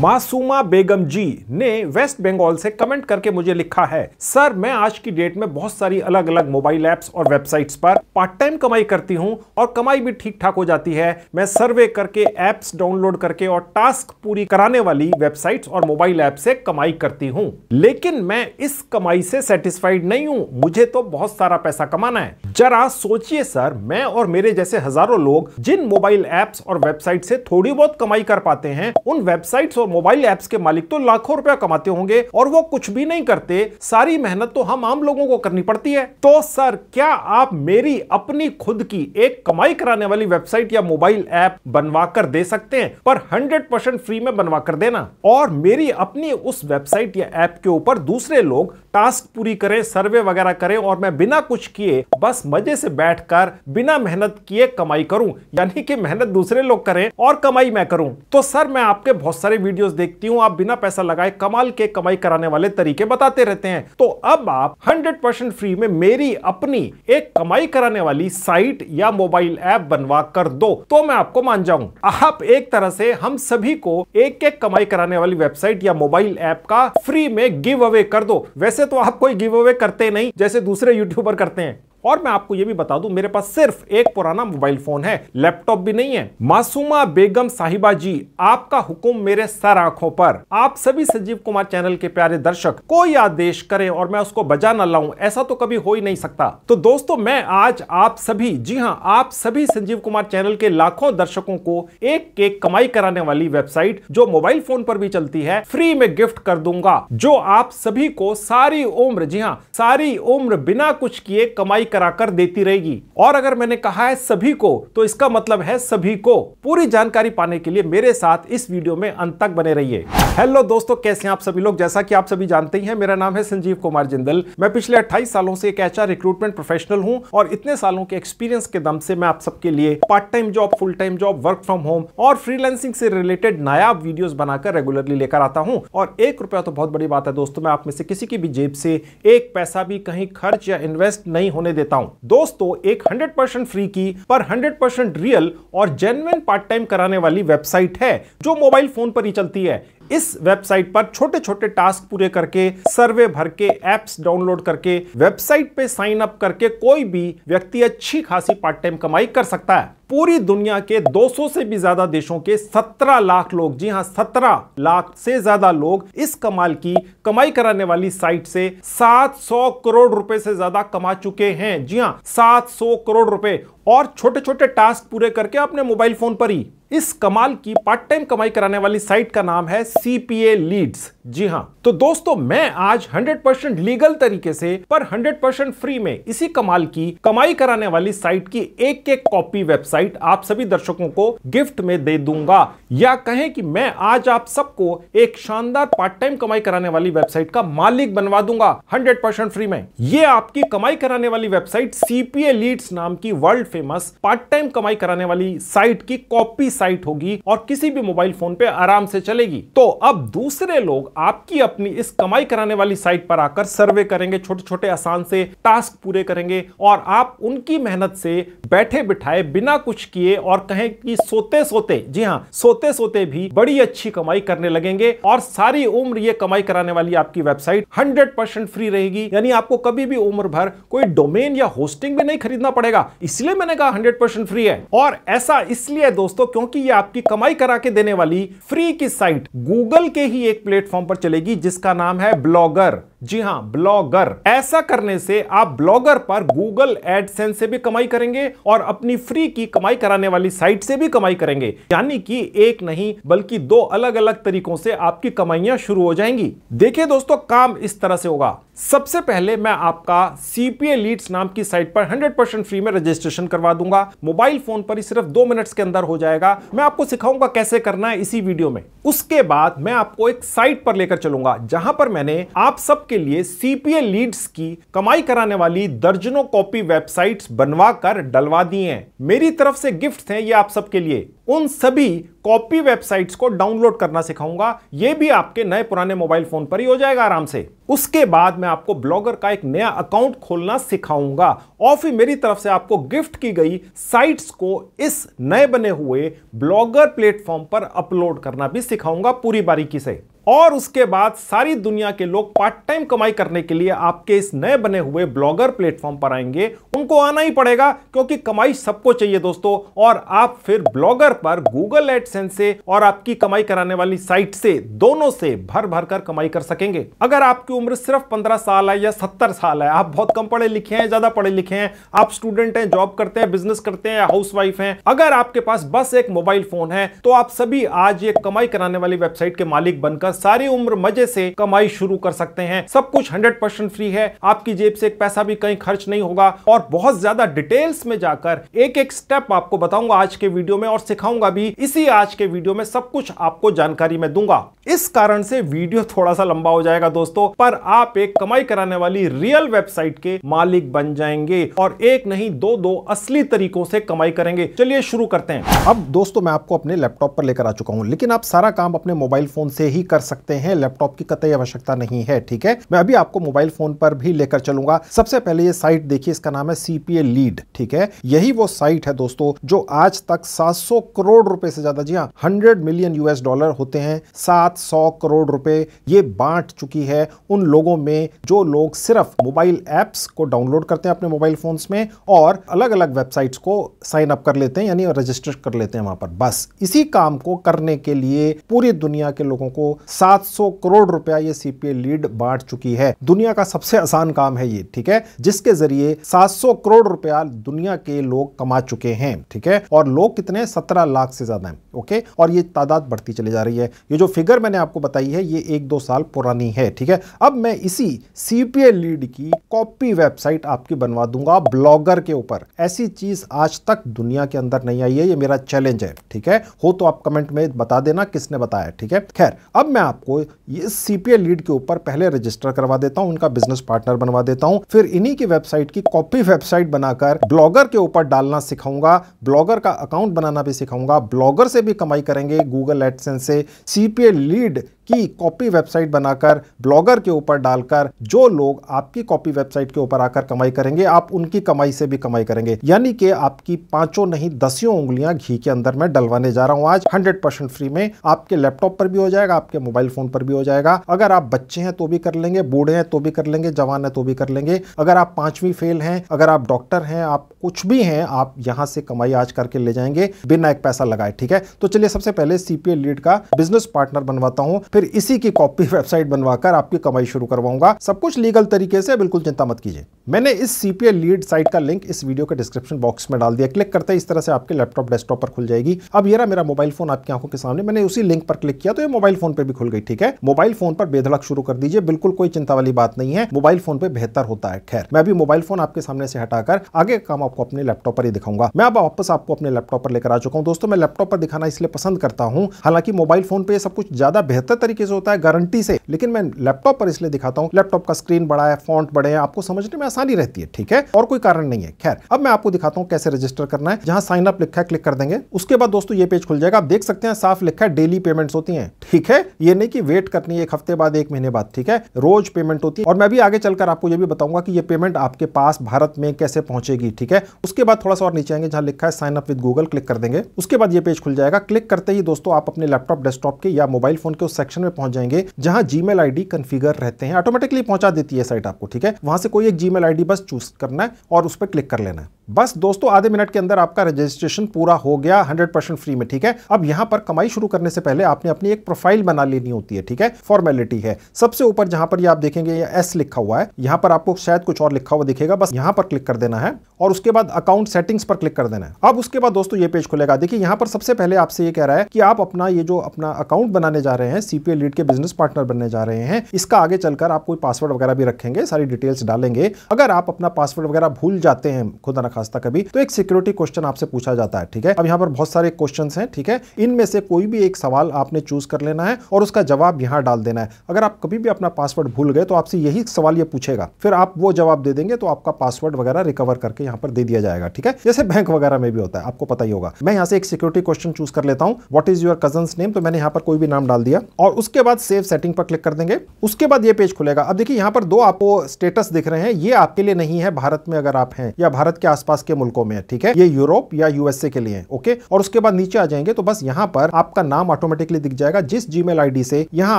मासूमा बेगम जी ने वेस्ट बंगाल से कमेंट करके मुझे लिखा है सर मैं आज की डेट में बहुत सारी अलग अलग मोबाइल ऐप्स और वेबसाइट्स पर पार्ट टाइम कमाई करती हूँ और कमाई भी ठीक ठाक हो जाती है मैं सर्वे करके एप्स डाउनलोड करके और टास्क पूरी कराने वाली वेबसाइट्स और मोबाइल ऐप से कमाई करती हूँ लेकिन मैं इस कमाई से सेटिस्फाइड नहीं हूँ मुझे तो बहुत सारा पैसा कमाना है जरा सोचिए सर मैं और मेरे जैसे हजारों लोग जिन मोबाइल एप्स और वेबसाइट से थोड़ी बहुत कमाई कर पाते हैं उन वेबसाइट्स और और मोबाइल एप्स के मालिक तो लाखों रुपया कमाते होंगे और वो कुछ भी नहीं करते सारी मेहनत तो हम आम लोगों को करनी पड़ती है तो सर क्या आप मेरी अपनी खुद की एक कमाई कराने वाली वेबसाइट या मोबाइल ऐप बनवा कर दे सकते हैं पर हंड्रेड परसेंट फ्री में बनवा कर देना और मेरी अपनी उस वेबसाइट या ऐप के ऊपर दूसरे लोग टास्क पूरी करें सर्वे वगैरह करें और मैं बिना कुछ किए बस मजे से बैठकर बिना मेहनत किए कमाई करूं यानी कि मेहनत दूसरे लोग करें और कमाई मैं करूं तो सर मैं आपके बहुत सारे वीडियोस देखती हूं आप बिना पैसा लगाए कमाल के कमाई कराने वाले तरीके बताते रहते हैं तो अब आप 100% फ्री में मेरी अपनी एक कमाई कराने वाली साइट या मोबाइल ऐप बनवा कर दो तो मैं आपको मान जाऊं आप एक तरह से हम सभी को एक एक कमाई कराने वाली वेबसाइट या मोबाइल ऐप का फ्री में गिव अवे कर दो वैसे तो आप कोई गिव अवे करते नहीं जैसे दूसरे यूट्यूबर करते हैं और मैं आपको यह भी बता दूं मेरे पास सिर्फ एक पुराना मोबाइल फोन है लैपटॉप भी नहीं है मासूमा बेगम साहिबा जी आपका हुक्म मेरे सर आंखों पर आप सभी संजीव कुमार चैनल के प्यारे दर्शक कोई आदेश करें और मैं उसको बजा न लाऊं ऐसा तो कभी हो ही नहीं सकता तो दोस्तों मैं आज आप सभी जी हाँ आप सभी संजीव कुमार चैनल के लाखों दर्शकों को एक केक कमाई कराने वाली वेबसाइट जो मोबाइल फोन पर भी चलती है फ्री में गिफ्ट कर दूंगा जो आप सभी को सारी उम्र जी हाँ सारी उम्र बिना कुछ किए कमाई कराकर देती रहेगी और अगर मैंने कहा है सभी को तो इसका मतलब है सभी को पूरी जानकारी पाने के लिए मेरे साथ इस वीडियो में अंत तक बने रहिए हेलो दोस्तों कैसे हैं आप सभी लोग जैसा कि आप सभी जानते ही हैं मेरा नाम है संजीव कुमार जिंदल मैं पिछले 28 सालों से एक एचआर रिक्रूटमेंट प्रोफेशनल हूं और इतने सालों के एक्सपीरियंस के दम से मैं आप सबके लिए part time job full time job work from home और फ्रीलांसिंग से रिलेटेड नायाब वीडियोज बनाकर रेगुलरली लेकर आता हूँ और एक रुपया तो बहुत बड़ी बात है दोस्तों मैं आप में से किसी की भी जेब से एक पैसा भी कहीं खर्च या इन्वेस्ट नहीं होने देता देता हूं दोस्तों एक 100% फ्री की पर 100% रियल और जेन्युन पार्ट टाइम कराने वाली वेबसाइट है जो मोबाइल फोन पर ही चलती है इस वेबसाइट पर छोटे छोटे टास्क पूरे करके सर्वे भर के एप्स डाउनलोड करके वेबसाइट पे साइन अप करके कोई भी व्यक्ति अच्छी खासी पार्ट टाइम कमाई कर सकता है पूरी दुनिया के 200 से भी ज्यादा देशों के 17 लाख लोग जी हाँ 17 लाख से ज्यादा लोग इस कमाल की कमाई कराने वाली साइट से 700 करोड़ रुपए से ज्यादा कमा चुके हैं जी हाँ 700 करोड़ रुपए और छोटे छोटे टास्क पूरे करके अपने मोबाइल फोन पर ही इस कमाल की पार्ट टाइम कमाई कराने वाली साइट का नाम है सीपीए लीड्स जी हाँ तो दोस्तों मैं आज 100% लीगल तरीके से पर 100% फ्री में इसी कमाल की कमाई कराने वाली साइट की एक एक कॉपी वेबसाइट आप सभी दर्शकों को गिफ्ट में दे दूंगा या कहें कि मैं आज आप सबको एक शानदार पार्ट टाइम कमाई कराने वाली वेबसाइट का मालिक बनवा दूंगा हंड्रेड फ्री में ये आपकी कमाई कराने वाली वेबसाइट सीपीए लीड्स नाम की वर्ल्ड फेमस पार्ट टाइम कमाई कराने वाली साइट की कॉपी साइट होगी और किसी भी मोबाइल फोन पे आराम से चलेगी तो अब दूसरे लोग आपकी अपनी इस कमाई कराने वाली साइट पर आकर सर्वे करेंगे छोटे छोटे आसान से टास्क पूरे करेंगे और आप उनकी मेहनत से बैठे बिठाए बिना कुछ किए और कहें कि सोते सोते जी हाँ सोते सोते भी बड़ी अच्छी कमाई करने लगेंगे और सारी उम्र ये कमाई कराने वाली आपकी वेबसाइट 100% फ्री रहेगी यानी आपको कभी भी उम्र भर कोई डोमेन या होस्टिंग भी नहीं खरीदना पड़ेगा इसलिए मैंने कहा 100% फ्री है और ऐसा इसलिए दोस्तों क्योंकि कि ये आपकी कमाई करा के देने वाली फ्री की साइट गूगल के ही एक प्लेटफॉर्म पर चलेगी जिसका नाम है ब्लॉगर जी हां ब्लॉगर ऐसा करने से आप ब्लॉगर पर गूगल एडसेंस से भी कमाई करेंगे और अपनी फ्री की कमाई कराने वाली साइट से भी कमाई करेंगे यानी कि एक नहीं बल्कि दो अलग अलग तरीकों से आपकी कमाइयां शुरू हो जाएंगी देखिए दोस्तों काम इस तरह से होगा सबसे पहले मैं आपका सीपीए लीड्स नाम की साइट पर 100% फ्री में रजिस्ट्रेशन करवा दूंगा मोबाइल फोन पर सिर्फ दो मिनट्स के अंदर हो जाएगा मैं आपको सिखाऊंगा कैसे करना है इसी वीडियो में उसके बाद मैं आपको एक साइट पर लेकर चलूंगा जहां पर मैंने आप सबके के लिए सीपीए लीड्स की कमाई कराने वाली दर्जनों कॉपी वेबसाइट्स बनवा कर डलवा दी हैं मेरी तरफ से गिफ्ट हैं ये आप सबके लिए उन सभी कॉपी वेबसाइट्स को डाउनलोड करना सिखाऊंगा ये भी आपके नए पुराने मोबाइल फोन पर ही हो जाएगा आराम से उसके बाद मैं आपको ब्लॉगर का एक नया अकाउंट खोलना सिखाऊंगा और फिर मेरी तरफ से आपको गिफ्ट की गई साइट्स को इस नए बने हुए ब्लॉगर प्लेटफॉर्म पर अपलोड करना भी सिखाऊंगा पूरी बारीकी से और उसके बाद सारी दुनिया के लोग पार्ट टाइम कमाई करने के लिए आपके इस नए बने हुए ब्लॉगर प्लेटफॉर्म पर आएंगे उनको आना ही पड़ेगा क्योंकि कमाई सबको चाहिए दोस्तों और आप फिर ब्लॉगर पर गूगल एडसेंस से और आपकी कमाई कराने वाली साइट से दोनों से भर भर कर कमाई कर सकेंगे अगर आपकी उम्र सिर्फ पंद्रह साल है या सत्तर साल है आप बहुत कम पढ़े लिखे हैं ज्यादा पढ़े लिखे हैं आप स्टूडेंट हैं जॉब करते हैं बिजनेस करते हैं हाउस वाइफ है अगर आपके पास बस एक मोबाइल फोन है तो आप सभी आज ये कमाई कराने वाली वेबसाइट के मालिक बनकर सारी उम्र मजे से कमाई शुरू कर सकते हैं सब कुछ हंड्रेड परसेंट फ्री है आपकी जेब से एक पैसा भी कहीं खर्च नहीं होगा और बहुत ज्यादा डिटेल्स में जाकर एक एक स्टेप आपको बताऊंगा आज के वीडियो में और सिखाऊंगा भी इसी आज के वीडियो में सब कुछ आपको जानकारी में दूंगा इस कारण से वीडियो थोड़ा सा लंबा हो जाएगा दोस्तों पर आप एक कमाई कराने वाली रियल वेबसाइट के मालिक बन जाएंगे और एक नहीं दो दो असली तरीकों से कमाई करेंगे चलिए शुरू करते हैं अब दोस्तों मैं आपको अपने लैपटॉप पर लेकर आ चुका हूं लेकिन आप सारा काम अपने मोबाइल फोन से ही कर सकते हैं लैपटॉप की कतई आवश्यकता नहीं है ठीक है मैं अभी आपको मोबाइल फोन पर भी लेकर चलूंगा सबसे पहले ये साइट देखिए इसका नाम है सीपीए लीड ठीक है यही वो साइट है दोस्तों जो आज तक 700 करोड़ रुपए से ज्यादा जी हाँ हंड्रेड मिलियन यूएस डॉलर होते हैं 700 करोड़ रुपए ये बांट चुकी है उन लोगों में जो लोग सिर्फ मोबाइल एप्स को डाउनलोड करते हैं अपने मोबाइल फोन में और अलग अलग वेबसाइट्स को साइन अप कर लेते हैं यानी रजिस्टर कर लेते हैं वहां पर बस इसी काम को करने के लिए पूरी दुनिया के लोगों को 700 करोड़ रुपया ये सीपीए लीड बांट चुकी है दुनिया का सबसे आसान काम है ये ठीक है जिसके जरिए 700 करोड़ रुपया दुनिया के लोग कमा चुके हैं ठीक है और लोग कितने 17 लाख से ज्यादा हैं ओके और ये तादाद बढ़ती चली जा रही है ये जो फिगर मैंने आपको बताई है ये एक दो साल पुरानी है ठीक है अब मैं इसी सीपीए लीड की कॉपी वेबसाइट आपकी बनवा दूंगा ब्लॉगर के ऊपर ऐसी चीज आज तक दुनिया के अंदर नहीं आई है ये मेरा चैलेंज है ठीक है हो तो आप कमेंट में बता देना किसने बताया ठीक है खैर अब मैं आपको इस सीपीए लीड के ऊपर पहले रजिस्टर करवा देता हूं उनका बिजनेस पार्टनर बनवा देता हूं फिर इन्हीं की वेबसाइट की कॉपी वेबसाइट बनाकर ब्लॉगर के ऊपर डालना सिखाऊंगा ब्लॉगर का अकाउंट बनाना भी सिखाऊंगा ब्लॉगर से भी कमाई करेंगे गूगल एडसेंस से सीपीए लीड की कॉपी वेबसाइट बनाकर ब्लॉगर के ऊपर डालकर जो लोग आपकी कॉपी वेबसाइट के ऊपर आकर कमाई करेंगे आप उनकी कमाई से भी कमाई करेंगे यानी कि आपकी पांचों नहीं दसियों उंगलियां घी के अंदर मैं डलवाने जा रहा हूं आज 100% फ्री में आपके लैपटॉप पर भी हो जाएगा आपके मोबाइल फोन पर भी हो जाएगा अगर आप बच्चे हैं तो भी कर लेंगे बूढ़े हैं तो भी कर लेंगे जवान है तो भी कर लेंगे अगर आप पांचवी फेल हैं अगर आप डॉक्टर हैं आप कुछ भी हैं आप यहां से कमाई आज करके ले जाएंगे बिना एक पैसा लगाए ठीक है तो चलिए सबसे पहले सीपीए लीड का बिजनेस पार्टनर बनवाता हूं फिर इसी की कॉपी वेबसाइट बनवाकर आपकी कमाई शुरू करवाऊंगा सब कुछ लीगल तरीके से बिल्कुल चिंता मत कीजिए मैंने इस सीपीए लीड साइट का लिंक इस वीडियो के डिस्क्रिप्शन बॉक्स में डाल दिया क्लिक करते इस तरह से आपके लैपटॉप डेस्कटॉप पर खुल जाएगी अब ये मेरा मोबाइल फोन आपकी आंखों के सामने मैंने उसी लिंक पर क्लिक किया तो ये मोबाइल फोन पर भी खुल गई ठीक है मोबाइल फोन पर बेधड़क शुरू कर दीजिए बिल्कुल कोई चिंता वाली बात नहीं है मोबाइल फोन पर बेहतर होता है खैर मैं अभी मोबाइल फोन आपके सामने से हटाकर आगे काम आपको अपने लैपटॉप पर ही दिखाऊंगा मैं अब वापस आपको अपने लैपटॉप पर लेकर आ चुका हूँ दोस्तों मैं लैपटॉप पर दिखाना इसलिए पसंद करता हूँ हालांकि मोबाइल फोन पे सब कुछ ज्यादा बेहतर तरीके से होता है गारंटी से लेकिन मैं लैपटॉप पर इसलिए दिखाता हूँ लैपटॉप का स्क्रीन बड़ा है फॉन्ट बड़े हैं आपको समझने में आसानी रहती है ठीक है और कोई कारण नहीं है खैर अब मैं आपको दिखाता हूँ कैसे रजिस्टर करना है जहां साइन अप लिखा है क्लिक कर देंगे उसके बाद दोस्तों ये पेज खुल जाएगा आप देख सकते हैं साफ लिखा है डेली पेमेंट होती है ठीक है ये नहीं की वेट करनी है एक हफ्ते बाद एक महीने बाद ठीक है रोज पेमेंट होती है और मैं भी आगे चलकर आपको ये भी बताऊंगा कि ये पेमेंट आपके पास भारत में कैसे पहुंचेगी ठीक है है उसके बाद थोड़ा सा और नीचे आएंगे जहां लिखा है sign up with Google click कर देंगे उसके बाद ये पेज खुल जाएगा क्लिक करते ही दोस्तों आप अपने लैपटॉप डेस्कटॉप के या मोबाइल फोन के उस सेक्शन में पहुंच जाएंगे जहां जीमेल मेल कन्फिगर रहते हैं ऑटोमेटिकली पहुंचा देती है साइट आपको ठीक है वहां से कोई एक जी मेल बस चूज करना है और उस पर क्लिक कर लेना है बस दोस्तों आधे मिनट के अंदर आपका रजिस्ट्रेशन पूरा हो गया 100 परसेंट फ्री में ठीक है अब यहां पर कमाई शुरू करने से पहले आपने अपनी एक प्रोफाइल बना लेनी होती है ठीक है फॉर्मेलिटी है सबसे ऊपर जहां पर ये आप देखेंगे ये एस लिखा हुआ है यहां पर आपको शायद कुछ और लिखा हुआ दिखेगा बस यहां पर क्लिक कर देना है और उसके बाद अकाउंट सेटिंग्स पर क्लिक कर देना है अब उसके बाद दोस्तों ये पेज खुलेगा देखिए यहां पर सबसे पहले आपसे ये कह रहा है कि आप अपना ये जो अपना अकाउंट बनाने जा रहे हैं सीपीए लीड के बिजनेस पार्टनर बनने जा रहे हैं इसका आगे चलकर आप कोई पासवर्ड वगैरह भी रखेंगे सारी डिटेल्स डालेंगे अगर आप अपना पासवर्ड वगैरह भूल जाते हैं खुदा खास्ता कभी तो एक सिक्योरिटी क्वेश्चन आपसे पूछा जाता है ठीक है अब यहाँ पर बहुत सारे क्वेश्चन है ठीक है इनमें से कोई भी एक सवाल आपने चूज कर लेना है और उसका जवाब यहाँ डाल देना है अगर आप कभी भी अपना पासवर्ड भूल गए तो आपसे यही सवाल ये पूछेगा फिर आप वो जवाब दे देंगे तो आपका पासवर्ड वगैरह रिकवर करके यहाँ पर दे दिया जाएगा ठीक है जैसे बैंक वगैरह में भी होता है आपको पता ही होगा मैं यहाँ से एक सिक्योरिटी क्वेश्चन चूज कर लेता हूँ what is your cousin name तो मैंने यहाँ पर कोई भी नाम डाल दिया और उसके बाद सेव सेटिंग पर क्लिक कर देंगे उसके बाद ये पेज खुलेगा अब देखिए यहाँ पर दो आपको स्टेटस दिख रहे हैं ये आपके लिए नहीं है भारत में अगर आप हैं या भारत के आस आसपास के मुल्कों में है ठीक है ये यूरोप या यूएसए के लिए ओके और उसके बाद नीचे आ जाएंगे तो बस यहाँ पर आपका नाम ऑटोमेटिकली दिख जाएगा जिस जी मेल से यहाँ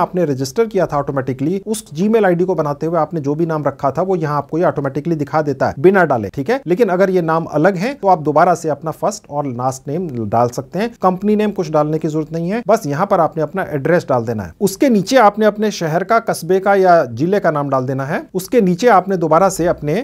आपने रजिस्टर किया था ऑटोमेटिकली उस जी मेल को बनाते हुए आपने जो भी नाम रखा था वो यहाँ आपको ऑटोमेटिकली दिखा देता है बिना डाले ठीक है लेकिन अगर ये नाम अलग है तो आप दोबारा से अपना फर्स्ट और लास्ट नेम डाल सकते हैं कंपनी नेम कुछ डालने की जरूरत नहीं है बस यहाँ पर आपने अपना एड्रेस डाल देना है उसके नीचे आपने अपने शहर का कस्बे का या जिले का नाम डाल देना है उसके नीचे आपने दोबारा से अपने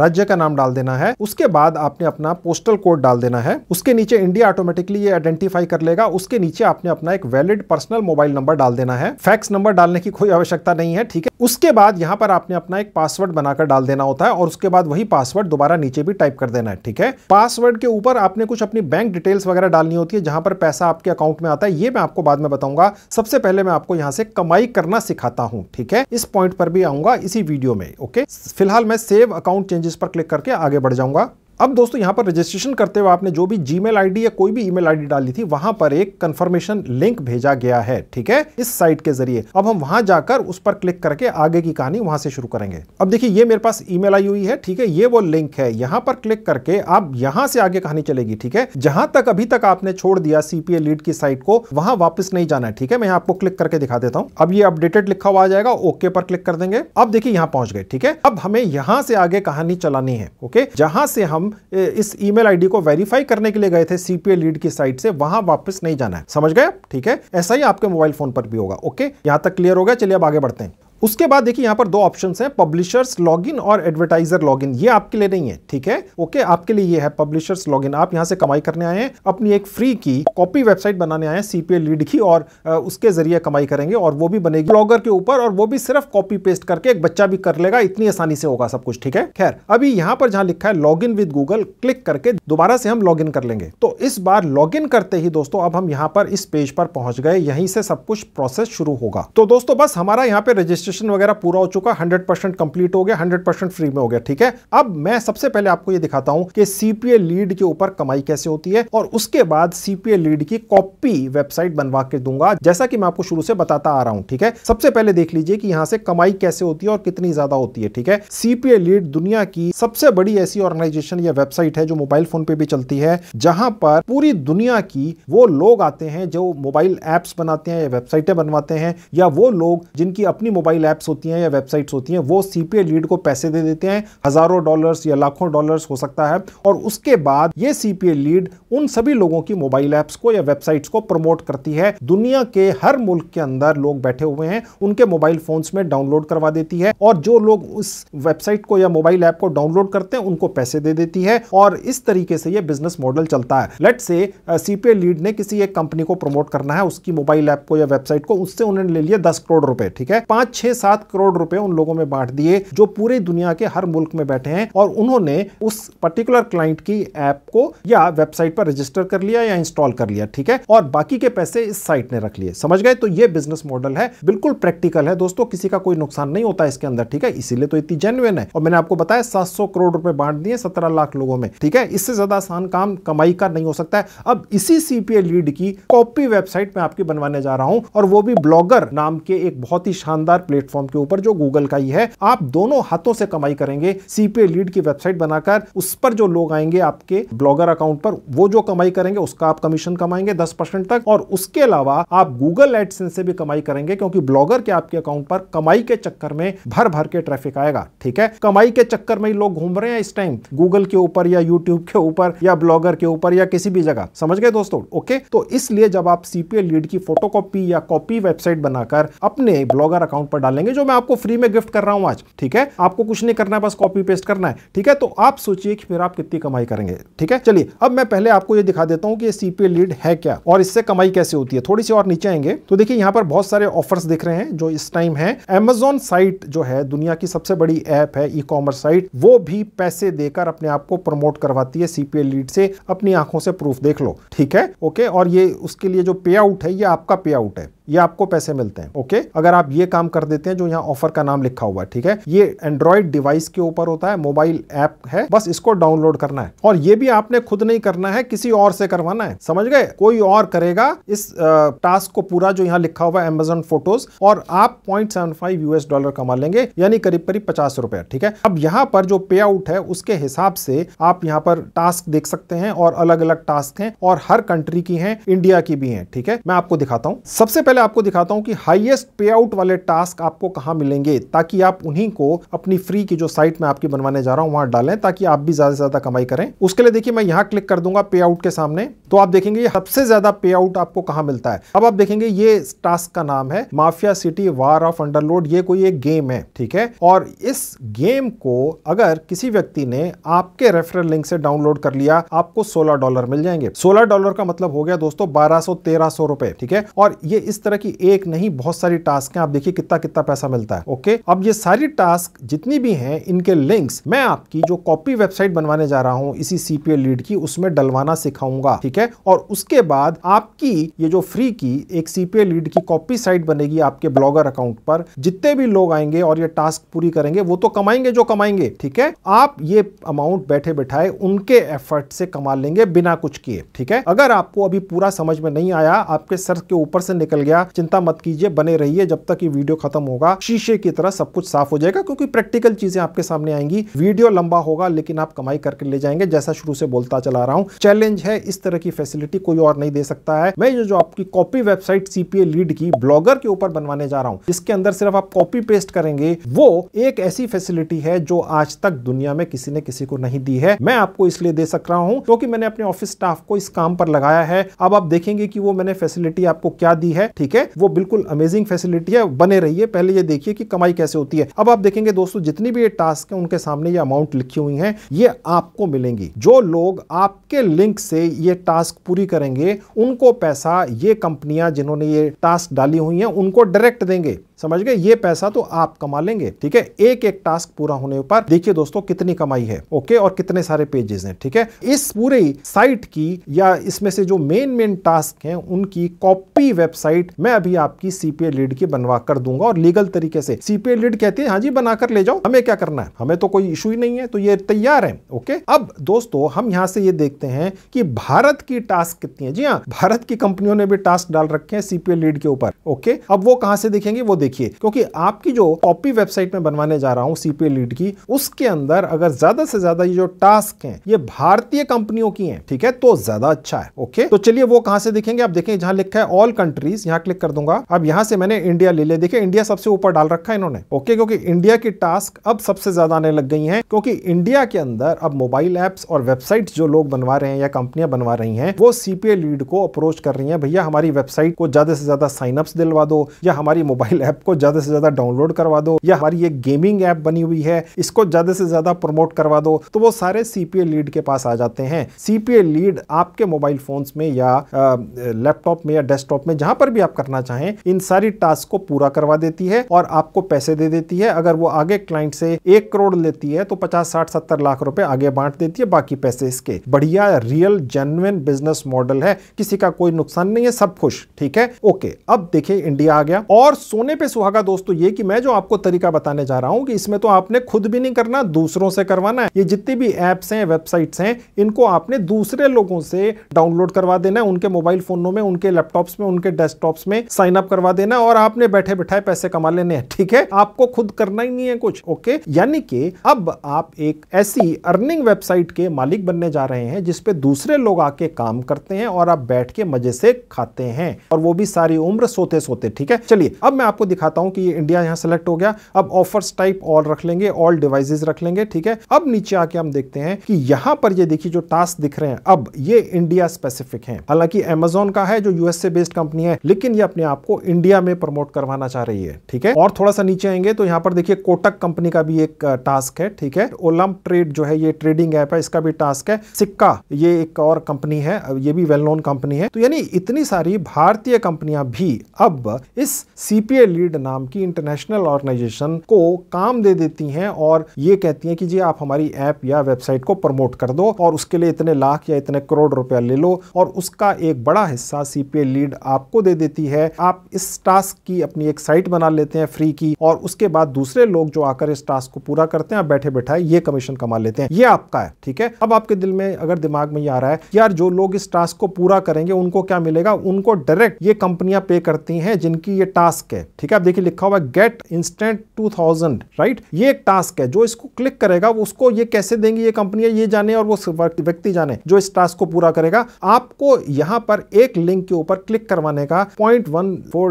राज्य का नाम डाल देना है उसके उसके बाद आपने अपना पोस्टल कोड डाल देना है उसके नीचे इंडिया ऑटोमेटिकली ये आइडेंटिफाई कर लेगा उसके नीचे आपने अपना एक वैलिड पर्सनल मोबाइल नंबर डाल देना है फैक्स नंबर डालने की कोई आवश्यकता नहीं है ठीक है उसके बाद यहाँ पर आपने अपना एक पासवर्ड बनाकर डाल देना होता है और उसके बाद वही पासवर्ड दोबारा नीचे भी टाइप कर देना है ठीक है पासवर्ड के ऊपर आपने कुछ अपनी बैंक डिटेल्स वगैरह डालनी होती है जहां पर पैसा आपके अकाउंट में आता है ये मैं आपको बाद में बताऊंगा सबसे पहले मैं आपको यहाँ से कमाई करना सिखाता हूँ ठीक है इस पॉइंट पर भी आऊंगा इसी वीडियो में ओके फिलहाल मैं सेव अकाउंट चेंजेस पर क्लिक करके आगे बढ़ जाऊंगा अब दोस्तों यहाँ पर रजिस्ट्रेशन करते हुए आपने जो भी जीमेल आईडी या कोई भी ईमेल आईडी डाली थी वहां पर एक कंफर्मेशन लिंक भेजा गया है ठीक है इस साइट के जरिए अब हम वहां जाकर उस पर क्लिक करके आगे की कहानी वहां से शुरू करेंगे अब देखिए ये मेरे पास ईमेल आई हुई है ठीक है ये वो लिंक है यहाँ पर क्लिक करके आप यहाँ से आगे कहानी चलेगी ठीक है जहां तक अभी तक आपने छोड़ दिया सीपीए लीड की साइट को वहां वापस नहीं जाना है ठीक है मैं आपको क्लिक करके दिखा देता हूँ अब ये अपडेटेड लिखा हुआ आ जाएगा ओके पर क्लिक कर देंगे अब देखिए यहाँ पहुंच गए ठीक है अब हमें यहाँ से आगे कहानी चलानी है ओके जहां से हम इस ईमेल आईडी को वेरीफाई करने के लिए गए थे सीपीए लीड की साइट से वहां वापस नहीं जाना है समझ गए ठीक है ऐसा ही आपके मोबाइल फोन पर भी होगा ओके यहां तक क्लियर हो गया चलिए अब आगे बढ़ते हैं उसके बाद देखिए यहाँ पर दो ऑप्शन है पब्लिशर्स लॉगिन और एडवर्टाइजर लॉगिन ये आपके लिए नहीं है ठीक है ओके आपके लिए ये है पब्लिशर्स लॉगिन आप यहाँ से कमाई करने आए हैं अपनी एक फ्री की कॉपी वेबसाइट बनाने आए हैं सीपीए लीड की और उसके जरिए कमाई करेंगे और वो भी बनेगी ब्लॉगर के ऊपर और वो भी सिर्फ कॉपी पेस्ट करके एक बच्चा भी कर लेगा इतनी आसानी से होगा सब कुछ ठीक है खैर अभी यहाँ पर जहां लिखा है log in with Google click करके दोबारा से हम लॉग इन कर लेंगे तो इस बार लॉग इन करते ही दोस्तों अब हम यहाँ पर इस पेज पर पहुंच गए यहीं से सब कुछ प्रोसेस शुरू होगा तो दोस्तों बस हमारा यहाँ पे रजिस्टर रजिस्ट्रेशन वगैरह पूरा हो चुका हंड्रेड परसेंट कंप्लीट हो गया हंड्रेड परसेंट फ्री में हो गया ठीक है अब मैं सबसे पहले आपको ये दिखाता हूं कि सीपीए लीड के ऊपर कमाई कैसे होती है और उसके बाद सीपीए लीड की कॉपी वेबसाइट बनवा के दूंगा जैसा कि मैं आपको शुरू से बताता आ रहा हूँ ठीक है सबसे पहले देख लीजिए कि यहां से कमाई कैसे होती है और कितनी ज्यादा होती है ठीक है सीपीए लीड दुनिया की सबसे बड़ी ऐसी ऑर्गेनाइजेशन या वेबसाइट है जो मोबाइल फोन पे भी चलती है जहां पर पूरी दुनिया की वो लोग आते हैं जो मोबाइल एप्स बनाते हैं या वेबसाइटें बनवाते हैं या वो लोग जिनकी अपनी मोबाइल मोबाइल ऐप्स होती हैं या वेबसाइट्स होती हैं वो सीपीए लीड को पैसे दे देते हैं हज़ारों डॉलर्स या लाखों डॉलर्स हो सकता है और उसके बाद ये सीपीए लीड उन सभी लोगों की मोबाइल ऐप्स को या वेबसाइट्स को प्रमोट करती है दुनिया के हर मुल्क के अंदर लोग बैठे हुए हैं उनके मोबाइल फोन्स में डाउनलोड करवा देती है और जो लोग उस वेबसाइट को या मोबाइल ऐप को डाउनलोड करते हैं उनको पैसे दे देती है और इस तरीके से ये बिजनेस मॉडल चलता है लेट से सीपीए लीड ने किसी एक कंपनी को प्रमोट करना है उसकी मोबाइल ऐप को या वेबसाइट को उससे उन्होंने ले लिया दस करोड़ रुपए ठीक है पांच छह सात करोड़ रुपए उन लोगों में बांट दिए जो पूरे दुनिया के हर मुल्क में बैठे हैं और उन्होंने उस पर्टिकुलर क्लाइंट की ऐप को या वेबसाइट पर रजिस्टर कर लिया या इंस्टॉल कर लिया ठीक है और बाकी के पैसे इस साइट ने रख लिए समझ गए तो ये बिजनेस मॉडल है बिल्कुल प्रैक्टिकल है दोस्तों किसी का कोई नुकसान नहीं होता इसके अंदर ठीक है इसीलिए तो इतनी जेन्युन है और मैंने आपको बताया सात करोड़ रुपए बांट दिए सत्रह लाख लोगों में ठीक है इससे ज्यादा आसान काम कमाई का नहीं हो सकता है अब इसी सीपीए लीड की कॉपी वेबसाइट में आपकी बनवाने जा रहा हूं और वो भी ब्लॉगर नाम के एक बहुत ही शानदार प्ले प्लेटफॉर्म के ऊपर जो गूगल का ही है आप दोनों हाथों से कमाई करेंगे सीपीए लीड की वेबसाइट बनाकर उस पर जो लोग आएंगे आपके ब्लॉगर अकाउंट पर वो जो कमाई करेंगे उसका आप कमीशन कमाएंगे दस परसेंट तक और उसके अलावा आप गूगल एडसेंस से भी कमाई करेंगे क्योंकि ब्लॉगर के आपके अकाउंट पर कमाई के चक्कर में भर भर के ट्रैफिक आएगा ठीक है कमाई के चक्कर में लोग घूम रहे हैं इस टाइम गूगल के ऊपर या यूट्यूब के ऊपर या ब्लॉगर के ऊपर या किसी भी जगह समझ गए दोस्तों ओके तो इसलिए जब आप सीपीए लीड की फोटोकॉपी या कॉपी वेबसाइट बनाकर अपने ब्लॉगर अकाउंट पर पर डालेंगे जो मैं आपको फ्री में गिफ्ट कर रहा हूं आज ठीक है आपको कुछ नहीं करना है बस कॉपी पेस्ट करना है ठीक है तो आप सोचिए कि फिर आप कितनी कमाई करेंगे ठीक है चलिए अब मैं पहले आपको ये दिखा देता हूं कि सीपीए लीड है क्या और इससे कमाई कैसे होती है थोड़ी सी और नीचे आएंगे तो देखिए यहां पर बहुत सारे ऑफर्स दिख रहे हैं जो इस टाइम है एमेजोन साइट जो है दुनिया की सबसे बड़ी ऐप है ई कॉमर्स साइट वो भी पैसे देकर अपने आप को प्रमोट करवाती है सीपीए लीड से अपनी आंखों से प्रूफ देख लो ठीक है ओके और ये उसके लिए जो पे आउट है ये आपका पे आउट है ये आपको पैसे मिलते हैं ओके अगर आप ये काम कर देते हैं जो यहाँ ऑफर का नाम लिखा हुआ है ठीक है ये एंड्रॉइड डिवाइस के ऊपर होता है मोबाइल ऐप है बस इसको डाउनलोड करना है और ये भी आपने खुद नहीं करना है किसी और से करवाना है समझ गए कोई और करेगा इस टास्क को पूरा जो यहाँ लिखा हुआ है एमेजोन फोटोज और आप पॉइंट यूएस डॉलर कमा लेंगे यानी करीब करीब पचास रुपए ठीक है अब यहाँ पर जो पे आउट है उसके हिसाब से आप यहाँ पर टास्क देख सकते हैं और अलग अलग टास्क है और हर कंट्री की है इंडिया की भी है ठीक है मैं आपको दिखाता हूँ सबसे पहले पहले आपको दिखाता हूं कि हाईएस्ट पे आउट वाले टास्क आपको कहां मिलेंगे ताकि आप उन्हीं को अपनी फ्री की जो साइट में आपकी बनवाने जा रहा हूं वहां डालें ताकि आप भी ज्यादा से ज्यादा कमाई करें उसके लिए देखिए मैं यहां क्लिक कर दूंगा पे आउट के सामने तो आप देखेंगे सबसे ज्यादा पे आउट आपको कहां मिलता है अब आप देखेंगे ये टास्क का नाम है mafia city war of underworld ये कोई एक गेम है ठीक है और इस गेम को अगर किसी व्यक्ति ने आपके रेफरल लिंक से डाउनलोड कर लिया आपको सोलह डॉलर मिल जाएंगे सोलह डॉलर का मतलब हो गया दोस्तों बारह सौ तेरह सौ रुपए ठीक है और ये इस तरह की एक नहीं बहुत सारी टास्क हैं आप देखिए कितना कितना पैसा मिलता है ओके अब ये सारी टास्क जितनी भी हैं इनके लिंक्स मैं आपकी जो कॉपी वेबसाइट बनवाने जा रहा हूँ इसी सीपीए लीड की उसमें डलवाना सिखाऊंगा ठीक है और उसके बाद आपकी ये जो फ्री की एक सीपीए लीड की कॉपी साइट बनेगी आपके ब्लॉगर अकाउंट पर जितने भी लोग आएंगे और ये टास्क पूरी करेंगे वो तो कमाएंगे जो कमाएंगे ठीक है आप ये अमाउंट बैठे बैठाए उनके एफर्ट से कमा लेंगे बिना कुछ किए ठीक है अगर आपको अभी पूरा समझ में नहीं आया आपके सर के ऊपर से निकल गया गया चिंता मत कीजिए बने रहिए जब तक ये वीडियो खत्म होगा शीशे की तरह सब कुछ साफ हो जाएगा क्योंकि प्रैक्टिकल चीजें आपके सामने आएंगी वीडियो लंबा होगा लेकिन आप कमाई करके ले जाएंगे जैसा शुरू से बोलता चला रहा हूँ चैलेंज है इस तरह की फैसिलिटी कोई और नहीं दे सकता है मैं जो, जो आपकी कॉपी वेबसाइट सीपीए लीड की ब्लॉगर के ऊपर बनवाने जा रहा हूँ जिसके अंदर सिर्फ आप कॉपी पेस्ट करेंगे वो एक ऐसी फैसिलिटी है जो आज तक दुनिया में किसी ने किसी को नहीं दी है मैं आपको इसलिए दे सक रहा हूँ क्योंकि मैंने अपने ऑफिस स्टाफ को इस काम पर लगाया है अब आप देखेंगे कि वो मैंने फैसिलिटी आपको क्या दी है ठीक है वो बिल्कुल अमेजिंग फैसिलिटी है बने रही है पहले ये देखिए कि कमाई कैसे होती है अब आप देखेंगे दोस्तों जितनी भी ये टास्क है उनके सामने ये अमाउंट लिखी हुई है ये आपको मिलेंगी जो लोग आपके लिंक से ये टास्क पूरी करेंगे उनको पैसा ये कंपनियां जिन्होंने ये टास्क डाली हुई है उनको डायरेक्ट देंगे समझ गए ये पैसा तो आप कमा लेंगे ठीक है एक एक टास्क पूरा होने पर देखिए दोस्तों कितनी कमाई है ओके और कितने सारे पेजेस हैं ठीक है इस पूरे साइट की या इसमें से जो मेन मेन टास्क हैं उनकी कॉपी वेबसाइट मैं अभी आपकी सीपीए लीड की बनवा कर दूंगा और लीगल तरीके से सीपीए लीड कहती है हाँ जी बनाकर ले जाओ हमें क्या करना है हमें तो कोई इशू ही नहीं है तो ये तैयार है ओके अब दोस्तों हम यहाँ से ये देखते हैं कि भारत की टास्क कितनी है जी हाँ भारत की कंपनियों ने भी टास्क डाल रखे हैं सीपीए लीड के ऊपर ओके अब वो कहां से देखेंगे वो देखेंगे देखिए क्योंकि आपकी जो कॉपी वेबसाइट में बनवाने जा रहा हूं सीपीए लीड की उसके अंदर अगर ज्यादा से ज्यादा ये जो टास्क हैं ये भारतीय कंपनियों की हैं ठीक है तो ज्यादा अच्छा है ओके तो चलिए वो कहां से देखेंगे आप देखें जहां लिखा है ऑल कंट्रीज यहां क्लिक कर दूंगा अब यहां से मैंने इंडिया ले लिया देखिए इंडिया सबसे ऊपर डाल रखा है इन्होंने ओके क्योंकि इंडिया की टास्क अब सबसे ज्यादा आने लग गई है क्योंकि इंडिया के अंदर अब मोबाइल एप्स और वेबसाइट जो लोग बनवा रहे हैं या कंपनियां बनवा रही है वो सीपीए लीड को अप्रोच कर रही है भैया हमारी वेबसाइट को ज्यादा से ज्यादा साइनअप दिलवा दो या हमारी मोबाइल ऐप को ज़्यादा से ज़्यादा डाउनलोड करवा दो या हमारी एक गेमिंग ऐप बनी हुई है इसको ज़्यादा से ज़्यादा प्रमोट करवा दो तो वो सारे सीपीए लीड के पास आ जाते हैं सीपीए लीड आपके मोबाइल फोन्स में या लैपटॉप में या डेस्कटॉप में जहां पर भी आप करना चाहें इन सारी टास्क को पूरा करवा देती है और आपको पैसे दे देती है अगर वो आगे क्लाइंट से एक करोड़ लेती है तो पचास साठ सत्तर लाख रुपए आगे बांट देती है बाकी पैसे इसके बढ़िया रियल जेन्युन बिजनेस मॉडल है किसी का कोई नुकसान नहीं है सब खुश ठीक है ओके अब देखिए इंडिया आ गया और सोने पे सुहागा दोस्तों तो ये कि मैं जो आपको तरीका बताने जा रहा हूँ कि इसमें तो आपने खुद भी नहीं करना दूसरों से करवाना है ये जितनी भी ऐप्स हैं वेबसाइट्स हैं इनको आपने दूसरे लोगों से डाउनलोड करवा देना है उनके मोबाइल फोनों में उनके लैपटॉप्स में उनके डेस्कटॉप्स में साइन अप करवा देना है और आपने बैठे बैठाए पैसे कमा लेने हैं ठीक है आपको खुद करना ही नहीं है कुछ ओके यानी कि अब आप एक ऐसी अर्निंग वेबसाइट के मालिक बनने जा रहे हैं जिसपे दूसरे लोग आके काम करते हैं और आप बैठ के मजे से खाते हैं और वो भी सारी उम्र सोते सोते ठीक है चलिए अब मैं आपको दिखा दिखाता हूं कि ये इंडिया यहां सेलेक्ट हो गया अब ऑफर्स टाइप ऑल रख लेंगे ऑल डिवाइसेस रख लेंगे ठीक है अब नीचे आके हम देखते हैं कि यहां पर ये देखिए जो टास्क दिख रहे हैं अब ये इंडिया स्पेसिफिक है हालांकि एमेजोन का है जो यूएसए बेस्ड कंपनी है लेकिन ये अपने आप को इंडिया में प्रमोट करवाना चाह रही है ठीक है और थोड़ा सा नीचे आएंगे तो यहाँ पर देखिए कोटक कंपनी का भी एक टास्क है ठीक है ओलम ट्रेड जो है ये ट्रेडिंग ऐप है इसका भी टास्क है सिक्का ये एक और कंपनी है ये भी वेल नोन कंपनी है तो यानी इतनी सारी भारतीय कंपनियां भी अब इस सीपीएल लीड नाम की इंटरनेशनल ऑर्गेनाइजेशन को काम दे देती हैं और ये कहती हैं कि जी आप हमारी ऐप या वेबसाइट को प्रमोट कर दो और उसके लिए इतने लाख या इतने करोड़ रुपया ले लो और उसका एक बड़ा हिस्सा सी लीड आपको दे देती है आप इस टास्क की अपनी एक साइट बना लेते हैं फ्री की और उसके बाद दूसरे लोग जो आकर इस टास्क को पूरा करते हैं बैठे बैठाए ये कमीशन कमा लेते हैं ये आपका है ठीक है अब आपके दिल में अगर दिमाग में ये आ रहा है यार जो लोग इस टास्क को पूरा करेंगे उनको क्या मिलेगा उनको डायरेक्ट ये कंपनियां पे करती हैं जिनकी ये टास्क है ठीक ठीक है आप देखिए लिखा हुआ गेट इंस्टेंट 2000 राइट ये एक टास्क है जो इसको क्लिक करेगा वो उसको ये कैसे देंगी ये कंपनी ये जाने और वो व्यक्ति जाने जो इस टास्क को पूरा करेगा आपको यहाँ पर एक लिंक के ऊपर क्लिक करवाने का पॉइंट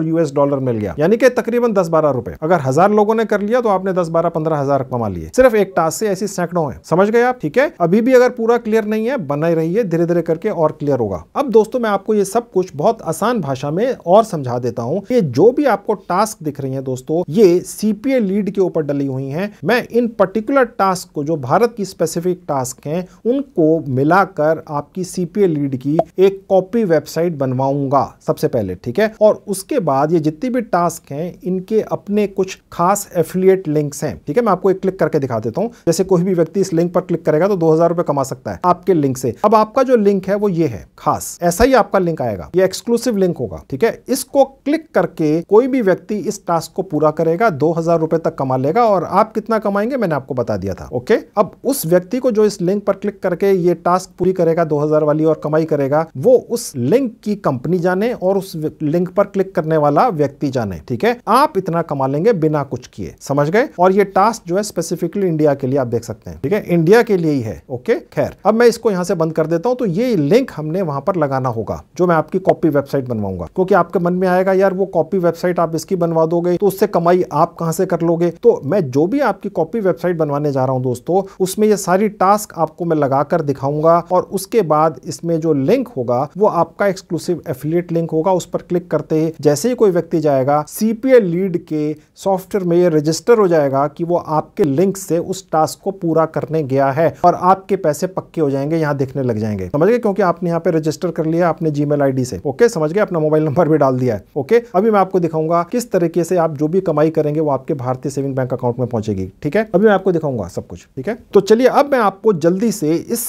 यूएस डॉलर मिल गया यानी कि तकरीबन दस बारह रुपए अगर हजार लोगों ने कर लिया तो आपने दस बारह पंद्रह हजार कमा लिए सिर्फ एक टास्क से ऐसी सैकड़ों है समझ गए आप ठीक है अभी भी अगर पूरा क्लियर नहीं है बनाए रहिए धीरे धीरे करके और क्लियर होगा अब दोस्तों मैं आपको ये सब कुछ बहुत आसान भाषा में और समझा देता हूँ ये जो भी आपको टास्क टास्क दिख रही हैं दोस्तों ये सीपीए लीड के ऊपर डली हुई हैं मैं इन पर्टिकुलर टास्क को जो भारत की स्पेसिफिक टास्क हैं उनको मिलाकर आपकी सीपीए लीड की एक कॉपी वेबसाइट बनवाऊंगा सबसे पहले ठीक है और उसके बाद ये जितनी भी टास्क हैं इनके अपने कुछ खास एफिलियट लिंक्स हैं ठीक है मैं आपको एक क्लिक करके दिखा देता हूँ जैसे कोई भी व्यक्ति इस लिंक पर क्लिक करेगा तो दो हजार कमा सकता है आपके लिंक से अब आपका जो लिंक है वो ये है खास ऐसा ही आपका लिंक आएगा ये एक्सक्लूसिव लिंक होगा ठीक है इसको क्लिक करके कोई भी व्यक्ति कोई इस टास्क को पूरा करेगा दो हजार रुपए तक कमा लेगा और आप कितना कमाएंगे मैंने आपको बता दिया था ओके अब उस व्यक्ति को जो इस लिंक पर क्लिक करके ये टास्क पूरी करेगा 2000 वाली और कमाई करेगा वो उस लिंक की कंपनी जाने और उस लिंक पर क्लिक करने वाला व्यक्ति जाने ठीक है आप इतना कमा लेंगे बिना कुछ किए समझ गए और ये टास्क जो है स्पेसिफिकली इंडिया के लिए आप देख सकते हैं ठीक है इंडिया के लिए ही है ओके खैर अब मैं इसको यहाँ से बंद कर देता हूँ तो ये लिंक हमने वहां पर लगाना होगा जो मैं आपकी कॉपी वेबसाइट बनवाऊंगा क्योंकि आपके मन में आएगा यार वो कॉपी वेबसाइट आप इसकी बन बनवा दोगे तो उससे कमाई आप कहां से कर लोगे तो मैं जो भी आपकी कॉपी वेबसाइट बनवाने जा रहा हूं दोस्तों उसमें ये सारी टास्क आपको मैं लगाकर दिखाऊंगा और उसके बाद इसमें जो लिंक होगा वो आपका एक्सक्लूसिव एफिलियट लिंक होगा उस पर क्लिक करते ही जैसे ही कोई व्यक्ति जाएगा सीपीए लीड के सॉफ्टवेयर में ये रजिस्टर हो जाएगा कि वो आपके लिंक से उस टास्क को पूरा करने गया है और आपके पैसे पक्के हो जाएंगे यहाँ दिखने लग जाएंगे समझ गए क्योंकि आपने यहाँ पे रजिस्टर कर लिया अपने जी मेल से ओके समझ गए अपना मोबाइल नंबर भी डाल दिया है ओके अभी मैं आपको दिखाऊंगा किस तरह तरीके से आप जो भी कमाई करेंगे वो आपके भारतीय सेविंग बैंक अकाउंट में पहुंचेगी ठीक है अभी मैं आपको दिखाऊंगा सब कुछ ठीक है तो चलिए अब मैं आपको जल्दी से इस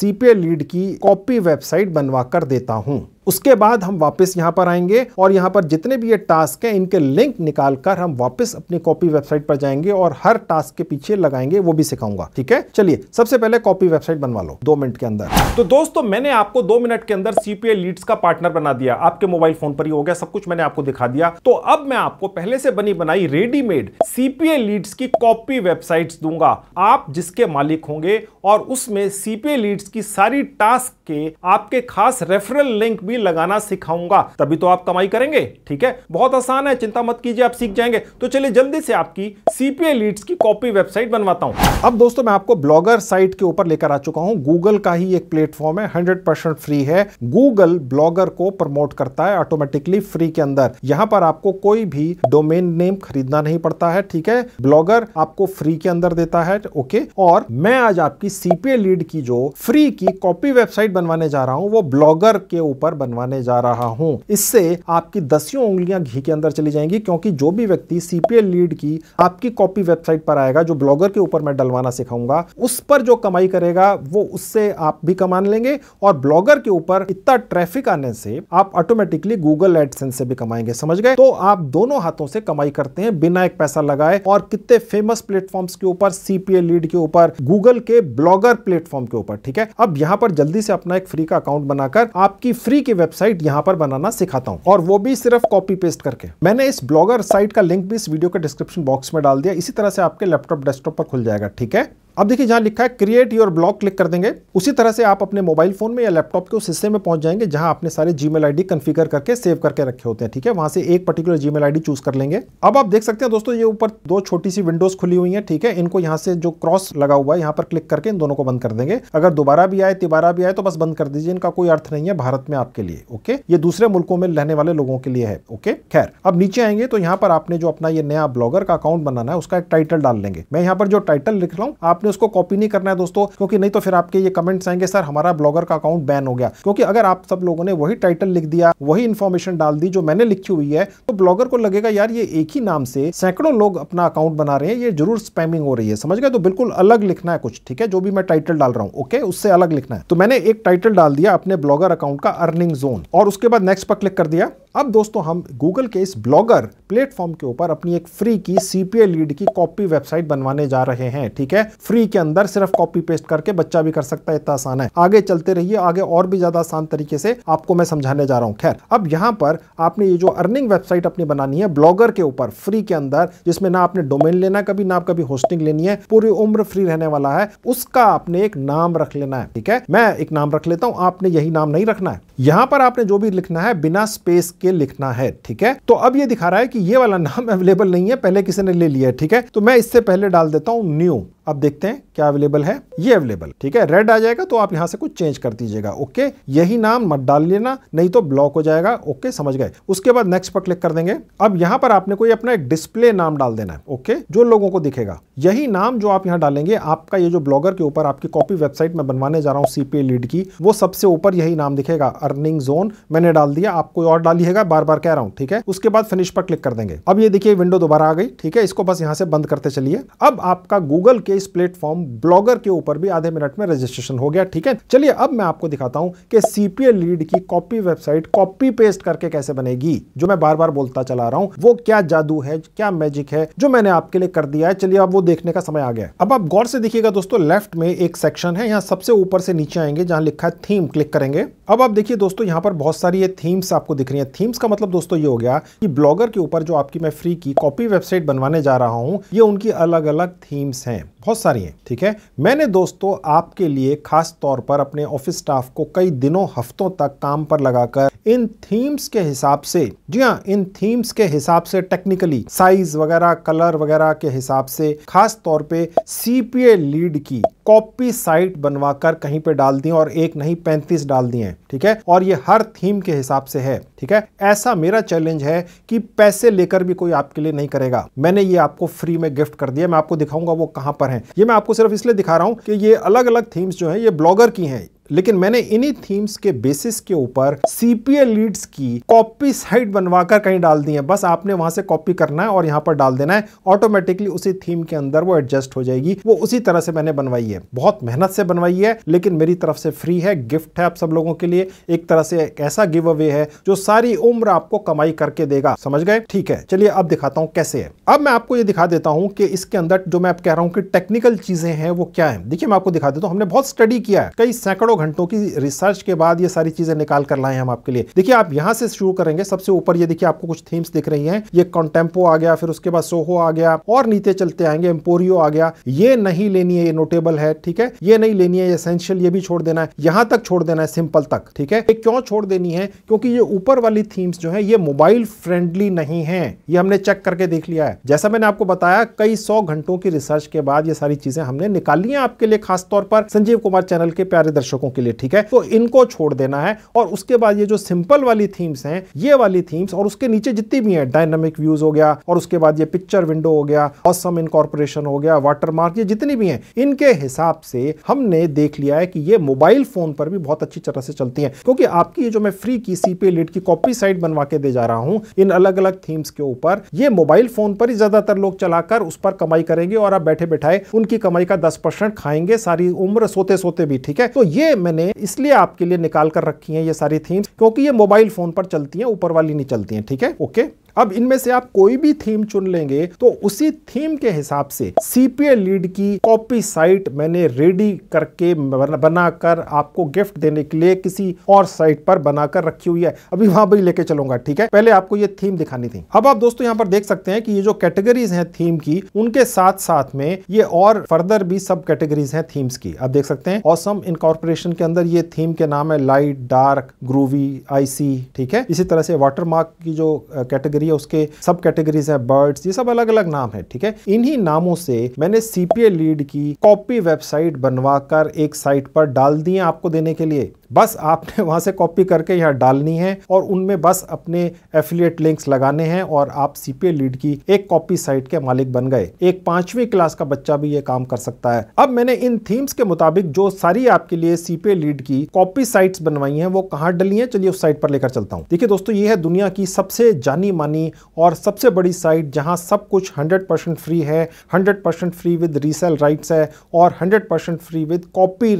सीपीए लीड की कॉपी वेबसाइट बनवा कर देता हूं उसके बाद हम वापस यहाँ पर आएंगे और यहाँ पर जितने भी ये टास्क हैं इनके लिंक निकाल कर हम वापस अपनी कॉपी वेबसाइट पर जाएंगे और हर टास्क के पीछे लगाएंगे वो भी सिखाऊंगा ठीक है चलिए सबसे पहले कॉपी वेबसाइट बनवा लो दो मिनट के अंदर तो दोस्तों मैंने आपको दो मिनट के अंदर सीपीए लीड्स का पार्टनर बना दिया आपके मोबाइल फोन पर ही हो गया सब कुछ मैंने आपको दिखा दिया तो अब मैं आपको पहले से बनी बनाई रेडीमेड सीपीए लीड्स की कॉपी वेबसाइट दूंगा आप जिसके मालिक होंगे और उसमें सीपीए लीड्स की सारी टास्क के आपके खास रेफरल लिंक भी भी लगाना सिखाऊंगा तभी तो आप कमाई करेंगे ठीक है बहुत आसान है चिंता मत कीजिए आप सीख जाएंगे तो चलिए जल्दी से आपकी सीपीए लीड्स की कॉपी वेबसाइट बनवाता हूं अब दोस्तों मैं आपको ब्लॉगर साइट के ऊपर लेकर आ चुका हूं गूगल का ही एक प्लेटफॉर्म है हंड्रेड फ्री है गूगल ब्लॉगर को प्रमोट करता है ऑटोमेटिकली फ्री के अंदर यहां पर आपको कोई भी डोमेन नेम खरीदना नहीं पड़ता है ठीक है ब्लॉगर आपको फ्री के अंदर देता है ओके और मैं आज आपकी सीपीए लीड की जो फ्री की कॉपी वेबसाइट बनवाने जा रहा हूं वो ब्लॉगर के ऊपर बनवाने जा रहा हूं इससे आपकी दसियों उंगलियां घी के अंदर चली जाएंगी क्योंकि जो भी व्यक्ति सीपीएल लीड की आपकी कॉपी वेबसाइट पर आएगा जो ब्लॉगर के ऊपर मैं डलवाना सिखाऊंगा उस पर जो कमाई करेगा वो उससे आप भी कमा लेंगे और ब्लॉगर के ऊपर इतना ट्रैफिक आने से आप ऑटोमेटिकली गूगल एडसेंस से भी कमाएंगे समझ गए तो आप दोनों हाथों से कमाई करते हैं बिना एक पैसा लगाए और कितने फेमस प्लेटफॉर्म के ऊपर सीपीएल लीड के ऊपर गूगल के ब्लॉगर प्लेटफॉर्म के ऊपर ठीक है अब यहां पर जल्दी से अपना एक फ्री का अकाउंट बनाकर आपकी फ्री की की वेबसाइट यहाँ पर बनाना सिखाता हूँ और वो भी सिर्फ कॉपी पेस्ट करके मैंने इस ब्लॉगर साइट का लिंक भी इस वीडियो के डिस्क्रिप्शन बॉक्स में डाल दिया इसी तरह से आपके लैपटॉप डेस्कटॉप पर खुल जाएगा ठीक है अब देखिए जहां लिखा है क्रिएट योर ब्लॉग क्लिक कर देंगे उसी तरह से आप अपने मोबाइल फोन में या लैपटॉप के उस हिस्से में पहुंच जाएंगे जहां आपने सारे जी मेल कॉन्फ़िगर करके सेव करके रखे होते हैं ठीक है वहां से एक पर्टिकुलर जी मेल चूज कर लेंगे अब आप देख सकते हैं दोस्तों ये ऊपर दो छोटी सी विंडोज खुली हुई है ठीक है इनको यहाँ से जो क्रॉस लगा हुआ है यहाँ पर क्लिक करके इन दोनों को बंद कर देंगे अगर दोबारा भी आए तिबारा भी आए तो बस बंद कर दीजिए इनका कोई अर्थ नहीं है भारत में आपके लिए ओके ये दूसरे मुल्कों में रहने वाले लोगों के लिए है ओके खैर अब नीचे आएंगे तो यहाँ पर आपने जो अपना ये नया ब्लॉगर का अकाउंट बनाना है उसका एक टाइटल डाल लेंगे मैं यहाँ पर जो टाइटल लिख रहा हूँ आप आपने उसको कॉपी नहीं करना है दोस्तों क्योंकि नहीं तो फिर आपके ये कमेंट्स आएंगे सर हमारा ब्लॉगर का अकाउंट बैन हो गया क्योंकि अगर आप सब लोगों ने वही टाइटल लिख दिया वही इन्फॉर्मेशन डाल दी जो मैंने लिखी हुई है तो ब्लॉगर को लगेगा यार ये एक ही नाम से सैकड़ों लोग अपना अकाउंट बना रहे हैं ये जरूर स्पैमिंग हो रही है समझ गए तो बिल्कुल अलग लिखना है कुछ ठीक है जो भी मैं टाइटल डाल रहा हूँ ओके उससे अलग लिखना है तो मैंने एक टाइटल डाल दिया अपने ब्लॉगर अकाउंट का अर्निंग जोन और उसके बाद नेक्स्ट पर क्लिक कर दिया अब दोस्तों हम गूगल के इस ब्लॉगर प्लेटफॉर्म के ऊपर अपनी एक फ्री की सीपीए लीड की कॉपी वेबसाइट बनवाने जा रहे हैं ठीक है फ्री के अंदर सिर्फ कॉपी पेस्ट करके बच्चा भी कर सकता है इतना आसान है आगे चलते रहिए आगे और भी ज्यादा आसान तरीके से आपको मैं समझाने जा रहा हूँ खैर अब यहाँ पर आपने ये जो अर्निंग वेबसाइट अपनी बनानी है ब्लॉगर के ऊपर फ्री के अंदर जिसमें ना आपने डोमेन लेना कभी ना कभी होस्टिंग लेनी है पूरी उम्र फ्री रहने वाला है उसका आपने एक नाम रख लेना है ठीक है मैं एक नाम रख लेता हूँ आपने यही नाम नहीं रखना है यहाँ पर आपने जो भी लिखना है बिना स्पेस के लिखना है ठीक है तो अब ये दिखा रहा है कि ये वाला नाम अवेलेबल नहीं है पहले किसी ने ले लिया है ठीक है तो मैं इससे पहले डाल देता हूं न्यू अब देखते हैं क्या अवेलेबल है ये अवेलेबल ठीक है रेड आ जाएगा तो आप यहाँ से कुछ चेंज कर दीजिएगा ओके यही नाम मत डाल लेना नहीं तो ब्लॉक हो जाएगा ओके समझ गए उसके बाद नेक्स्ट पर क्लिक कर देंगे अब यहां पर आपने कोई अपना डिस्प्ले नाम डाल देना है ओके जो लोगों को दिखेगा यही नाम जो आप यहाँ डालेंगे आपका ये जो ब्लॉगर के ऊपर आपकी कॉपी वेबसाइट में बनवाने जा रहा हूँ सीपीए लीड की वो सबसे ऊपर यही नाम दिखेगा अर्निंग जोन मैंने डाल दिया आप कोई और डालिएगा बार बार कह रहा हूँ ठीक है उसके बाद फिनिश पर क्लिक कर देंगे अब ये देखिए विंडो दोबारा आ गई ठीक है इसको बस यहाँ से बंद करते चलिए अब आपका गूगल के इस प्लेटफॉर्म ब्लॉगर के ऊपर भी आधे मिनट में रजिस्ट्रेशन हो गया ठीक है चलिए अब मैं आपको दिखाता हूं कि सीपीए लीड की कॉपी वेबसाइट कॉपी पेस्ट करके कैसे बनेगी जो मैं बार बार बोलता चला रहा हूं वो क्या जादू है क्या मैजिक है जो मैंने आपके लिए कर दिया है चलिए अब वो देखने का समय आ गया अब आप गौर से देखिएगा दोस्तों लेफ्ट में एक सेक्शन है यहाँ सबसे ऊपर से नीचे आएंगे जहां लिखा है थीम क्लिक करेंगे अब आप देखिए दोस्तों यहाँ पर बहुत सारी ये थीम्स आपको दिख रही है थीम्स का मतलब दोस्तों ये हो गया कि ब्लॉगर के ऊपर जो आपकी मैं फ्री की कॉपी वेबसाइट बनवाने जा रहा हूँ ये उनकी अलग अलग थीम्स हैं बहुत सारी हैं ठीक है मैंने दोस्तों आपके लिए खास तौर पर अपने ऑफिस स्टाफ को कई दिनों हफ्तों तक काम पर लगाकर इन थीम्स के हिसाब से जी हाँ इन थीम्स के हिसाब से टेक्निकली साइज वगैरह कलर वगैरह के हिसाब से खास तौर पे सीपीए लीड की कॉपी साइट बनवाकर कहीं पे डाल दी और एक नहीं पैंतीस डाल दिए हैं ठीक है और ये हर थीम के हिसाब से है ठीक है ऐसा मेरा चैलेंज है कि पैसे लेकर भी कोई आपके लिए नहीं करेगा मैंने ये आपको फ्री में गिफ्ट कर दिया मैं आपको दिखाऊंगा वो कहां पर है हैं ये मैं आपको सिर्फ इसलिए दिखा रहा हूँ कि ये अलग अलग थीम्स जो हैं ये ब्लॉगर की हैं लेकिन मैंने इन्हीं थीम्स के बेसिस के ऊपर सीपीए लीड्स की कॉपी साइट बनवाकर कहीं डाल दी है बस आपने वहां से कॉपी करना है और यहाँ पर डाल देना है ऑटोमेटिकली उसी थीम के अंदर वो एडजस्ट हो जाएगी वो उसी तरह से मैंने बनवाई है बहुत मेहनत से बनवाई है लेकिन मेरी तरफ से फ्री है गिफ्ट है आप सब लोगों के लिए एक तरह से एक ऐसा गिव अवे है जो सारी उम्र आपको कमाई करके देगा समझ गए ठीक है चलिए अब दिखाता हूँ कैसे है अब मैं आपको ये दिखा देता हूँ कि इसके अंदर जो मैं आप कह रहा हूँ कि टेक्निकल चीजें हैं वो क्या है देखिए मैं आपको दिखा देता हूँ हमने बहुत स्टडी किया है कई सैकड़ों हजारों घंटों की रिसर्च के बाद ये सारी चीजें निकाल कर लाए हम आपके लिए देखिए आप यहाँ से शुरू करेंगे सबसे ऊपर ये देखिए आपको कुछ थीम्स दिख रही हैं ये कॉन्टेम्पो आ गया फिर उसके बाद सोहो आ गया और नीचे चलते आएंगे एम्पोरियो आ गया ये नहीं लेनी है ये नोटेबल है ठीक है ये नहीं लेनी है एसेंशियल ये भी छोड़ देना है यहाँ तक छोड़ देना है सिंपल तक ठीक है क्यों छोड़ देनी है क्योंकि ये ऊपर वाली थीम्स जो है ये मोबाइल फ्रेंडली नहीं है ये हमने चेक करके देख लिया है जैसा मैंने आपको बताया कई सौ घंटों की रिसर्च के बाद ये सारी चीजें हमने निकाली है आपके लिए खासतौर पर संजीव कुमार चैनल के प्यारे दर्शकों लोगों के लिए ठीक है तो इनको छोड़ देना है और उसके बाद ये जो सिंपल वाली थीम्स हैं ये वाली थीम्स और उसके नीचे जितनी भी हैं डायनामिक व्यूज हो गया और उसके बाद ये पिक्चर विंडो हो गया ऑसम इनकॉर्पोरेशन हो गया वाटरमार्क ये जितनी भी हैं इनके हिसाब से हमने देख लिया है कि ये मोबाइल फोन पर भी बहुत अच्छी तरह से चलती है क्योंकि आपकी ये जो मैं फ्री की सीपी लिट की कॉपी साइट बनवा के दे जा रहा हूं इन अलग अलग थीम्स के ऊपर ये मोबाइल फोन पर ही ज्यादातर लोग चलाकर उस पर कमाई करेंगे और आप बैठे बैठाए उनकी कमाई का दस खाएंगे सारी उम्र सोते सोते भी ठीक है तो ये मैंने इसलिए आपके लिए निकाल कर रखी हैं ये सारी थीम्स क्योंकि ये मोबाइल फ़ोन पर चलती हैं ऊपर वाली नहीं चलती हैं ठीक है ओके अब इनमें से आप कोई भी थीम चुन लेंगे तो उसी थीम के हिसाब से सीपीए लीड की कॉपी साइट मैंने रेडी करके बनाकर आपको गिफ्ट देने के लिए किसी और साइट पर बनाकर रखी हुई है अभी वहां भी लेके चलूंगा ठीक है पहले आपको ये थीम दिखानी थी अब आप दोस्तों यहाँ पर देख सकते हैं कि ये जो कैटेगरीज हैं थीम की उनके साथ साथ में ये और फर्दर भी सब कैटेगरीज हैं थीम्स की आप देख सकते हैं ऑसम इनकॉर्पोरेशन के अंदर ये थीम के नाम है लाइट डार्क ग्रूवी आईसी ठीक है इसी तरह से वाटरमार्क की जो कैटेगरी कैटेगरी है उसके सब कैटेगरीज है बर्ड्स ये सब अलग अलग नाम है ठीक है इन्हीं नामों से मैंने सीपीए लीड की कॉपी वेबसाइट बनवाकर एक साइट पर डाल दी आपको देने के लिए बस आपने वहाँ से कॉपी करके यहाँ डालनी है और उनमें बस अपने एफिलिएट लिंक्स लगाने हैं और आप सीपीए लीड की एक कॉपी साइट के मालिक बन गए एक पांचवी क्लास का बच्चा भी ये काम कर सकता है अब मैंने इन थीम्स के मुताबिक जो सारी आपके लिए सीपीए लीड की कॉपी साइट्स बनवाई हैं वो कहाँ डली है चलिए उस साइट पर लेकर चलता हूँ देखिए दोस्तों ये है दुनिया की सबसे जानी मानी और सबसे बड़ी साइट जहाँ सब कुछ हंड्रेड फ्री है hundred free with resell rights है और हंड्रेड फ्री विद कॉपी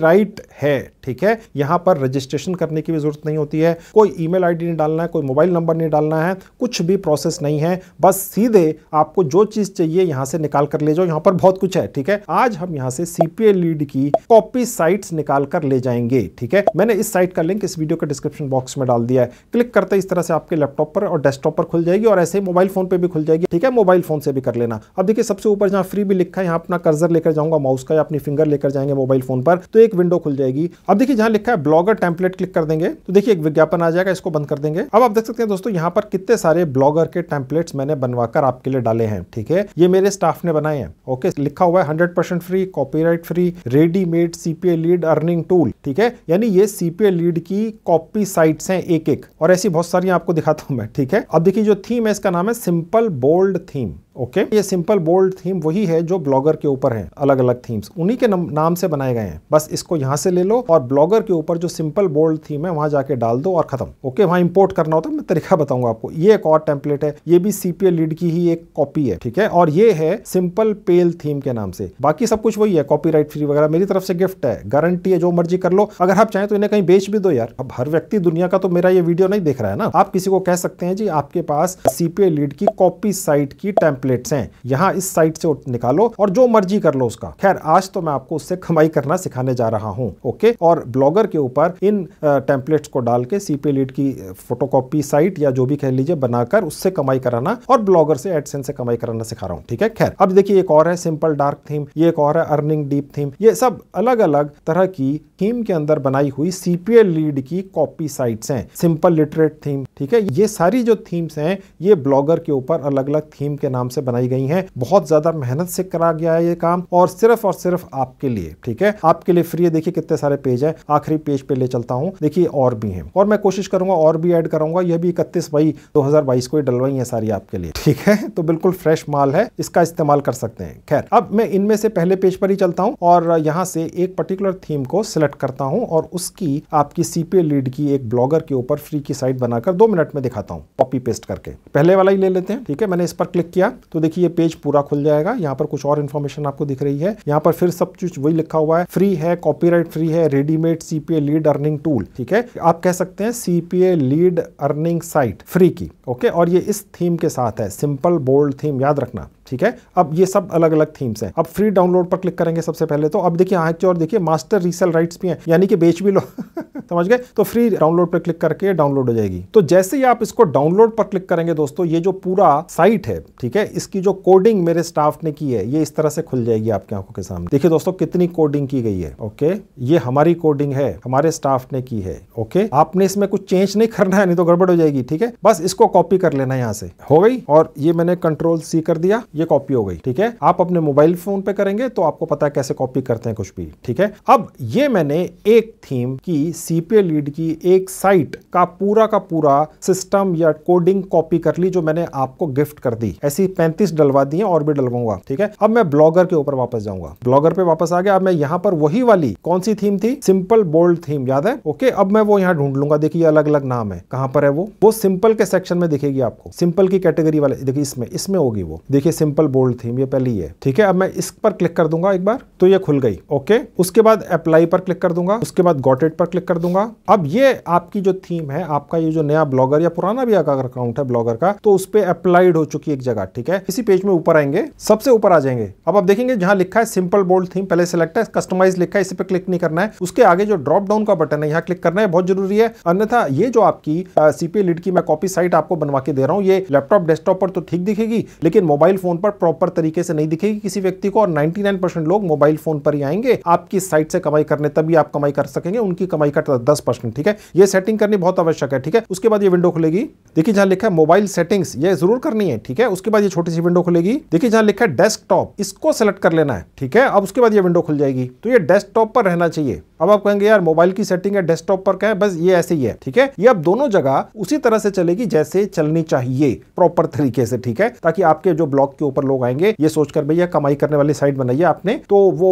है ठीक है यहाँ पर रजिस्ट्रेशन करने की भी जरूरत नहीं होती है कोई ईमेल आईडी नहीं डालना है कोई मोबाइल नंबर नहीं डालना है कुछ भी प्रोसेस नहीं है बस सीधे आपको जो चीज़ चाहिए यहां से निकाल कर ले जाओ यहाँ पर बहुत कुछ है ठीक है आज हम यहां से सीपीए लीड की कॉपी साइट निकाल कर ले जाएंगे ठीक है मैंने इस साइट का लिंक इस वीडियो के डिस्क्रिप्शन बॉक्स में डाल दिया है क्लिक करते इस तरह से आपके लैपटॉप पर और डेस्कटॉप पर खुल जाएगी और ऐसे मोबाइल फोन पर भी खुल जाएगी ठीक है मोबाइल फोन से भी कर लेना अब देखिए सबसे ऊपर जहाँ फ्री भी लिखा है यहां अपना कर्जर लेकर जाऊंगा माउस का या अपनी फिंगर लेकर जाएंगे मोबाइल फोन पर तो एक विंडो खुल जाएगी अब देखिए जहाँ लिखा है ब्लॉग ब्लॉगर टेम्पलेट क्लिक कर देंगे तो देखिए एक विज्ञापन आ जाएगा इसको बंद कर देंगे अब आप देख सकते हैं दोस्तों यहाँ पर कितने सारे ब्लॉगर के टेम्पलेट मैंने बनवाकर आपके लिए डाले हैं ठीक है ये मेरे स्टाफ ने बनाए हैं ओके लिखा हुआ है hundred free copy free readymade CPA lead earning tool ठीक है यानी ये सीपीए लीड की कॉपी साइट है एक एक और ऐसी बहुत सारी आपको दिखाता हूँ मैं ठीक है अब देखिए जो थीम है इसका नाम है सिंपल बोल्ड थीम ओके ये सिंपल बोल्ड थीम वही है जो ब्लॉगर के ऊपर है अलग अलग थीम्स उन्हीं के नाम से बनाए गए हैं बस इसको यहाँ से ले लो और ब्लॉगर के ऊपर जो सिंपल बोल्ड थीम है वहां जाके डाल दो और खत्म ओके वहां वहाँ इम्पोर्ट करना होता तो है मैं तरीका बताऊंगा आपको ये एक और टेम्पलेट है ये भी सीपीए लीड की ही एक कॉपी है ठीक है और ये है सिंपल पेल थीम के नाम से बाकी सब कुछ वही है कॉपी फ्री वगैरह मेरी तरफ से गिफ्ट है गारंटी है जो मर्जी कर लो अगर आप चाहें तो इन्हें कहीं बेच भी दो यार अब हर व्यक्ति दुनिया का तो मेरा ये वीडियो नहीं देख रहा है ना आप किसी को कह सकते हैं जी आपके पास सीपीए लीड की कॉपी साइट की टेम्पलेट प्लेट्स हैं यहाँ इस साइड से निकालो और जो मर्जी कर लो उसका खैर आज तो मैं आपको उससे कमाई करना सिखाने जा रहा हूँ ओके और ब्लॉगर के ऊपर इन टेम्पलेट्स को डाल के सीपी लीड की फोटोकॉपी साइट या जो भी कह लीजिए बनाकर उससे कमाई कराना और ब्लॉगर से एडसेन से कमाई कराना सिखा रहा हूँ ठीक है खैर अब देखिए एक और है सिंपल डार्क थीम ये एक और है अर्निंग डीप थीम ये सब अलग अलग तरह की थीम के अंदर बनाई हुई सीपीए लीड की कॉपी साइट्स हैं सिंपल लिटरेट थीम ठीक है ये सारी जो थीम्स हैं ये ब्लॉगर के ऊपर अलग अलग थीम के नाम से बनाई गई हैं बहुत ज़्यादा मेहनत से करा गया है ये काम और सिर्फ और सिर्फ आपके लिए ठीक है आपके लिए फ्री है देखिए कितने सारे पेज है आखिरी पेज पे ले चलता हूँ देखिए और भी है और मैं कोशिश करूंगा और भी ऐड करूंगा यह भी इकतीस मई दो को ही डलवाई है सारी आपके लिए ठीक है तो बिल्कुल फ्रेश माल है इसका इस्तेमाल कर सकते हैं खैर अब मैं इनमें से पहले पेज पर ही चलता हूँ और यहाँ से एक पर्टिकुलर थीम को सिलेक्ट करता हूँ और उसकी आपकी सीपीए लीड की एक ब्लॉगर के ऊपर फ्री की साइट बनाकर दो मिनट में दिखाता हूँ कॉपी पेस्ट करके पहले वाला ही ले लेते हैं ठीक है मैंने इस पर क्लिक किया तो देखिए ये पेज पूरा खुल जाएगा यहाँ पर कुछ और इन्फॉर्मेशन आपको दिख रही है यहाँ पर फिर सब कुछ वही लिखा हुआ है फ्री है कॉपीराइट फ्री है readymade CPA lead earning tool ठीक है आप कह सकते हैं CPA lead earning site free की ओके और ये इस थीम के साथ है सिंपल बोल्ड थीम याद रखना ठीक है अब ये सब अलग अलग थीम्स हैं अब फ्री डाउनलोड पर क्लिक करेंगे सबसे पहले तो अब देखिए यहाँ की और देखिए मास्टर रीसेल राइट्स भी हैं यानी कि बेच भी लो समझ गए तो फ्री डाउनलोड पर क्लिक करके डाउनलोड हो जाएगी तो जैसे ही आप इसको डाउनलोड पर क्लिक करेंगे दोस्तों ये जो पूरा साइट है ठीक है इसकी जो कोडिंग मेरे स्टाफ ने की है ये इस तरह से खुल जाएगी आपकी आंखों के सामने देखिए दोस्तों कितनी कोडिंग की गई है ओके ये हमारी कोडिंग है हमारे स्टाफ ने की है ओके आपने इसमें कुछ चेंज नहीं करना है नहीं तो गड़बड़ हो जाएगी ठीक है बस इसको कॉपी कर लेना यहाँ से हो गई और ये मैंने कंट्रोल सी कर दिया ये कॉपी हो गई ठीक है आप अपने मोबाइल फोन पे करेंगे तो आपको पता है कैसे कॉपी करते हैं कुछ भी ठीक है अब ये मैंने एक थीम की सीपीए लीड की एक साइट का पूरा का पूरा सिस्टम या कोडिंग कॉपी कर ली जो मैंने आपको गिफ्ट कर दी ऐसी पैंतीस डलवा दी है और भी डलवाऊंगा ठीक है अब मैं ब्लॉगर के ऊपर वापस जाऊंगा ब्लॉगर पे वापस आ गया अब मैं यहाँ पर वही वाली कौन सी थीम थी सिंपल बोल्ड थीम याद है ओके अब मैं वो यहाँ ढूंढ लूंगा देखिए अलग अलग नाम है कहां पर है वो वो सिंपल के सेक्शन में दिखेगी आपको सिंपल की कैटेगरी वाले देखिए इसमें इसमें होगी वो देखिए सिंपल बोल्ड थीम ये पहली है ठीक है अब मैं इस पर क्लिक कर दूंगा एक बार तो ये खुल गई ओके उसके बाद अप्लाई पर क्लिक कर दूंगा उसके बाद गोटेड पर क्लिक कर दूंगा अब ये आपकी जो थीम है आपका ये जो नया ब्लॉगर या पुराना भी अकाउंट है ब्लॉगर का तो उस पर अप्लाइड हो चुकी एक जगह ठीक है इसी पेज में ऊपर आएंगे सबसे ऊपर आ जाएंगे अब आप देखेंगे जहां लिखा है सिंपल बोल्ड थीम पहले सेलेक्ट है कस्टमाइज लिखा है इस पर क्लिक नहीं करना है उसके आगे जो ड्रॉप डाउन का बटन है यहाँ क्लिक करना है बहुत जरूरी है अन्यथा ये जो आपकी सीपीए लिड की मैं कॉपी साइट आपको बनवा के दे रहा हूँ ये लैपटॉप डेस्कटॉप पर तो ठीक दिखेगी लेकिन मोबाइल फोन फ़ोन पर प्रॉपर तरीके से नहीं दिखेगी किसी व्यक्ति को और 99 लोग मोबाइल फ़ोन पर ही आएंगे आपकी साइट से कमाई करने तभी आप कमाई कर सकेंगे उनकी कमाई का दस परसेंट ठीक है ये सेटिंग करनी बहुत आवश्यक है ठीक है उसके बाद ये विंडो खुलेगी देखिए जहां लिखा है मोबाइल सेटिंग्स ये जरूर करनी है ठीक है उसके बाद ये छोटी सी विंडो खुलेगी देखिए जहां लिखा है डेस्कटॉप इसको सेलेक्ट कर लेना है ठीक है अब उसके बाद ये विंडो खुल जाएगी तो ये डेस्कटॉप पर रहना चाहिए अब आप कहेंगे यार मोबाइल की सेटिंग है डेस्कटॉप पर क्या है बस ये ऐसे ही है ठीक है ये अब दोनों जगह उसी तरह से चलेगी जैसे चलनी चाहिए प्रॉपर तरीके से ठीक है ताकि आपके जो ब्लॉक के के ऊपर लोग आएंगे ये सोचकर भैया कमाई करने वाली साइट बनाइए आपने तो वो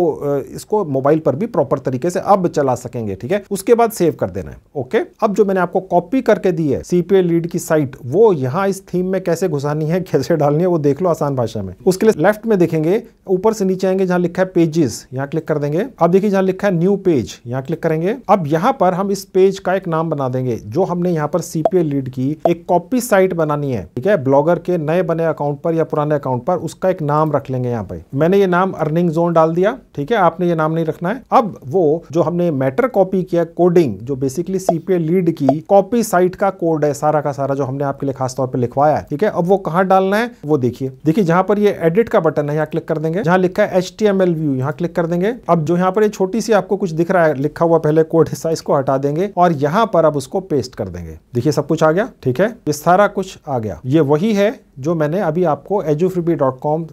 इसको मोबाइल पर भी प्रॉपर तरीके से अब चला सकेंगे ठीक है उसके बाद सेव कर देना है ओके अब जो मैंने आपको कॉपी करके दी है सीपीए लीड की साइट वो यहाँ इस थीम में कैसे घुसानी है कैसे डालनी है वो देख लो आसान भाषा में उसके लिए लेफ्ट में देखेंगे ऊपर से नीचे आएंगे जहां लिखा है पेजेस यहाँ क्लिक कर देंगे अब देखिए जहां लिखा है न्यू पेज यहाँ क्लिक करेंगे अब यहाँ पर हम इस पेज का एक नाम बना देंगे जो हमने यहाँ पर सीपीए लीड की एक कॉपी साइट बनानी है ठीक है ब्लॉगर के नए बने अकाउंट पर या पुराने अकाउंट पर उसका एक नाम रख लेंगे यहाँ पे मैंने ये नाम अर्निंग जोन डाल दिया ठीक है आपने ये नाम नहीं रखना है अब वो जो हमने मैटर कॉपी किया कोडिंग जो बेसिकली सीपीए लीड की कॉपी साइट का कोड है सारा का सारा जो हमने आपके लिए खासतौर पर लिखवाया है ठीक है अब वो कहाँ डालना है वो देखिए देखिए जहां पर ये एडिट का बटन है यहाँ क्लिक कर देंगे जहां लिखा है H T M L view यहाँ क्लिक कर देंगे अब जो यहाँ पर छोटी सी आपको कुछ दिख रहा है लिखा हुआ पहले कोड हिस्सा इसको हटा देंगे और यहाँ पर अब उसको पेस्ट कर देंगे देखिए सब कुछ आ गया ठीक है ये सारा कुछ आ गया ये वही है जो मैंने अभी आपको एजूफ्रीबी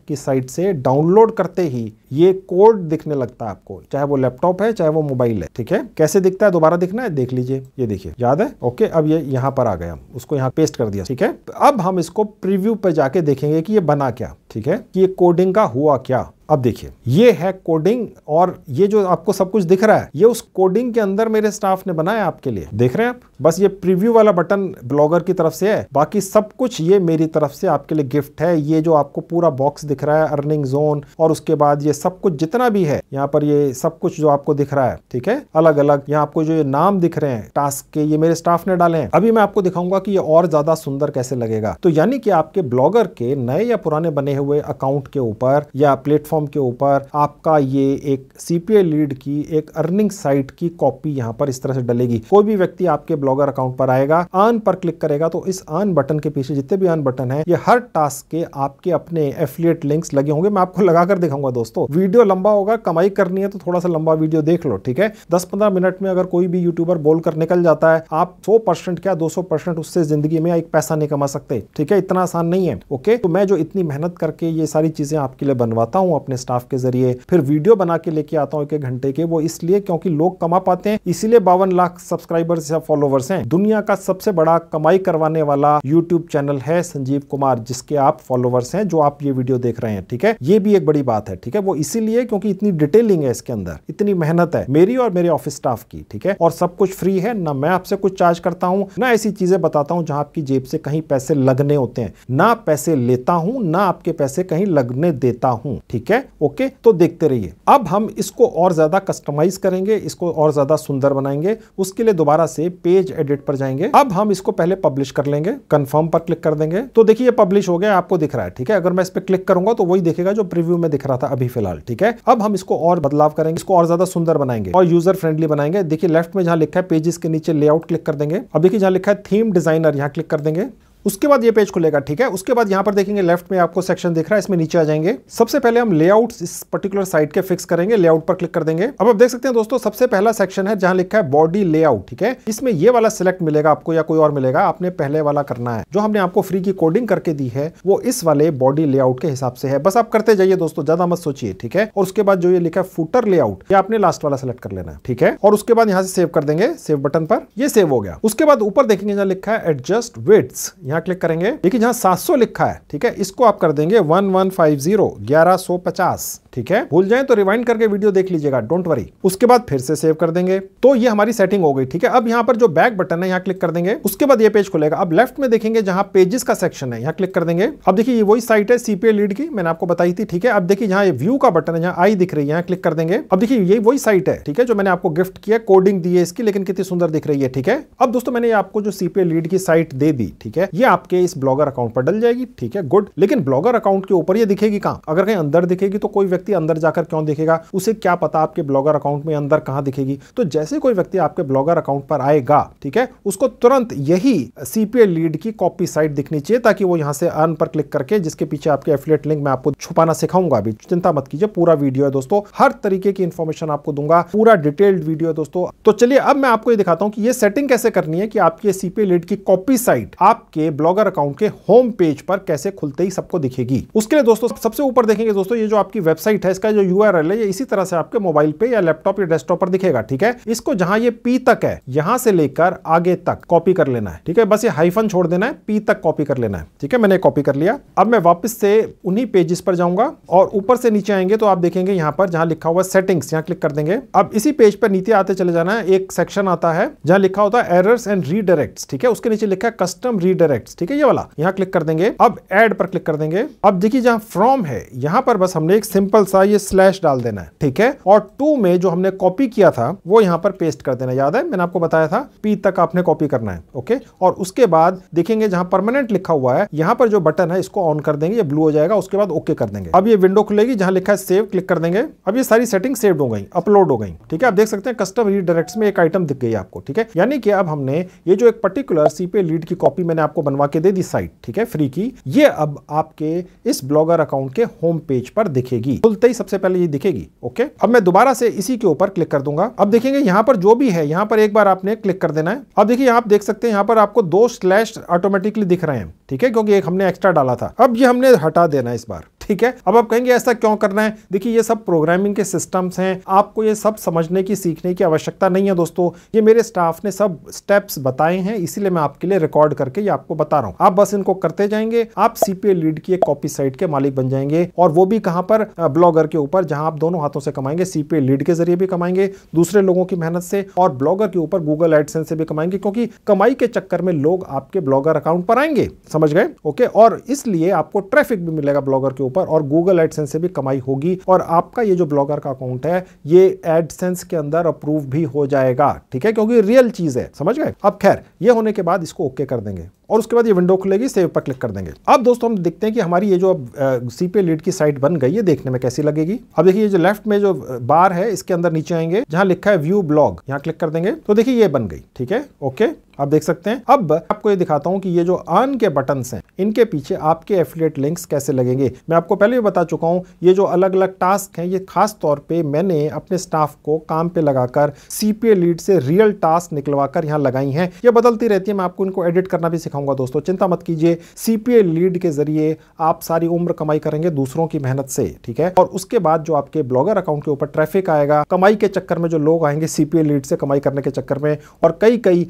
की साइट से डाउनलोड करते ही ये कोड दिखने लगता है आपको चाहे वो लैपटॉप है चाहे वो मोबाइल है ठीक है कैसे दिखता है दोबारा दिखना है देख लीजिए ये देखिए याद है ओके अब ये यहाँ पर आ गया उसको यहाँ पेस्ट कर दिया ठीक है अब हम इसको प्रिव्यू पर जाके देखेंगे कि ये बना क्या ठीक है कि ये कोडिंग का हुआ क्या अब देखिए ये है कोडिंग और ये जो आपको सब कुछ दिख रहा है ये उस कोडिंग के अंदर मेरे स्टाफ ने बनाया आपके लिए देख रहे हैं आप बस ये प्रीव्यू वाला बटन ब्लॉगर की तरफ से है बाकी सब कुछ ये मेरी तरफ से आपके लिए गिफ्ट है ये जो आपको पूरा बॉक्स दिख रहा है अर्निंग जोन और उसके बाद ये सब कुछ जितना भी है यहाँ पर ये सब कुछ जो आपको दिख रहा है ठीक है अलग अलग यहाँ आपको जो ये नाम दिख रहे हैं टास्क के ये मेरे स्टाफ ने डाले हैं अभी मैं आपको दिखाऊंगा कि ये और ज्यादा सुंदर कैसे लगेगा तो यानी कि आपके ब्लॉगर के नए या पुराने बने हुए अकाउंट के ऊपर या प्लेटफॉर्म प्लेटफॉर्म के ऊपर आपका ये एक सीपीए लीड की एक अर्निंग साइट की कॉपी यहाँ पर इस तरह से डलेगी कोई भी व्यक्ति आपके ब्लॉगर अकाउंट पर आएगा आन पर क्लिक करेगा तो इस आन बटन के पीछे जितने भी आन बटन है ये हर टास्क के आपके अपने एफिलियट लिंक्स लगे होंगे मैं आपको लगाकर दिखाऊंगा दोस्तों वीडियो लंबा होगा कमाई करनी है तो थोड़ा सा लंबा वीडियो देख लो ठीक है दस पंद्रह मिनट में अगर कोई भी यूट्यूबर बोल कर निकल जाता है आप सौ परसेंट क्या दो सौ परसेंट उससे जिंदगी में एक पैसा नहीं कमा सकते ठीक है इतना आसान नहीं है ओके तो मैं जो इतनी मेहनत करके ये सारी चीजें आपके लिए बनवाता हूँ अपने स्टाफ के जरिए फिर वीडियो बना के लेके आता हूँ एक घंटे के वो इसलिए क्योंकि लोग कमा पाते हैं इसीलिए बावन लाख सब्सक्राइबर्स या फॉलोवर्स हैं दुनिया का सबसे बड़ा कमाई करवाने वाला यूट्यूब चैनल है संजीव कुमार जिसके आप फॉलोवर्स हैं जो आप ये वीडियो देख रहे हैं ठीक है ये भी एक बड़ी बात है ठीक है वो इसीलिए क्योंकि इतनी डिटेलिंग है इसके अंदर इतनी मेहनत है मेरी और मेरे ऑफिस स्टाफ की ठीक है और सब कुछ फ्री है ना मैं आपसे कुछ चार्ज करता हूँ ना ऐसी चीजें बताता हूँ जहां आपकी जेब से कहीं पैसे लगने होते हैं ना पैसे लेता हूँ ना आपके पैसे कहीं लगने देता हूँ ठीक है है ओके तो देखते रहिए अब हम इसको और ज़्यादा कस्टमाइज करेंगे इसको और ज़्यादा सुंदर बनाएंगे उसके लिए दोबारा से पेज एडिट पर जाएंगे अब हम इसको पहले पब्लिश कर लेंगे कंफर्म पर क्लिक कर देंगे तो देखिए पब्लिश हो गया आपको दिख रहा है ठीक है अगर मैं इस पर क्लिक करूंगा तो वही देखेगा जो प्रिव्यू में दिख रहा था अभी फिलहाल ठीक है अब हम इसको और बदलाव करेंगे इसको और ज़्यादा सुंदर बनाएंगे और यूजर फ्रेंडली बनाएंगे देखिए लेफ्ट में जहां लिखा है पेजेस के नीचे लेआउट क्लिक कर देंगे अब देखिए जहाँ लिखा है थीम डिजाइनर यहाँ क्लिक कर देंगे उसके बाद ये पेज खुलेगा ठीक है उसके बाद यहाँ पर देखेंगे लेफ्ट में आपको सेक्शन दिख रहा है इसमें नीचे आ जाएंगे सबसे पहले हम लेआउट इस पर्टिकुलर साइट के फिक्स करेंगे लेआउट पर क्लिक कर देंगे अब आप देख सकते हैं दोस्तों सबसे पहला सेक्शन है जहां लिखा है बॉडी लेआउट ठीक है इसमें ये वाला सिलेक्ट मिलेगा आपको या कोई और मिलेगा आपने पहले वाला करना है जो हमने आपको फ्री की कोडिंग करके दी है वो इस वाले बॉडी लेआउट के हिसाब से है बस आप करते जाइए दोस्तों ज्यादा मत सोचिए ठीक है और उसके बाद जो ये लिखा है फूटर लेआउट ये आपने लास्ट वाला सिलेक्ट कर लेना है ठीक है और उसके बाद यहाँ से सेव कर देंगे सेव बटन पर ये सेव हो गया उसके बाद ऊपर देखेंगे जहाँ लिखा है एडजस्ट वेट्स यहाँ क्लिक करेंगे देखिए जहाँ 700 लिखा है ठीक है इसको आप कर देंगे 1150 1150 ठीक है भूल जाए तो रिवाइंड करके वीडियो देख लीजिएगा डोंट वरी उसके बाद फिर से सेव कर देंगे तो ये हमारी सेटिंग हो गई ठीक है अब यहाँ पर जो बैक बटन है यहाँ क्लिक कर देंगे उसके बाद ये पेज खुलेगा अब लेफ्ट में देखेंगे जहाँ पेजेस का सेक्शन है यहाँ क्लिक कर देंगे अब देखिए ये वही साइट है सीपीए लीड की मैंने आपको बताई थी ठीक है अब देखिए यहाँ व्यू का बटन है यहाँ आई दिख रही है यहाँ क्लिक कर देंगे अब देखिए ये वही साइट है ठीक है जो मैंने आपको गिफ्ट किया कोडिंग दी है इसकी लेकिन कितनी सुंदर दिख रही है ठीक है अब दोस्तों मैंने आपको जो सीपीए लीड की साइट दे दी ठीक है ये आपके इस ब्लॉगर अकाउंट पर डल जाएगी ठीक है गुड लेकिन ब्लॉगर अकाउंट के ऊपर ये दिखेगी कहाँ अगर कहीं अंदर दिखेगी तो कोई व्यक्ति अंदर जाकर क्यों देखेगा उसे क्या पता आपके ब्लॉगर अकाउंट में अंदर कहां दिखेगी तो जैसे कोई व्यक्ति आपके ब्लॉगर अकाउंट पर आएगा ठीक है उसको तुरंत यही सीपीए लीड की कॉपी साइट दिखनी चाहिए ताकि वो यहां से अर्न पर क्लिक करके जिसके पीछे आपके एफिलेट लिंक मैं आपको छुपाना सिखाऊंगा अभी चिंता मत कीजिए पूरा वीडियो है दोस्तों हर तरीके की इन्फॉर्मेशन आपको दूंगा पूरा डिटेल्ड वीडियो है दोस्तों तो चलिए अब मैं आपको ये दिखाता हूँ कि ये सेटिंग कैसे करनी है कि आपकी सीपीए लीड की कॉपी साइट आपके ब्लॉगर अकाउंट के होम पेज पर कैसे खुलते ही सबको दिखेगी उसके लिए दोस्तों सबसे ऊपर देखेंगे दोस्तों ये जो आपकी वेबसाइट वेबसाइट है इसका जो यू है ये इसी तरह से आपके मोबाइल पे या लैपटॉप या डेस्कटॉप पर दिखेगा ठीक है इसको जहां ये पी तक है यहां से लेकर आगे तक कॉपी कर लेना है ठीक है बस ये हाइफन छोड़ देना है पी तक कॉपी कर लेना है ठीक है मैंने कॉपी कर लिया अब मैं वापस से उन्हीं पेजेस पर जाऊंगा और ऊपर से नीचे आएंगे तो आप देखेंगे यहाँ पर जहां लिखा हुआ सेटिंग्स यहाँ क्लिक कर देंगे अब इसी पेज पर नीचे आते चले जाना है एक सेक्शन आता है जहां लिखा होता है एरर्स एंड रीडायरेक्ट्स ठीक है उसके नीचे लिखा है कस्टम रीडायरेक्ट्स ठीक है ये वाला यहाँ क्लिक कर देंगे अब एड पर क्लिक कर देंगे अब देखिए जहां फ्रॉम है यहाँ पर बस हमने एक सिंपल सिंपल सा ये स्लैश डाल देना है ठीक है और टू में जो हमने कॉपी किया था वो यहाँ पर पेस्ट कर देना याद है मैंने आपको बताया था पी तक आपने कॉपी करना है ओके और उसके बाद देखेंगे जहां परमानेंट लिखा हुआ है यहाँ पर जो बटन है इसको ऑन कर देंगे ये ब्लू हो जाएगा उसके बाद ओके कर देंगे अब ये विंडो खुलेगी जहां लिखा है सेव क्लिक कर देंगे अब ये सारी सेटिंग सेव हो गई अपलोड हो गई ठीक है आप देख सकते हैं कस्टम रीडायरेक्ट में एक आइटम दिख गई आपको ठीक है यानी कि अब हमने ये जो एक पर्टिकुलर सीपे लीड की कॉपी मैंने आपको बनवा के दे दी साइट ठीक है फ्री की ये अब आपके इस ब्लॉगर अकाउंट के होम पेज पर दिखेगी तो खुलते ही सबसे पहले ये दिखेगी ओके अब मैं दोबारा से इसी के ऊपर क्लिक कर दूंगा अब देखेंगे यहाँ पर जो भी है यहाँ पर एक बार आपने क्लिक कर देना है अब देखिए आप देख सकते हैं यहाँ पर आपको दो स्लैश ऑटोमेटिकली दिख रहे हैं ठीक है क्योंकि एक हमने एक्स्ट्रा डाला था अब ये हमने हटा देना है इस बार ठीक है अब आप कहेंगे ऐसा क्यों करना है देखिए ये सब प्रोग्रामिंग के सिस्टम्स हैं आपको ये सब समझने की सीखने की आवश्यकता नहीं है दोस्तों ये मेरे स्टाफ ने सब स्टेप्स बताए हैं इसीलिए मैं आपके लिए रिकॉर्ड करके ये आपको बता रहा हूँ आप बस इनको करते जाएंगे आप सीपीए लीड की एक कॉपी साइट के मालिक बन जाएंगे और वो भी कहाँ पर ब्लॉगर के ऊपर जहाँ आप दोनों हाथों से कमाएंगे सीपीए लीड के जरिए भी कमाएंगे दूसरे लोगों की मेहनत से और ब्लॉगर के ऊपर गूगल एडसेंस से भी कमाएंगे क्योंकि कमाई के चक्कर में लोग आपके ब्लॉगर अकाउंट पर आएंगे समझ गए ओके और इसलिए आपको ट्रैफिक भी मिलेगा ब्लॉगर के ऊपर पर और गूगल एडसेंस से भी कमाई होगी और आपका ये जो ब्लॉगर का अकाउंट है ये एडसेंस के अंदर अप्रूव भी हो जाएगा ठीक है क्योंकि रियल चीज है समझ गए अब खैर ये होने के बाद इसको ओके कर देंगे और उसके बाद ये विंडो खुलेगी सेव पर क्लिक कर देंगे अब दोस्तों हम देखते हैं कि हमारी ये जो अब सीपे लीड की साइट बन गई है देखने में कैसी लगेगी अब देखिए ये जो लेफ्ट में जो बार है इसके अंदर नीचे आएंगे जहां लिखा है व्यू ब्लॉग यहां क्लिक कर देंगे तो देखिए ये बन गई ठीक है ओके आप देख सकते हैं अब आपको ये दिखाता हूँ कि ये जो अर्न के बटन हैं इनके पीछे आपके एफिलेट लिंक्स कैसे लगेंगे मैं आपको पहले भी बता चुका हूँ ये जो अलग अलग टास्क हैं ये खास तौर पे मैंने अपने स्टाफ को काम पे लगाकर सीपीए लीड से रियल टास्क कर यहाँ लगाई हैं ये बदलती रहती है मैं आपको इनको एडिट करना भी सिखाऊंगा दोस्तों चिंता मत कीजिए सीपीए लीड के जरिए आप सारी उम्र कमाई करेंगे दूसरों की मेहनत से ठीक है और उसके बाद जो आपके ब्लॉगर अकाउंट के ऊपर ट्रैफिक आएगा कमाई के चक्कर में जो लोग आएंगे सीपीए लीड से कमाई करने के चक्कर में और कई कई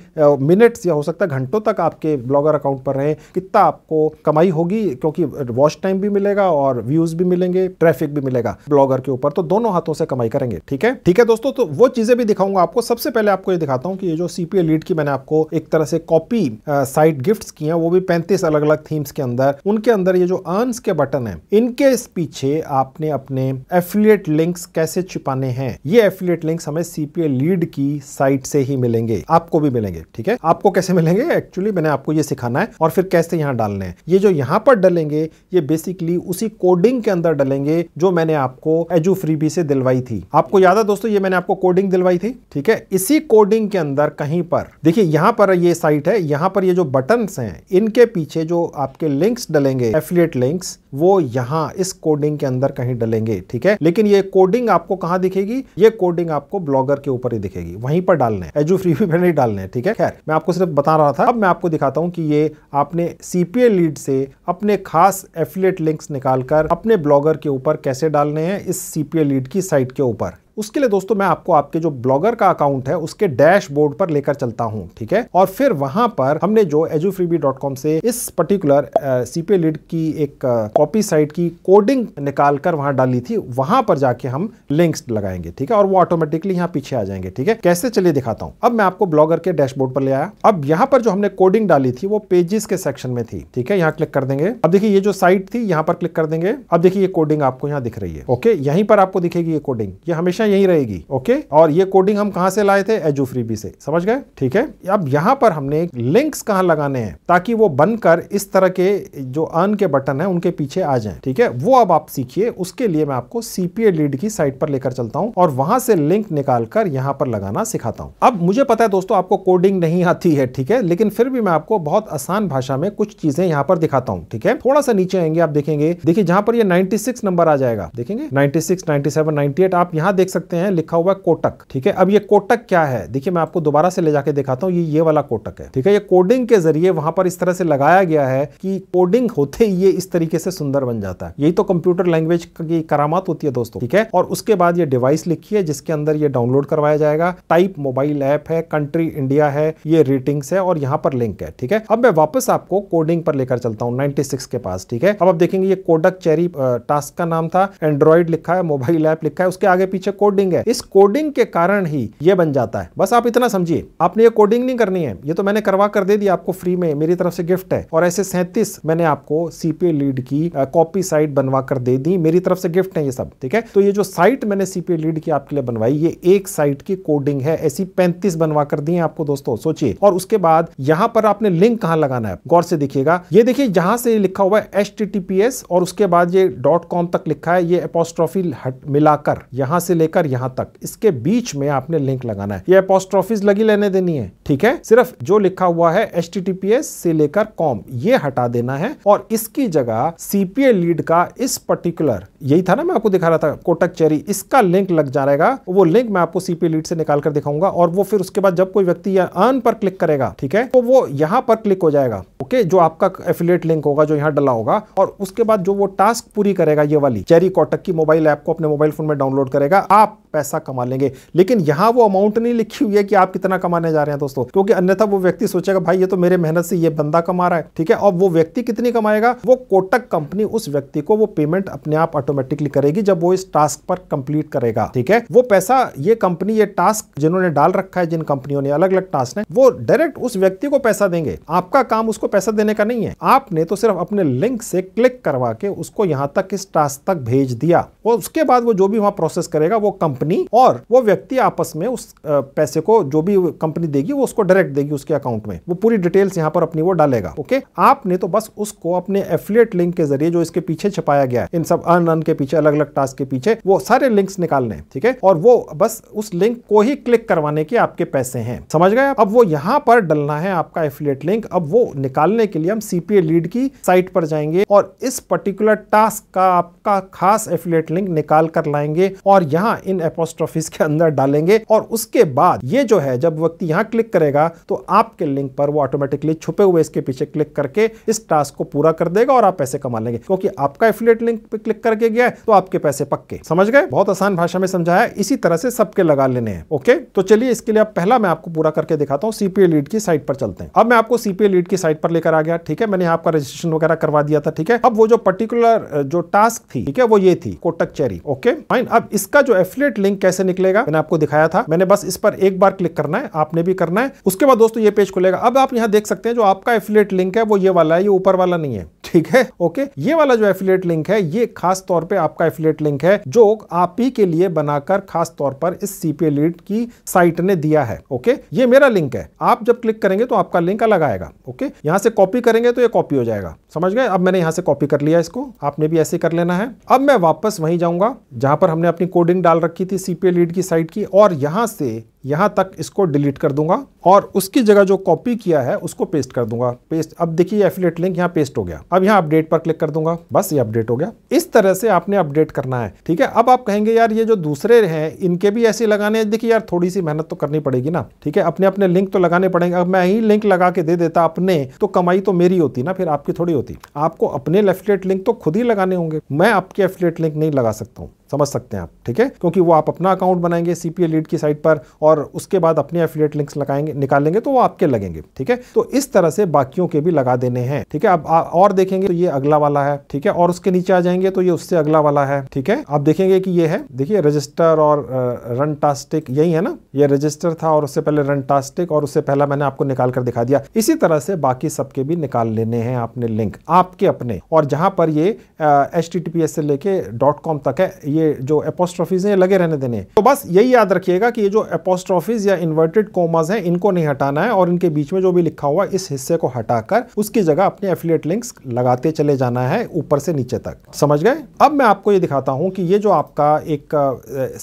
मिनट्स या हो सकता है घंटों तक आपके ब्लॉगर अकाउंट पर रहें कितना आपको कमाई होगी क्योंकि वॉच टाइम भी मिलेगा और व्यूज भी मिलेंगे ट्रैफिक भी मिलेगा ब्लॉगर के ऊपर तो दोनों हाथों से कमाई करेंगे ठीक है ठीक है दोस्तों तो वो चीजें भी दिखाऊंगा आपको सबसे पहले आपको ये दिखाता हूँ कि ये जो सीपीए लीड की मैंने आपको एक तरह से कॉपी साइट गिफ्ट की है वो भी पैंतीस अलग अलग थीम्स के अंदर उनके अंदर ये जो अर्नस के बटन है इनके पीछे आपने अपने एफिलियट लिंक्स कैसे छिपाने हैं ये एफिलियट लिंक्स हमें सीपीए लीड की साइट से ही मिलेंगे आपको भी मिलेंगे ठीक है आपको कैसे मिलेंगे एक्चुअली मैंने आपको ये सिखाना है और फिर कैसे यहाँ डालने हैं ये जो यहाँ पर डलेंगे ये बेसिकली उसी कोडिंग के अंदर डलेंगे जो मैंने आपको एजू फ्रीबी से दिलवाई थी आपको याद है दोस्तों ये मैंने आपको कोडिंग दिलवाई थी ठीक है इसी कोडिंग के अंदर कहीं पर देखिए यहाँ पर ये साइट है यहाँ पर ये जो बटन हैं इनके पीछे जो आपके लिंक्स डलेंगे एफिलिएट लिंक्स वो यहां इस कोडिंग के अंदर कहीं डलेंगे ठीक है लेकिन ये कोडिंग आपको कहां दिखेगी ये कोडिंग आपको ब्लॉगर के ऊपर ही दिखेगी वहीं पर डालने एजू फ्री भी नहीं डालने ठीक है खैर मैं आपको सिर्फ बता रहा था अब मैं आपको दिखाता हूँ कि ये आपने सीपीए लीड से अपने खास एफिलेट लिंक्स निकालकर अपने ब्लॉगर के ऊपर कैसे डालने हैं इस सीपीए लीड की साइट के ऊपर उसके लिए दोस्तों मैं आपको आपके जो ब्लॉगर का अकाउंट है उसके डैशबोर्ड पर लेकर चलता हूं ठीक है और फिर वहां पर हमने जो एजुफ्रीबी.com से इस पर्टिकुलर सीपे लीड की एक कॉपी साइट की कोडिंग निकालकर वहां डाली थी वहां पर जाके हम लिंक्स लगाएंगे ठीक है और वो ऑटोमेटिकली यहाँ पीछे आ जाएंगे ठीक है कैसे चलिए दिखाता हूँ अब मैं आपको ब्लॉगर के डैशबोर्ड पर ले आया अब यहाँ पर जो हमने कोडिंग डाली थी वो पेजेस के सेक्शन में थी ठीक है यहाँ क्लिक कर देंगे अब देखिए ये जो साइट थी यहाँ पर क्लिक कर देंगे अब देखिए ये कोडिंग आपको यहाँ दिख रही है ओके यहीं पर आपको दिखेगी ये कोडिंग ये हमेशा यही रहेगी ओके और ये कोडिंग हम कहाँ से लाए थे एजू फ्रीबी से समझ गए ठीक है अब यहाँ पर हमने लिंक्स कहाँ लगाने हैं ताकि वो बनकर इस तरह के जो अर्न के बटन है उनके पीछे आ जाए ठीक है वो अब आप सीखिए उसके लिए मैं आपको सीपीए लीड की साइट पर लेकर चलता हूँ और वहां से लिंक निकालकर कर यहाँ पर लगाना सिखाता हूँ अब मुझे पता है दोस्तों आपको कोडिंग नहीं आती है ठीक है लेकिन फिर भी मैं आपको बहुत आसान भाषा में कुछ चीजें यहाँ पर दिखाता हूँ ठीक है थोड़ा सा नीचे आएंगे आप देखेंगे देखिए जहां पर ये 96 नंबर आ जाएगा देखेंगे 96, 97, 98 आप यहां देख सकते सकते हैं लिखा हुआ है कोटक ठीक है अब ये कोटक क्या है देखिए मैं आपको दोबारा से ले जाके दिखाता हूँ ये ये वाला कोटक है ठीक है ये कोडिंग के जरिए वहां पर इस तरह से लगाया गया है कि कोडिंग होते ही ये इस तरीके से सुंदर बन जाता है यही तो कंप्यूटर लैंग्वेज की करामात होती है दोस्तों ठीक है और उसके बाद ये डिवाइस लिखी है जिसके अंदर ये डाउनलोड करवाया जाएगा टाइप मोबाइल ऐप है कंट्री इंडिया है ये रेटिंग्स है और यहाँ पर लिंक है ठीक है अब मैं वापस आपको कोडिंग पर लेकर चलता हूँ नाइनटी के पास ठीक है अब आप देखेंगे ये कोडक चेरी टास्क का नाम था एंड्रॉइड लिखा है मोबाइल ऐप लिखा है उसके आगे पीछे कोडिंग है इस कोडिंग के कारण ही ये बन जाता है बस आप इतना समझिए आपने ये कोडिंग नहीं करनी है ये तो मैंने करवा कर दे दी आपको फ्री में मेरी तरफ से गिफ्ट है और ऐसे सैंतीस मैंने आपको सीपीए लीड की कॉपी साइट बनवा कर दे दी मेरी तरफ से गिफ्ट है ये सब ठीक है तो ये जो साइट मैंने सीपीए लीड की आपके लिए बनवाई ये एक साइट की कोडिंग है ऐसी पैंतीस बनवा कर दी है आपको दोस्तों सोचिए और उसके बाद यहां पर आपने लिंक कहां लगाना है गौर से देखिएगा ये देखिए जहां से लिखा हुआ है एच और उसके बाद ये डॉट कॉम तक लिखा है ये अपोस्ट्रॉफी मिलाकर यहां से लेकर यहाँ तक इसके बीच में आपने लिंक लगाना है ये अपोस्ट्रॉफीज लगी लेने देनी है ठीक है सिर्फ जो लिखा हुआ है एच से लेकर कॉम ये हटा देना है और इसकी जगह सीपीए लीड का इस पर्टिकुलर यही था ना मैं आपको दिखा रहा था कोटक चेरी इसका लिंक लग जा रहेगा वो लिंक मैं आपको सीपीए लीड से निकाल कर दिखाऊंगा और वो फिर उसके बाद जब कोई व्यक्ति अर्न पर क्लिक करेगा ठीक है तो वो यहाँ पर क्लिक हो जाएगा ओके जो आपका एफिलेट लिंक होगा जो यहाँ डला होगा और उसके बाद जो वो टास्क पूरी करेगा ये वाली चेरी कोटक की मोबाइल ऐप को अपने मोबाइल फोन में डाउनलोड करेगा up पैसा कमा लेंगे लेकिन यहां वो अमाउंट नहीं लिखी हुई है कि आप कितना कमाने जा रहे हैं दोस्तों क्योंकि अन्यथा वो व्यक्ति सोचेगा भाई ये तो मेरे मेहनत से ये बंदा कमा रहा है ठीक है और वो व्यक्ति कितनी कमाएगा वो कोटक कंपनी उस व्यक्ति को वो पेमेंट अपने आप ऑटोमेटिकली करेगी जब वो इस टास्क पर कंप्लीट करेगा ठीक है वो पैसा ये कंपनी ये टास्क जिन्होंने डाल रखा है जिन कंपनियों ने अलग अलग टास्क ने वो डायरेक्ट उस व्यक्ति को पैसा देंगे आपका काम उसको पैसा देने का नहीं है आपने तो सिर्फ अपने लिंक से क्लिक करवा के उसको यहां तक इस टास्क तक भेज दिया और उसके बाद वो जो भी वहां प्रोसेस करेगा वो कंपनी कंपनी और वो व्यक्ति आपस में उस पैसे को जो भी कंपनी देगी वो उसको डायरेक्ट देगी उसके अकाउंट में वो पूरी डिटेल्स यहाँ पर अपनी वो डालेगा ओके आपने तो बस उसको अपने एफिलियट लिंक के जरिए जो इसके पीछे छपाया गया है इन सब अन अन के पीछे अलग अलग टास्क के पीछे वो सारे लिंक्स निकालने ठीक है और वो बस उस लिंक को ही क्लिक करवाने के आपके पैसे हैं समझ गए अब वो यहाँ पर डलना है आपका एफिलियट लिंक अब वो निकालने के लिए हम सीपीए लीड की साइट पर जाएंगे और इस पर्टिकुलर टास्क का आपका खास एफिलियट लिंक निकाल कर लाएंगे और यहाँ इन एपोस्ट्रोफिस के अंदर डालेंगे और उसके बाद ये जो है जब व्यक्ति यहाँ क्लिक करेगा तो आपके लिंक पर वो ऑटोमेटिकली छुपे हुए इसके पीछे क्लिक करके इस टास्क को पूरा कर देगा और आप पैसे कमा लेंगे क्योंकि आपका एफिलेट लिंक पे क्लिक करके गया तो आपके पैसे पक्के समझ गए बहुत आसान भाषा में समझाया इसी तरह से सबके लगा लेने हैं ओके तो चलिए इसके लिए पहला मैं आपको पूरा करके दिखाता हूँ सीपीए लीड की साइट पर चलते हैं अब मैं आपको सीपीए लीड की साइट पर लेकर आ गया ठीक है मैंने आपका रजिस्ट्रेशन वगैरह करवा दिया था ठीक है अब वो जो पर्टिकुलर जो टास्क थी ठीक है वो ये थी कोटक चेरी ओके फाइन अब इसका जो एफिलेट डायरेक्ट लिंक कैसे निकलेगा मैंने आपको दिखाया था मैंने बस इस पर एक बार क्लिक करना है आपने भी करना है उसके बाद दोस्तों ये पेज खुलेगा अब आप यहाँ देख सकते हैं जो आपका एफिलेट लिंक है वो ये वाला है ये ऊपर वाला नहीं है ठीक है ओके ये वाला जो एफिलेट लिंक है ये खास तौर पर आपका एफिलेट लिंक है जो आप ही के लिए बनाकर खास तौर पर इस सीपीए लीड की साइट ने दिया है ओके ये मेरा लिंक है आप जब क्लिक करेंगे तो आपका लिंक अलग आएगा ओके यहाँ से कॉपी करेंगे तो ये कॉपी हो जाएगा समझ गए अब मैंने यहाँ से कॉपी कर लिया इसको आपने भी ऐसे कर लेना है अब मैं वापस वहीं जाऊंगा जहां पर हमने अपनी कोडिंग डाल रखी थी सीपीए लीड की साइड की और यहाँ से यहाँ तक इसको डिलीट कर दूंगा और उसकी जगह जो कॉपी किया है उसको पेस्ट कर दूंगा पेस्ट अब देखिए एफिलेट लिंक यहाँ पेस्ट हो गया अब यहाँ अपडेट पर क्लिक कर दूंगा बस ये अपडेट हो गया इस तरह से आपने अपडेट करना है ठीक है अब आप कहेंगे यार ये जो दूसरे हैं इनके भी ऐसे लगाने देखिए यार थोड़ी सी मेहनत तो करनी पड़ेगी ना ठीक है अपने अपने लिंक तो लगाने पड़ेंगे अब मैं ही लिंक लगा के दे देता अपने तो कमाई तो मेरी होती ना फिर आपकी थोड़ी होती आपको अपने एफिलेट लिंक तो खुद ही लगाने होंगे मैं आपके एफिलेट लिंक नहीं लगा सकता हूँ समझ सकते हैं आप ठीक है क्योंकि वो आप अपना अकाउंट बनाएंगे सीपीए लीड की साइट पर और और उसके बाद अपने एफिलेट लिंक्स लगाएंगे निकालेंगे तो वो आपके लगेंगे ठीक है तो इस तरह से बाकियों के भी लगा देने हैं ठीक है अब और देखेंगे तो ये अगला वाला है ठीक है और उसके नीचे आ जाएंगे तो ये उससे अगला वाला है ठीक है आप देखेंगे कि ये है देखिए रजिस्टर और रन टास्टिक यही है ना ये रजिस्टर था और उससे पहले रन टास्टिक और उससे पहला मैंने आपको निकाल कर दिखा दिया इसी तरह से बाकी सबके भी निकाल लेने हैं आपने लिंक आपके अपने और जहां पर ये एच से लेके डॉट तक है ये जो एपोस्ट्रॉफीज हैं लगे रहने देने तो बस यही याद रखिएगा कि ये जो एपोस्ट अपोस्ट्रॉफीज या इन्वर्टेड commas हैं इनको नहीं हटाना है और इनके बीच में जो भी लिखा हुआ इस हिस्से को हटाकर उसकी जगह अपने एफिलिएट लिंक्स लगाते चले जाना है ऊपर से नीचे तक समझ गए अब मैं आपको ये दिखाता हूँ कि ये जो आपका एक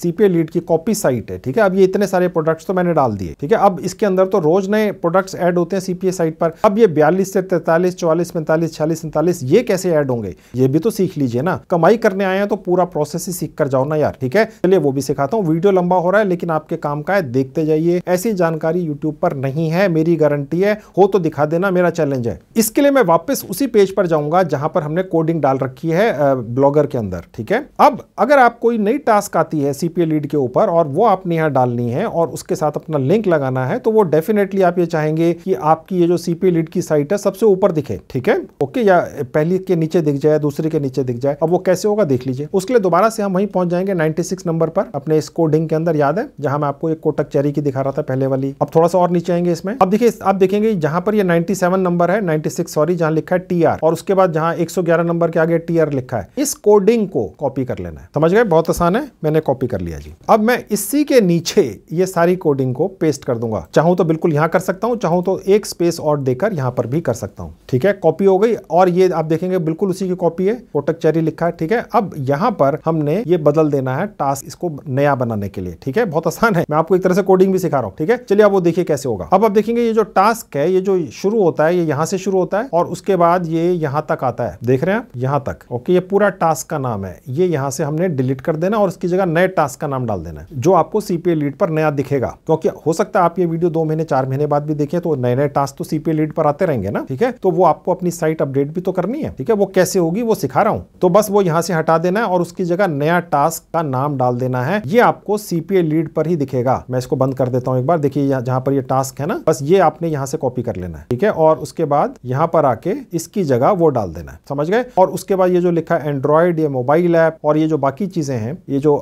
सीपीए लीड की कॉपी साइट है ठीक है अब ये इतने सारे प्रोडक्ट्स तो मैंने डाल दिए ठीक है अब इसके अंदर तो रोज नए प्रोडक्ट्स एड होते हैं सीपीए साइट पर अब ये बयालीस से तैतालीस चौवालीस पैंतालीस छियालीस सैंतालीस ये कैसे एड होंगे ये भी तो सीख लीजिए ना कमाई करने आए हैं तो पूरा प्रोसेस ही सीख कर जाओ ना यार ठीक है चलिए वो भी सिखाता हूँ वीडियो लंबा हो रहा है लेकिन आपके काम का है देखते जाइए ऐसी जानकारी यूट्यूब पर नहीं है मेरी गारंटी है हो तो दिखा देना मेरा चैलेंज है इसके लिए मैं वापस उसी पेज पर जाऊंगा जहां पर हमने कोडिंग डाल रखी है ब्लॉगर के अंदर ठीक है अब अगर आप कोई नई टास्क आती है सीपीए लीड के ऊपर और वो आपने यहाँ डालनी है और उसके साथ अपना लिंक लगाना है तो वो डेफिनेटली आप ये चाहेंगे कि आपकी ये जो सीपीए लीड की साइट है सबसे ऊपर दिखे ठीक है ओके या पहली के नीचे दिख जाए दूसरे के नीचे दिख जाए अब वो कैसे होगा देख लीजिए उसके लिए दोबारा से हम वहीं पहुंच जाएंगे 96 नंबर पर अपने इस कोडिंग के अंदर याद है जहां मैं आपको एक कोड कोटक चेरी की दिखा रहा था पहले वाली अब थोड़ा सा और नीचे आएंगे इसमें अब देखिए आप देखेंगे जहां पर ये 97 नंबर है 96 सॉरी जहां लिखा है टी और उसके बाद जहां 111 नंबर के आगे टी लिखा है इस कोडिंग को कॉपी कर लेना है समझ गए बहुत आसान है मैंने कॉपी कर लिया जी अब मैं इसी के नीचे ये सारी कोडिंग को पेस्ट कर दूंगा चाहूं तो बिल्कुल यहां कर सकता हूं चाहूं तो एक स्पेस और देकर यहां पर भी कर सकता हूं ठीक है कॉपी हो गई और ये आप देखेंगे बिल्कुल उसी की कॉपी है कोटक चेरी लिखा है ठीक है अब यहां पर हमने ये बदल देना है टास्क इसको नया बनाने के लिए ठीक है बहुत आसान है मैं आपको एक तरह से कोडिंग भी सिखा रहा हूँ ठीक है चलिए आप वो देखिए कैसे होगा अब आप देखेंगे ये जो टास्क है ये जो शुरू होता है ये यहाँ से शुरू होता है और उसके बाद ये यहाँ तक आता है देख रहे हैं आप यहाँ तक ओके ये पूरा टास्क का नाम है ये यहाँ से हमने डिलीट कर देना और उसकी जगह नए टास्क का नाम डाल देना है जो आपको सीपीए लीड पर नया दिखेगा क्योंकि हो सकता है आप ये वीडियो दो महीने चार महीने बाद भी देखें तो नए नए टास्क तो सीपीए लीड पर आते रहेंगे ना ठीक है तो वो आपको अपनी साइट अपडेट भी तो करनी है ठीक है वो कैसे होगी वो सिखा रहा हूँ तो बस वो यहाँ से हटा देना है और उसकी जगह नया टास्क का नाम डाल देना है ये आपको सीपीए लीड पर ही दिखेगा मैं इसको बंद कर देता हूं एक बार देखिए जहां पर ये टास्क है ना बस ये आपने यहां से कॉपी कर लेना है ठीक है और उसके बाद यहां पर आके इसकी जगह वो डाल देना है समझ गए और उसके बाद ये जो लिखा है एंड्रॉयड ये मोबाइल ऐप और ये जो बाकी चीज़ें हैं ये जो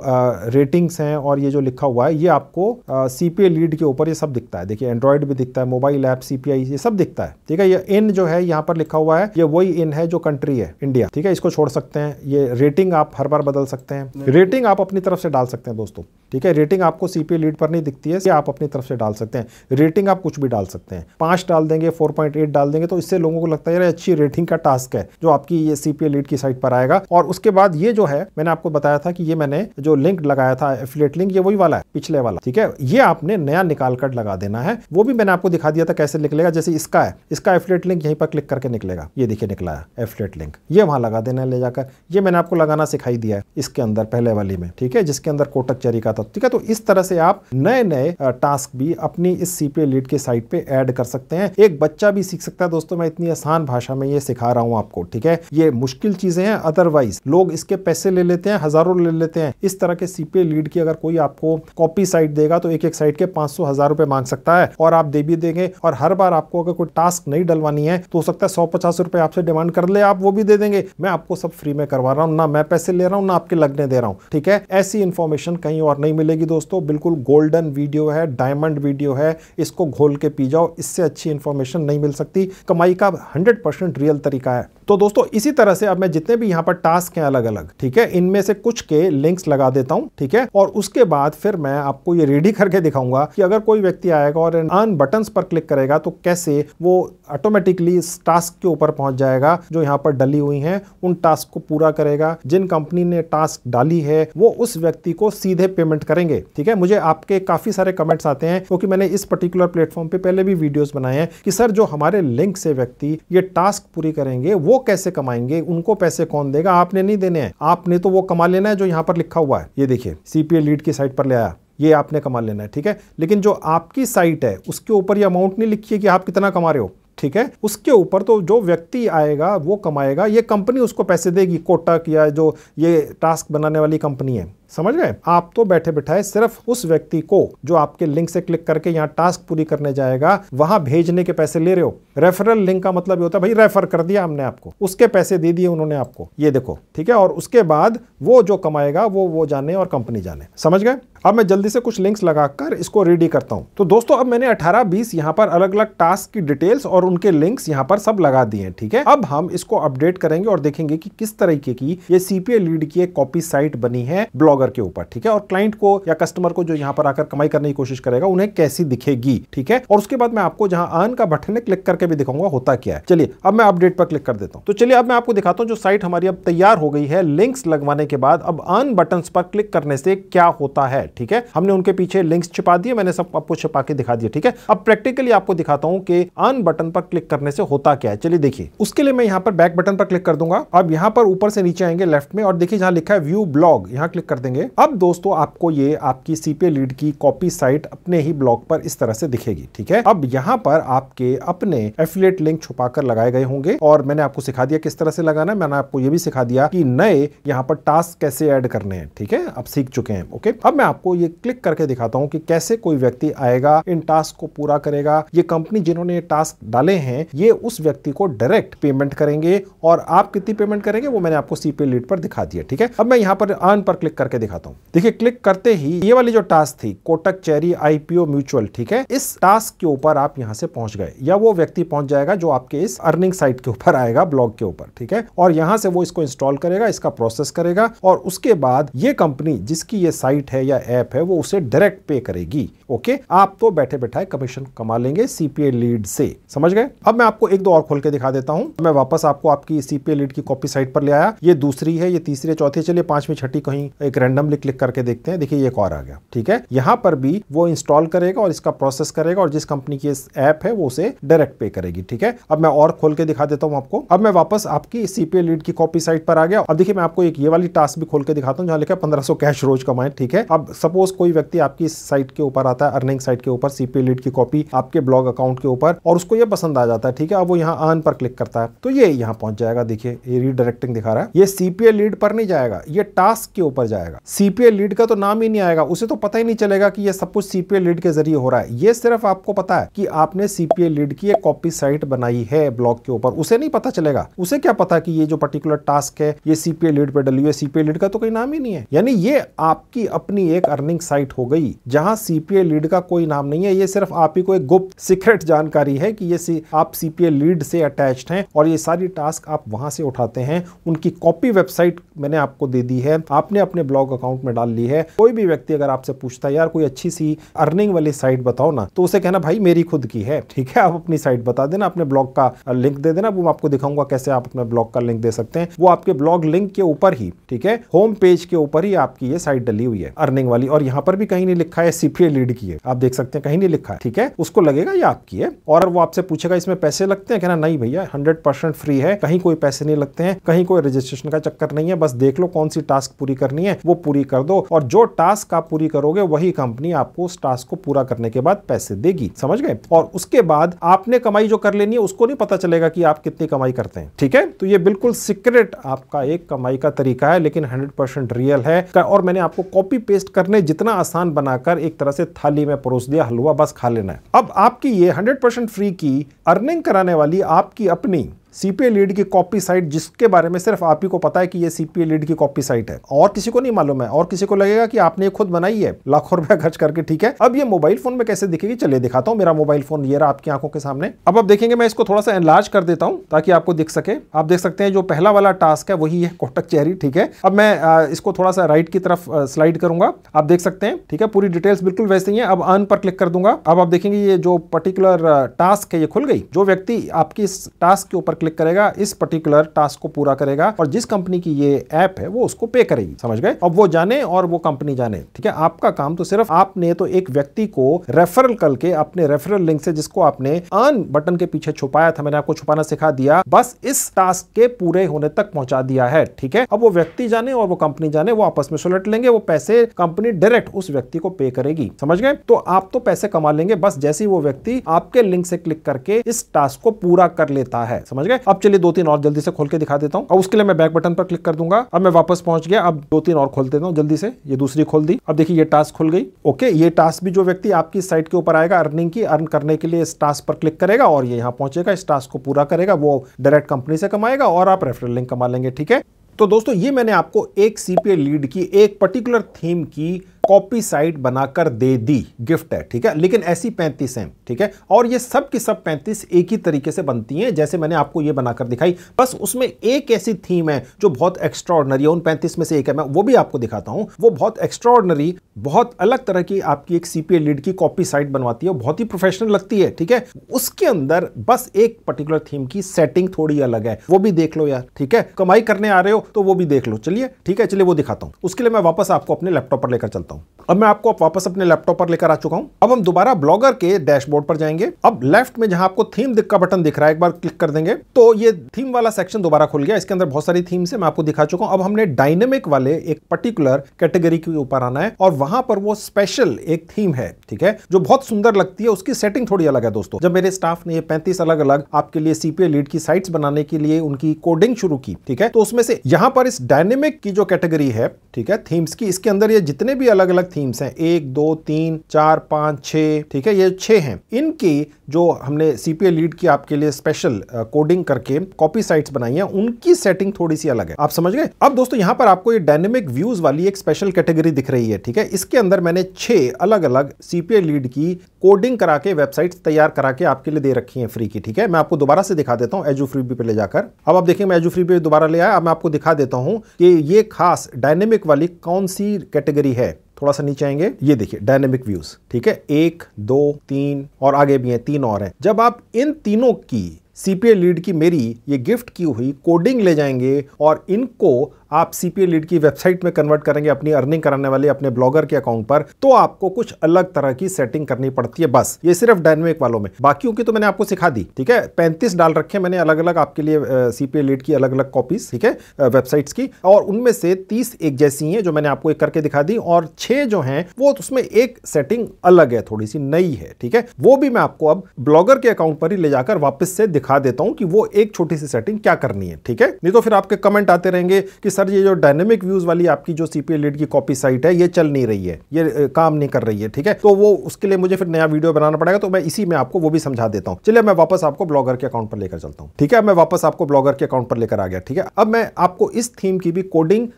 रेटिंग्स हैं और ये जो लिखा हुआ है ये आपको सीपीए लीड के ऊपर ये सब दिखता है देखिए एंड्रॉयड भी दिखता है मोबाइल ऐप सीपीआई ये सब दिखता है ठीक है ये इन जो है यहाँ पर लिखा हुआ है ये वही इन है जो कंट्री है इंडिया ठीक है इसको छोड़ सकते हैं ये रेटिंग आप हर बार बदल सकते हैं रेटिंग आप अपनी तरफ से डाल सकते हैं दोस्तों ठीक है रेटिंग आपको सीपीए लीड पर नहीं दिखती है आप अपनी तरफ से डाल सकते हैं रेटिंग आप कुछ भी डाल सकते हैं पांच डाल देंगे फोर पॉइंट एट डाल देंगे तो इससे लोगों को लगता है यार अच्छी रेटिंग का टास्क है जो आपकी ये सीपीए लीड की साइट पर आएगा और उसके बाद ये जो है मैंने आपको बताया था कि ये मैंने जो लिंक लगाया था एफिलेट लिंक ये वही वाला है पिछले वाला ठीक है ये आपने नया निकाल कर लगा देना है वो भी मैंने आपको दिखा दिया था कैसे निकलेगा जैसे इसका है इसका एफिलेट लिंक यहीं पर क्लिक करके निकलेगा ये देखिए निकला है एफिलेट लिंक ये वहां लगा देना है ले जाकर ये मैंने आपको लगाना सिखाई दिया है इसके अंदर पहले वाली में ठीक है जिसके अंदर कोटक चरी का था ठीक है तो इस तरह से आप नए नए टास्क भी अपनी इस सीपीए लीड के साइट पे ऐड कर सकते हैं एक बच्चा भी सीख सकता है दोस्तों मैं इतनी आसान भाषा में ये सिखा रहा हूँ आपको ठीक है ये मुश्किल चीजें हैं अदरवाइज लोग इसके पैसे ले लेते हैं हजारों ले लेते हैं इस तरह के सीपीए लीड की अगर कोई आपको कॉपी साइट देगा तो एक एक साइट के पांच सौ हजार रुपए मांग सकता है और आप दे भी देंगे और हर बार आपको अगर कोई टास्क नहीं डलवानी है तो हो सकता है सौ पचास रुपए आपसे डिमांड कर ले आप वो भी दे देंगे मैं आपको सब फ्री में करवा रहा हूँ ना मैं पैसे ले रहा हूँ ना आपके लगने दे रहा हूँ ठीक है ऐसी इन्फॉर्मेशन कहीं और नहीं नहीं मिलेगी दोस्तों बिल्कुल गोल्डन वीडियो है डायमंड वीडियो है इसको घोल के पी जाओ इससे अच्छी इन्फॉर्मेशन नहीं मिल सकती कमाई का हंड्रेड परसेंट रियल तरीका है तो दोस्तों इसी तरह से अब मैं जितने भी यहाँ पर टास्क हैं अलग अलग ठीक है इनमें से कुछ के लिंक्स लगा देता हूँ ठीक है और उसके बाद फिर मैं आपको ये रेडी करके दिखाऊंगा कि अगर कोई व्यक्ति आएगा और अन बटन पर क्लिक करेगा तो कैसे वो ऑटोमेटिकली इस टास्क के ऊपर पहुंच जाएगा जो यहाँ पर डली हुई हैं उन टास्क को पूरा करेगा जिन कंपनी ने टास्क डाली है वो उस व्यक्ति को सीधे पेमेंट कमेंट करेंगे ठीक है मुझे आपके काफ़ी सारे कमेंट्स आते हैं क्योंकि मैंने इस पर्टिकुलर प्लेटफॉर्म पे पहले भी वीडियोस बनाए हैं कि सर जो हमारे लिंक से व्यक्ति ये टास्क पूरी करेंगे वो कैसे कमाएंगे उनको पैसे कौन देगा आपने नहीं देने हैं आपने तो वो कमा लेना है जो यहाँ पर लिखा हुआ है ये देखिए सीपीए लीड की साइट पर ले आया ये आपने कमा लेना है ठीक है लेकिन जो आपकी साइट है उसके ऊपर ये अमाउंट नहीं लिखी है कि आप कितना कमा रहे हो ठीक है उसके ऊपर तो जो व्यक्ति आएगा वो कमाएगा ये कंपनी उसको पैसे देगी कोटक या जो ये टास्क बनाने वाली कंपनी है समझ गए आप तो बैठे बैठाए सिर्फ उस व्यक्ति को जो आपके लिंक से क्लिक करके यहाँ टास्क पूरी करने जाएगा वहां भेजने के पैसे ले रहे हो रेफरल लिंक का मतलब ये होता है भाई रेफर कर दिया हमने आपको उसके पैसे दे दिए उन्होंने आपको ये देखो ठीक है और उसके बाद वो जो कमाएगा वो वो जाने और कंपनी जाने समझ गए अब मैं जल्दी से कुछ लिंक्स लगाकर इसको रेडी करता हूँ तो दोस्तों अब मैंने 18 20 यहाँ पर अलग अलग टास्क की डिटेल्स और उनके लिंक्स यहाँ पर सब लगा दिए हैं ठीक है अब हम इसको अपडेट करेंगे और देखेंगे कि किस तरीके की ये सीपीए लीड की एक कॉपी साइट बनी है ब्लॉगर सर्वर के ऊपर ठीक है और क्लाइंट को या कस्टमर को जो यहाँ पर आकर कमाई करने की कोशिश करेगा उन्हें कैसी दिखेगी ठीक है और उसके बाद मैं आपको जहां अर्न का बटन है क्लिक करके भी दिखाऊंगा होता क्या है चलिए अब मैं अपडेट पर क्लिक कर देता हूँ तो चलिए अब मैं आपको दिखाता हूँ जो साइट हमारी अब तैयार हो गई है लिंक्स लगवाने के बाद अब अर्न बटन पर क्लिक करने से क्या होता है ठीक है हमने उनके पीछे लिंक्स छिपा दिए मैंने सब आपको छिपा के दिखा दिया ठीक है अब प्रैक्टिकली आपको दिखाता हूँ कि अर्न बटन पर क्लिक करने से होता क्या है चलिए देखिए उसके लिए मैं यहाँ पर बैक बटन पर क्लिक कर दूंगा अब यहाँ पर ऊपर से नीचे आएंगे लेफ्ट में और देखिए जहाँ लिखा है व्यू ब्लॉग यहाँ क्लिक कर देंगे करेंगे अब दोस्तों आपको ये आपकी सीपे लीड की कॉपी साइट अपने ही ब्लॉग पर इस तरह से दिखेगी ठीक है अब यहाँ पर आपके अपने एफिलेट लिंक छुपाकर लगाए गए होंगे और मैंने आपको सिखा दिया किस तरह से लगाना मैंने आपको ये भी सिखा दिया कि नए यहाँ पर टास्क कैसे ऐड करने हैं ठीक है अब सीख चुके हैं ओके अब मैं आपको ये क्लिक करके दिखाता हूँ कि कैसे कोई व्यक्ति आएगा इन टास्क को पूरा करेगा ये कंपनी जिन्होंने टास्क डाले हैं ये उस व्यक्ति को डायरेक्ट पेमेंट करेंगे और आप कितनी पेमेंट करेंगे वो मैंने आपको सीपे लीड पर दिखा दिया ठीक है अब मैं यहाँ पर आन पर क्लिक करके करके दिखाता हूँ देखिए क्लिक करते ही ये वाली जो टास्क थी कोटक चेरी आईपीओ म्यूचुअल ठीक है इस टास्क के ऊपर आप यहाँ से पहुंच गए या वो व्यक्ति पहुंच जाएगा जो आपके इस अर्निंग साइट के ऊपर आएगा ब्लॉग के ऊपर ठीक है और यहाँ से वो इसको इंस्टॉल करेगा इसका प्रोसेस करेगा और उसके बाद ये कंपनी जिसकी ये साइट है या ऐप है वो उसे डायरेक्ट पे करेगी ओके आप तो बैठे बैठाए कमीशन कमा लेंगे सीपीए लीड से समझ गए अब मैं आपको एक दो और खोल के दिखा देता हूँ मैं वापस आपको आपकी सीपीए लीड की कॉपी साइट पर ले आया ये दूसरी है ये तीसरी चौथी चलिए पांचवी छठी कहीं एक रेंडमली क्लिक करके देखते हैं देखिए एक और आ गया ठीक है यहाँ पर भी वो इंस्टॉल करेगा और इसका प्रोसेस करेगा और जिस कंपनी की ऐप है वो उसे डायरेक्ट पे करेगी ठीक है अब मैं और खोल के दिखा देता हूँ आपको अब मैं वापस आपकी सीपीए लीड की कॉपी साइट पर आ गया अब देखिए मैं आपको एक ये वाली टास्क भी खोल के दिखाता हूँ जहाँ लिखा पंद्रह कैश रोज कमाए ठीक है अब सपोज कोई व्यक्ति आपकी साइट के ऊपर आता है अर्निंग साइट के ऊपर सीपीए लीड की कॉपी आपके ब्लॉग अकाउंट के ऊपर और उसको यह पसंद आ जाता है ठीक है अब वो यहाँ आन पर क्लिक करता है तो ये यहाँ पहुंच जाएगा देखिए ये रीडायरेक्टिंग दिखा रहा है ये सीपीए लीड पर नहीं जाएगा ये टास्क के ऊपर जाएगा जाएगा सीपीए लीड का तो नाम ही नहीं आएगा उसे तो पता ही नहीं चलेगा कि ये सब कुछ सीपीए लीड के जरिए हो रहा है ये सिर्फ आपको पता है कि आपने सीपीए लीड की एक कॉपी साइट बनाई है ब्लॉग के ऊपर उसे नहीं पता चलेगा उसे क्या पता कि ये जो पर्टिकुलर टास्क है ये सीपीए लीड पे डली हुई सीपीए लीड का तो कोई नाम ही नहीं है यानी ये आपकी अपनी एक अर्निंग साइट हो गई जहां सीपीए लीड का कोई नाम नहीं है ये सिर्फ आप ही को एक गुप्त सीक्रेट जानकारी है कि ये आप सीपीए लीड से अटैच है और ये सारी टास्क आप वहां से उठाते हैं उनकी कॉपी वेबसाइट मैंने आपको दे दी है आपने अपने ब्लॉग स्टॉक अकाउंट में डाल ली है कोई भी व्यक्ति अगर आपसे पूछता है यार कोई अच्छी सी अर्निंग वाली साइट बताओ ना तो उसे कहना भाई मेरी खुद की है ठीक है आप अपनी साइट बता देना अपने ब्लॉग का लिंक दे देना वो मैं आपको दिखाऊंगा कैसे आप अपने ब्लॉग का लिंक दे सकते हैं वो आपके ब्लॉग लिंक के ऊपर ही ठीक है होम पेज के ऊपर ही आपकी ये साइट डली हुई है अर्निंग वाली और यहाँ पर भी कहीं नहीं लिखा है सीपीए लीड की है आप देख सकते हैं कहीं नहीं लिखा है ठीक है उसको लगेगा ये आपकी है और वो आपसे पूछेगा इसमें पैसे लगते हैं कहना नहीं भैया हंड्रेड परसेंट फ्री है कहीं कोई पैसे नहीं लगते हैं कहीं कोई रजिस्ट्रेशन का चक्कर नहीं है बस देख लो कौन सी टास्क पूरी करनी है वो पूरी कर दो और जो टास्क आप पूरी करोगे वही कंपनी आपको उस टास्क को पूरा करने के बाद पैसे देगी समझ गए और उसके बाद आपने कमाई जो कर लेनी है उसको नहीं पता चलेगा कि आप कितनी कमाई करते हैं ठीक है तो ये बिल्कुल सीक्रेट आपका एक कमाई का तरीका है लेकिन हंड्रेड रियल है और मैंने आपको कॉपी पेस्ट करने जितना आसान बनाकर एक तरह से थाली में परोस दिया हलवा बस खा लेना है अब आपकी ये हंड्रेड फ्री की अर्निंग कराने वाली आपकी अपनी सीपीए लीड की कॉपी साइट जिसके बारे में सिर्फ आप ही को पता है कि ये सीपीए लीड की कॉपी साइट है और किसी को नहीं मालूम है और किसी को लगेगा कि आपने खुद बनाई है लाखों रुपया खर्च करके ठीक है अब ये मोबाइल फोन में कैसे दिखेगी चलिए दिखाता हूँ मेरा मोबाइल फोन ये रहा आपकी आंखों के सामने अब आप देखेंगे मैं इसको थोड़ा सा एनलार्ज कर देता हूँ ताकि आपको दिख सके आप देख सकते हैं जो पहला वाला टास्क है वही है कोटक चेहरी ठीक है अब मैं इसको थोड़ा सा राइट की तरफ स्लाइड करूंगा आप देख सकते हैं ठीक है पूरी डिटेल्स बिल्कुल वैसे ही है अब अन पर क्लिक कर दूंगा अब आप देखेंगे ये जो पर्टिकुलर टास्क है ये खुल गई जो व्यक्ति आपकी इस टास्क के ऊपर क्लिक करेगा इस पर्टिकुलर टास्क को पूरा करेगा और जिस कंपनी की ये ऐप है वो उसको पे करेगी समझ गए अब वो जाने और वो कंपनी जाने ठीक है आपका काम तो सिर्फ आपने तो एक व्यक्ति को रेफरल करके अपने रेफरल लिंक से जिसको आपने अर्न बटन के पीछे छुपाया था मैंने आपको छुपाना सिखा दिया बस इस टास्क के पूरे होने तक पहुंचा दिया है ठीक है अब वो व्यक्ति जाने और वो कंपनी जाने वो आपस में सुलट लेंगे वो पैसे कंपनी डायरेक्ट उस व्यक्ति को पे करेगी समझ गए तो आप तो पैसे कमा लेंगे बस जैसे ही वो व्यक्ति आपके लिंक से क्लिक करके इस टास्क को पूरा कर लेता है समझ गए है अब चलिए दो तीन और जल्दी से खोल के दिखा देता हूँ अब उसके लिए मैं बैक बटन पर क्लिक कर दूंगा अब मैं वापस पहुंच गया अब दो तीन और खोल देता हूँ जल्दी से ये दूसरी खोल दी अब देखिए ये टास्क खुल गई ओके ये टास्क भी जो व्यक्ति आपकी साइट के ऊपर आएगा अर्निंग की अर्न करने के लिए इस टास्क पर क्लिक करेगा और ये यहाँ पहुंचेगा इस टास्क को पूरा करेगा वो डायरेक्ट कंपनी से कमाएगा और आप रेफरल लिंक कमा लेंगे ठीक है तो दोस्तों ये मैंने आपको एक सीपीए लीड की एक पर्टिकुलर थीम की कॉपी साइट बनाकर दे दी गिफ्ट है ठीक है लेकिन ऐसी पैंतीस हैं ठीक है और ये सब की सब पैंतीस एक ही तरीके से बनती हैं जैसे मैंने आपको ये बनाकर दिखाई बस उसमें एक ऐसी थीम है जो बहुत एक्स्ट्रॉर्डनरी है उन पैंतीस में से एक है मैं वो भी आपको दिखाता हूँ वो बहुत एक्स्ट्रॉर्डनरी बहुत अलग तरह की आपकी एक सीपीए लीड की कॉपी साइट बनवाती है बहुत ही प्रोफेशनल लगती है ठीक है उसके अंदर बस एक पर्टिकुलर थीम की सेटिंग थोड़ी अलग है वो भी देख लो यार ठीक है कमाई करने आ रहे हो तो वो भी देख लो चलिए ठीक है चलिए वो दिखाता हूँ उसके लिए मैं वापस आपको अपने लैपटॉप पर लेकर चलता हूँ Ciao. अब मैं आपको वापस अपने लैपटॉप पर लेकर आ चुका हूं अब हम दोबारा ब्लॉगर के डैशबोर्ड पर जाएंगे अब लेफ्ट में जहां आपको थीम दिख का बटन दिख रहा है एक बार क्लिक कर देंगे तो ये थीम वाला सेक्शन दोबारा खुल गया इसके अंदर बहुत सारी थीम्स है मैं आपको दिखा चुका हूं अब हमने डायनेमिक वाले एक पर्टिकुलर कैटेगरी के ऊपर आना है और वहां पर वो स्पेशल एक थीम है ठीक है जो बहुत सुंदर लगती है उसकी सेटिंग थोड़ी अलग है दोस्तों जब मेरे स्टाफ ने पैंतीस अलग अलग आपके लिए सीपीए लीड की साइट्स बनाने के लिए उनकी कोडिंग शुरू की ठीक है तो उसमें से यहां पर इस डायनेमिक की जो कैटेगरी है ठीक है थीम्स की इसके अंदर ये जितने भी अलग अलग थीम्स हैं एक दो तीन चार पाँच छः ठीक है ये छः हैं इनकी जो हमने सी पी लीड की आपके लिए स्पेशल कोडिंग करके कॉपी साइट्स बनाई हैं उनकी सेटिंग थोड़ी सी अलग है आप समझ गए अब दोस्तों यहाँ पर आपको ये डायनेमिक व्यूज वाली एक स्पेशल कैटेगरी दिख रही है ठीक है इसके अंदर मैंने छः अलग अलग सीपीए लीड की कोडिंग करा के वेबसाइट्स तैयार करा के आपके लिए दे रखी है फ्री की ठीक है मैं आपको दोबारा से दिखा देता हूँ एजू फ्री पे ले जाकर अब आप देखिए मैं एजू फ्री पे दोबारा ले आया अब मैं आपको दिखा देता हूँ कि ये खास डायनेमिक वाली कौन सी कैटेगरी है थोड़ा सा नीचे आएंगे ये देखिए डायनेमिक व्यूज ठीक है एक दो तीन और आगे भी हैं तीन और हैं जब आप इन तीनों की सीपीए लीड की मेरी ये गिफ्ट की हुई कोडिंग ले जाएंगे और इनको आप सीपीए लीड की वेबसाइट में कन्वर्ट करेंगे अपनी अर्निंग कराने वाले अपने ब्लॉगर के अकाउंट पर तो आपको कुछ अलग तरह की सेटिंग करनी पड़ती है बस ये सिर्फ डायनेमिक वालों में बाकी की तो मैंने आपको सिखा दी ठीक है पैंतीस डाल रखे मैंने अलग अलग आपके लिए सीपीए लीड की अलग अलग कॉपीज ठीक है वेबसाइट की और उनमें से तीस एक जैसी है जो मैंने आपको एक करके दिखा दी और छह जो है वो तो उसमें एक सेटिंग अलग है थोड़ी सी नई है ठीक है वो भी मैं आपको अब ब्लॉगर के अकाउंट पर ही ले जाकर वापस से दिखा देता हूं कि वो एक छोटी सी सेटिंग क्या करनी है ठीक है नहीं तो फिर आपके कमेंट आते रहेंगे कि सर सर ये जो डायनेमिक व्यूज वाली आपकी जो सीपीए लीड की कॉपी साइट है ये चल नहीं रही है ये काम नहीं कर रही है ठीक है तो वो उसके लिए मुझे फिर नया वीडियो बनाना पड़ेगा तो मैं इसी में आपको वो भी समझा देता हूँ चलिए मैं वापस आपको ब्लॉगर के अकाउंट पर लेकर चलता हूँ ठीक है मैं वापस आपको ब्लॉगर के अकाउंट पर लेकर आ गया ठीक है अब मैं आपको इस थीम की भी कोडिंग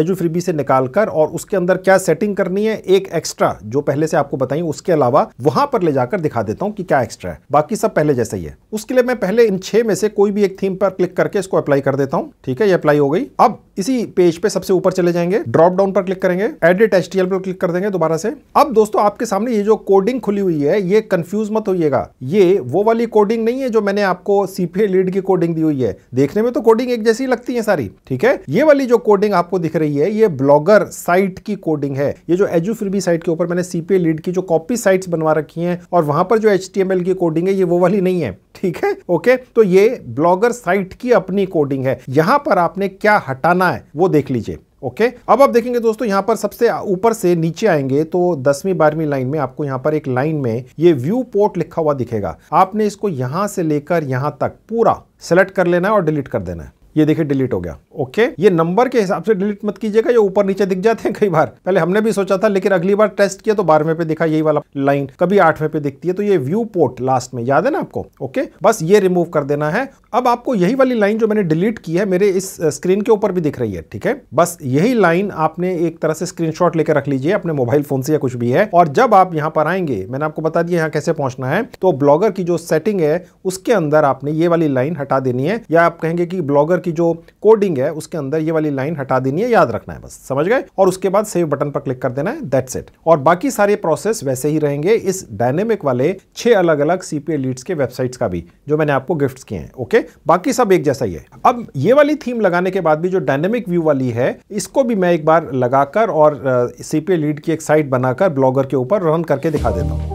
एजू फ्रीबी से निकालकर और उसके अंदर क्या सेटिंग करनी है एक एक्स्ट्रा जो पहले से आपको बताई उसके अलावा वहां पर ले जाकर दिखा देता हूँ कि क्या एक्स्ट्रा है बाकी सब पहले जैसा ही है उसके लिए मैं पहले इन छह में से कोई भी एक थीम पर क्लिक करके इसको अप्लाई कर देता हूँ ठीक है ये अप्लाई हो गई अब इसी पेज पे सबसे ऊपर चले जाएंगे ड्रॉप डाउन पर क्लिक करेंगे एडिट एच पर क्लिक कर देंगे दोबारा से अब दोस्तों आपके सामने ये जो कोडिंग खुली हुई है ये कंफ्यूज मत होइएगा ये वो वाली कोडिंग नहीं है जो मैंने आपको सीपीए लीड की कोडिंग दी हुई है देखने में तो कोडिंग एक जैसी लगती है सारी ठीक है ये वाली जो कोडिंग आपको दिख रही है ये ब्लॉगर साइट की कोडिंग है ये जो एजू फ्रीबी साइट के ऊपर मैंने सीपीए लीड की जो कॉपी साइट बनवा रखी है और वहां पर जो एच की कोडिंग है ये वो वाली नहीं है ठीक है ओके तो ये ब्लॉगर साइट की अपनी कोडिंग है यहां पर आपने क्या हटाना है वो देख लीजिए ओके okay? अब आप देखेंगे दोस्तों यहां पर सबसे ऊपर से नीचे आएंगे तो दसवीं बारहवीं लाइन में आपको यहां पर एक लाइन में ये व्यू पोर्ट लिखा हुआ दिखेगा आपने इसको यहां से लेकर यहां तक पूरा सेलेक्ट कर लेना है और डिलीट कर देना है ये देखिए डिलीट हो गया ओके ये नंबर के हिसाब से डिलीट मत कीजिएगा ये ऊपर नीचे दिख जाते हैं कई बार पहले हमने भी सोचा था लेकिन अगली बार टेस्ट किया तो बारहवें पे दिखा यही वाला लाइन कभी आठवें पे दिखती है तो ये व्यू पोर्ट लास्ट में याद है ना आपको ओके बस ये रिमूव कर देना है अब आपको यही वाली लाइन जो मैंने डिलीट की है मेरे इस स्क्रीन के ऊपर भी दिख रही है ठीक है बस यही लाइन आपने एक तरह से स्क्रीन लेकर रख लीजिए अपने मोबाइल फोन से या कुछ भी है और जब आप यहाँ पर आएंगे मैंने आपको बता दिया यहाँ कैसे पहुंचना है तो ब्लॉगर की जो सेटिंग है उसके अंदर आपने ये वाली लाइन हटा देनी है या आप कहेंगे कि ब्लॉगर की जो कोडिंग है उसके अंदर ये वाली लाइन हटा देनी है याद रखना है बस समझ गए और उसके बाद सेव बटन पर क्लिक कर देना है दैट्स इट और बाकी सारे प्रोसेस वैसे ही रहेंगे इस डायनेमिक वाले छह अलग अलग सीपीए लीड्स के वेबसाइट्स का भी जो मैंने आपको गिफ्ट किए हैं ओके बाकी सब एक जैसा ही है अब ये वाली थीम लगाने के बाद भी जो डायनेमिक व्यू वाली है इसको भी मैं एक बार लगाकर और सीपीए लीड की एक साइट बनाकर ब्लॉगर के ऊपर रन करके दिखा देता हूँ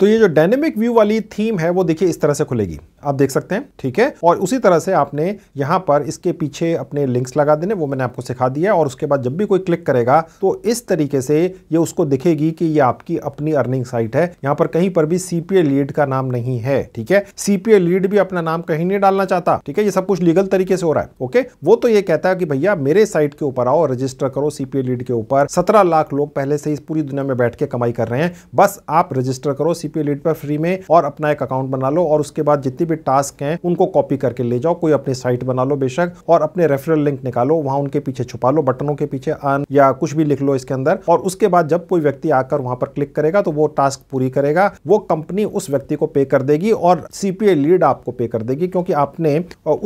तो ये जो डायनेमिक व्यू वाली थीम है वो देखिए इस तरह से खुलेगी आप देख सकते हैं ठीक है और उसी तरह से आपने यहाँ पर इसके पीछे अपने लिंक्स लगा देने वो मैंने आपको सिखा दिया और उसके बाद जब भी कोई क्लिक करेगा तो इस तरीके से ये उसको दिखेगी कि ये आपकी अपनी अर्निंग साइट है यहां पर कहीं पर भी सीपीए लीड का नाम नहीं है ठीक है सीपीए लीड भी अपना नाम कहीं नहीं डालना चाहता ठीक है ये सब कुछ लीगल तरीके से हो रहा है ओके वो तो ये कहता है कि भैया मेरे साइट के ऊपर आओ रजिस्टर करो सीपीए लीड के ऊपर सत्रह लाख लोग पहले से इस पूरी दुनिया में बैठ के कमाई कर रहे हैं बस आप रजिस्टर करो सीपी Elite पर फ्री में और अपना एक अकाउंट बना लो और उसके बाद जितनी भी टास्क हैं उनको कॉपी करके ले जाओ कोई अपनी साइट बना लो बेशक और अपने रेफरल लिंक निकालो वहां उनके पीछे छुपा लो बटनों के पीछे अन या कुछ भी लिख लो इसके अंदर और उसके बाद जब कोई व्यक्ति आकर वहां पर क्लिक करेगा तो वो टास्क पूरी करेगा वो कंपनी उस व्यक्ति को पे कर देगी और सीपीए लीड आपको पे कर देगी क्योंकि आपने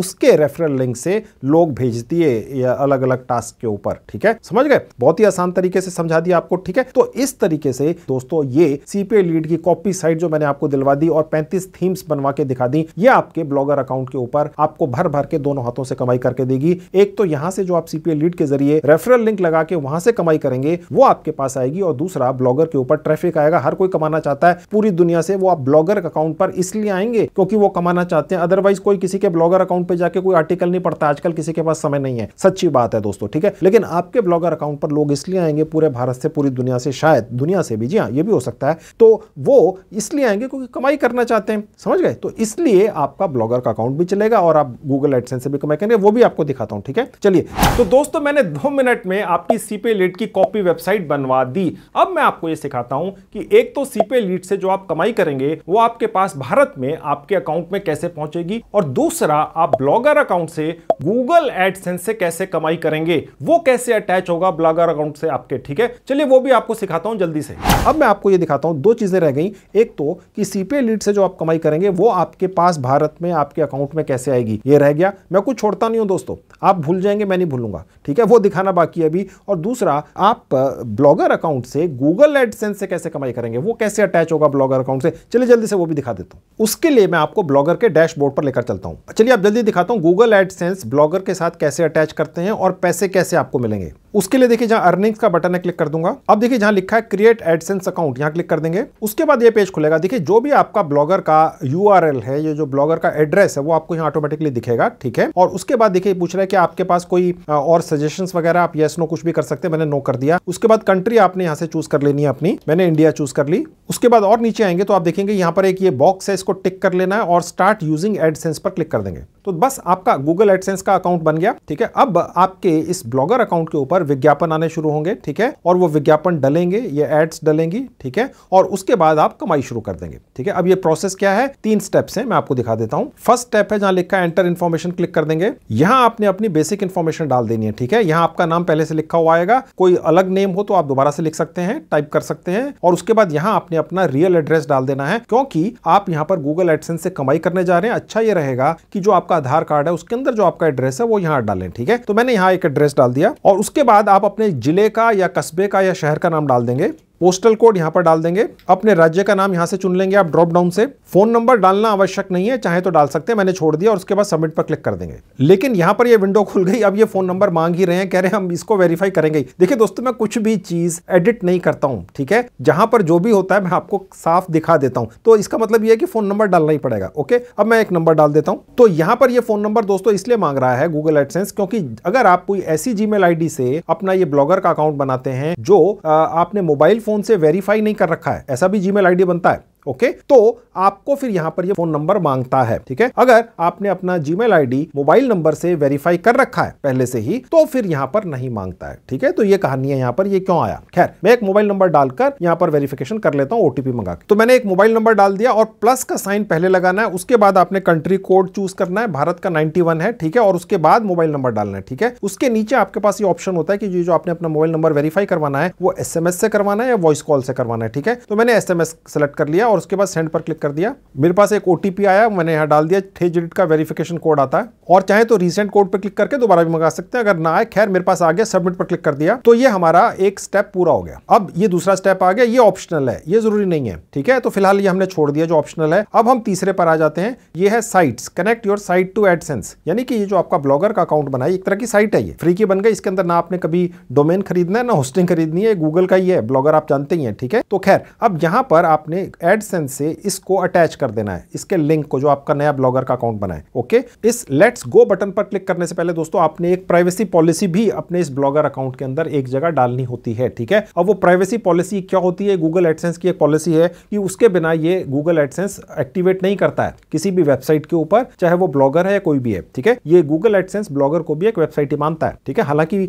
उसके रेफरल लिंक से लोग भेज दिए अलग अलग टास्क के ऊपर ठीक है समझ गए बहुत ही आसान तरीके से समझा दिया आपको ठीक है तो इस तरीके से दोस्तों ये सीपीए लीड की कॉपी ओपी साइट जो मैंने आपको दिलवा दी और 35 थीम्स बनवा के दिखा दी ये आपके ब्लॉगर अकाउंट के ऊपर आपको भर भर के दोनों हाथों से कमाई करके देगी एक तो यहाँ से जो आप सीपीए लीड के जरिए रेफरल लिंक लगा के वहां से कमाई करेंगे वो आपके पास आएगी और दूसरा ब्लॉगर के ऊपर ट्रैफिक आएगा हर कोई कमाना चाहता है पूरी दुनिया से वो आप ब्लॉगर अकाउंट पर इसलिए आएंगे क्योंकि वो कमाना चाहते हैं अदरवाइज कोई किसी के ब्लॉगर अकाउंट पर जाकर कोई आर्टिकल नहीं पड़ता आजकल किसी के पास समय नहीं है सच्ची बात है दोस्तों ठीक है लेकिन आपके ब्लॉगर अकाउंट पर लोग इसलिए आएंगे पूरे भारत से पूरी दुनिया से शायद दुनिया से भी जी हाँ ये भी हो सकता है तो वो इसलिए आएंगे क्योंकि कमाई करना चाहते हैं समझ गए तो इसलिए आपका ब्लॉगर का अकाउंट भी चलेगा और आप गूगल एडसेंस से भी कमाई करेंगे वो भी आपको दिखाता हूं ठीक है चलिए तो दोस्तों मैंने दो मिनट में आपकी सीपे लीड की कॉपी वेबसाइट बनवा दी अब मैं आपको ये सिखाता हूं कि एक तो सीपे लीड से जो आप कमाई करेंगे वो आपके पास भारत में आपके अकाउंट में कैसे पहुंचेगी और दूसरा आप ब्लॉगर अकाउंट से गूगल एडसेंस से कैसे कमाई करेंगे वो कैसे अटैच होगा ब्लॉगर अकाउंट से आपके ठीक है चलिए वो भी आपको सिखाता हूं जल्दी से अब मैं आपको ये दिखाता हूं दो चीजें रह गई एक तो कि सीपीए लीड से जो आप कमाई करेंगे वो आपके पास भारत में आपके अकाउंट में कैसे आएगी ये रह गया मैं कुछ छोड़ता नहीं हूं दोस्तों आप भूल जाएंगे मैं नहीं भूलूंगा ठीक है वो दिखाना बाकी अभी और दूसरा आप ब्लॉगर अकाउंट से गूगल एडसेंस से कैसे कमाई करेंगे वो कैसे अटैच होगा ब्लॉगर अकाउंट से चलिए जल्दी से वो भी दिखा देता हूं उसके लिए मैं आपको ब्लॉगर के डैशबोर्ड पर लेकर चलता हूं चलिए आप जल्दी दिखाता हूं गूगल एडसेंस ब्लॉगर के साथ कैसे अटैच करते हैं और पैसे कैसे आपको मिलेंगे उसके लिए देखिए जहां अर्निंग्स का बटन है क्लिक कर दूंगा अब देखिए जहां लिखा है क्रिएट एडसेंस अकाउंट यहां क्लिक कर देंगे उसके बाद ये पेज खुलेगा देखिए जो भी आपका ब्लॉगर का यू है ये जो ब्लॉगर का एड्रेस है वो आपको यहाँ ऑटोमेटिकली दिखेगा ठीक है और उसके बाद देखिए पूछ रहा है कि आपके पास कोई और सजेशन वगैरह आप येस नो कुछ भी कर सकते हैं मैंने नो कर दिया उसके बाद कंट्री आपने यहाँ से चूज कर लेनी है अपनी मैंने इंडिया चूज कर ली उसके बाद और नीचे आएंगे तो आप देखेंगे यहाँ पर एक ये बॉक्स है इसको टिक कर लेना है और स्टार्ट यूजिंग एडसेंस पर क्लिक कर देंगे तो बस आपका गूगल एडसेंस का अकाउंट बन गया ठीक है अब आपके इस ब्लॉगर अकाउंट के ऊपर विज्ञापन आने शुरू होंगे ठीक है और वो विज्ञापन डलेंगे ये एड्स डलेंगी ठीक है और उसके बाद आप कमाई शुरू कर देंगे ठीक है अब ये प्रोसेस क्या है तीन स्टेप्स हैं मैं आपको दिखा देता हूं फर्स्ट स्टेप है जहां लिखा है एंटर इन्फॉर्मेशन क्लिक कर देंगे यहां आपने अपनी बेसिक इन्फॉर्मेशन डाल देनी है ठीक है यहां आपका नाम पहले से लिखा हुआ आएगा कोई अलग नेम हो तो आप दोबारा से लिख सकते हैं टाइप कर सकते हैं और उसके बाद यहां आपने अपना रियल एड्रेस डाल देना है क्योंकि आप यहां पर गूगल एडसेंस से कमाई करने जा रहे हैं अच्छा ये रहेगा कि जो आपका आधार कार्ड है उसके अंदर जो आपका एड्रेस है वो यहां डालें ठीक है तो मैंने यहां एक एड्रेस डाल दिया और उसके बाद आप अपने जिले का या कस्बे का या शहर का नाम डाल देंगे पोस्टल कोड यहां पर डाल देंगे अपने राज्य का नाम यहां से चुन लेंगे आप ड्रॉप डाउन से फोन नंबर डालना आवश्यक नहीं है चाहे तो डाल सकते हैं मैंने छोड़ दिया और उसके बाद सबमिट पर क्लिक कर देंगे लेकिन यहां पर ये विंडो खुल गई अब ये फोन नंबर मांग ही रहे हैं कह रहे हैं हम इसको वेरीफाई करेंगे देखिए दोस्तों मैं कुछ भी चीज एडिट नहीं करता हूँ ठीक है जहां पर जो भी होता है मैं आपको साफ दिखा देता हूँ तो इसका मतलब यह है कि फोन नंबर डालना ही पड़ेगा ओके अब मैं एक नंबर डाल देता हूँ तो यहां पर यह फोन नंबर दोस्तों इसलिए मांग रहा है गूगल एडसेंस क्योंकि अगर आप कोई ऐसी जीमेल आईडी से अपना ये ब्लॉगर का अकाउंट बनाते हैं जो आपने मोबाइल फ़ोन से वेरीफाई नहीं कर रखा है ऐसा भी जी मेल बनता है ओके तो आपको फिर यहाँ पर ये फोन नंबर मांगता है ठीक है अगर आपने अपना जीमेल आईडी मोबाइल नंबर से वेरीफाई कर रखा है पहले से ही तो फिर यहाँ पर नहीं मांगता है ठीक है तो ये कहानी है यहां पर ये क्यों आया खैर मैं एक मोबाइल नंबर डालकर यहां पर वेरिफिकेशन कर लेता हूं ओटीपी मंगा के तो मैंने एक मोबाइल नंबर डाल दिया और प्लस का साइन पहले लगाना है उसके बाद आपने कंट्री कोड चूज करना है भारत का नाइन्टी है ठीक है और उसके बाद मोबाइल नंबर डालना है ठीक है उसके नीचे आपके पास ये ऑप्शन होता है कि जो आपने अपना मोबाइल नंबर वेरीफाई करवाना है वो एस से करवाना है या वॉइस कॉल से करवाना है ठीक है तो मैंने एस सेलेक्ट कर लिया और उसके बाद सेंड पर क्लिक कर दिया मेरे पास एक ओ आया मैंने यहाँ डाल दिया छः डिजिट का वेरिफिकेशन कोड आता है और चाहे तो रिसेंट कोड पर क्लिक करके दोबारा भी मंगा सकते हैं अगर ना आए खैर मेरे पास आ गया सबमिट पर क्लिक कर दिया तो ये हमारा एक स्टेप पूरा हो गया अब ये दूसरा स्टेप आ गया ये ऑप्शनल है ये जरूरी नहीं है ठीक है तो फिलहाल ये हमने छोड़ दिया जो ऑप्शनल है अब हम तीसरे पर आ जाते हैं ये है sites connect your site to AdSense यानी कि ये जो आपका ब्लॉगर का अकाउंट बनाए एक तरह की साइट है ये फ्री की बन गई इसके अंदर ना आपने कभी डोमेन खरीदना है ना होस्टिंग खरीदनी है गूगल का ही है ब्लॉगर आप जानते ही है ठीक है तो खैर अब यहां पर आपने एड एडसेंस से इसको अटैच कर देना है इसके लिंक को जो आपका नया ब्लॉगर का अकाउंट बनाए ओके इस लेट्स गो बटन पर क्लिक करने से पहले दोस्तों आपने एक प्राइवेसी पॉलिसी भी अपने इस ब्लॉगर अकाउंट के अंदर एक जगह डालनी होती है ठीक है अब वो प्राइवेसी पॉलिसी क्या होती है गूगल एडसेंस की एक पॉलिसी है कि उसके बिना ये गूगल एडसेंस एक्टिवेट नहीं करता है किसी भी वेबसाइट के ऊपर चाहे वो ब्लॉगर है या कोई भी है ठीक है ये गूगल एडसेंस ब्लॉगर को भी एक वेबसाइट ही मानता है ठीक है हालांकि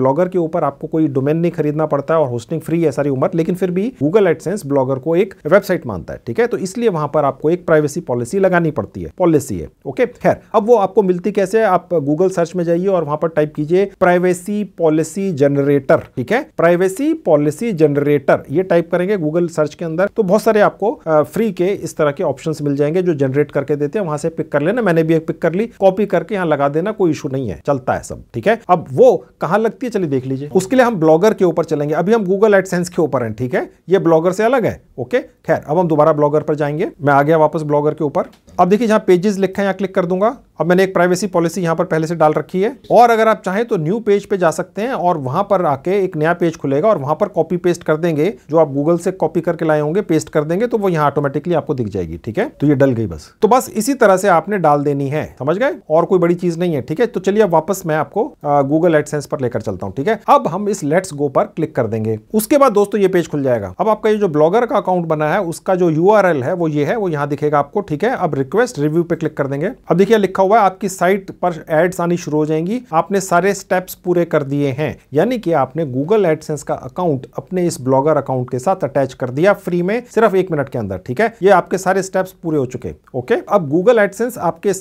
ब्लॉगर के ऊपर आपको कोई डोमेन नहीं खरीदना पड़ता है और होस्टिंग फ्री है सारी उम्र लेकिन फिर भी गूगल एडसेंस ब्लॉगर को एक वेबसाइट मानता मानता है ठीक है तो इसलिए वहां पर आपको एक प्राइवेसी पॉलिसी लगानी पड़ती है पॉलिसी है ओके खैर अब वो आपको मिलती कैसे आप गूगल सर्च में जाइए और वहां पर टाइप कीजिए प्राइवेसी पॉलिसी जनरेटर ठीक है प्राइवेसी पॉलिसी जनरेटर ये टाइप करेंगे गूगल सर्च के अंदर तो बहुत सारे आपको फ्री के इस तरह के ऑप्शन मिल जाएंगे जो जनरेट करके देते हैं वहां से पिक कर लेना मैंने भी एक पिक कर ली कॉपी करके यहाँ लगा देना कोई इशू नहीं है चलता है सब ठीक है अब वो कहां लगती है चलिए देख लीजिए उसके लिए हम ब्लॉगर के ऊपर चलेंगे अभी हम गूगल एडसेंस के ऊपर हैं ठीक है ये ब्लॉगर से अलग है ओके खैर अब हम दोबारा ब्लॉगर पर जाएंगे मैं आ गया वापस ब्लॉगर के ऊपर अब देखिए जहाँ पेजेस लिखा है यहाँ क्लिक कर दूंगा अब मैंने एक प्राइवेसी पॉलिसी यहाँ पर पहले से डाल रखी है और अगर आप चाहें तो न्यू पेज पे जा सकते हैं और वहाँ पर आके एक नया पेज खुलेगा और वहाँ पर कॉपी पेस्ट कर देंगे जो आप गूगल से कॉपी करके लाए होंगे पेस्ट कर देंगे तो वो यहाँ ऑटोमेटिकली आपको दिख जाएगी ठीक है तो ये डल गई बस तो बस इसी तरह से आपने डाल देनी है समझ गए और कोई बड़ी चीज नहीं है ठीक है तो चलिए अब वापस मैं आपको गूगल एडसेंस पर लेकर चलता हूँ ठीक है अब हम इस लेट्स गो पर क्लिक कर देंगे उसके बाद दोस्तों ये पेज खुल जाएगा अब आपका ये जो ब्लॉगर का अकाउंट बना है उसका जो यू है वो ये है वो यहाँ दिखेगा आपको ठीक है अब रिक्वेस्ट रिव्यू पे क्लिक कर देंगे अब देखिए लिखा हुआ है आपकी साइट पर एड्स आनी शुरू हो जाएंगी आपने सारे स्टेप्स पूरे कर दिए हैं यानी कि आपने गूगल एडसेंस का अकाउंट अपने इस ब्लॉगर अकाउंट के साथ अटैच कर दिया फ्री में सिर्फ एक मिनट के अंदर ठीक है ये आपके सारे स्टेप्स पूरे हो चुके ओके अब गूगल एडसेंस आपके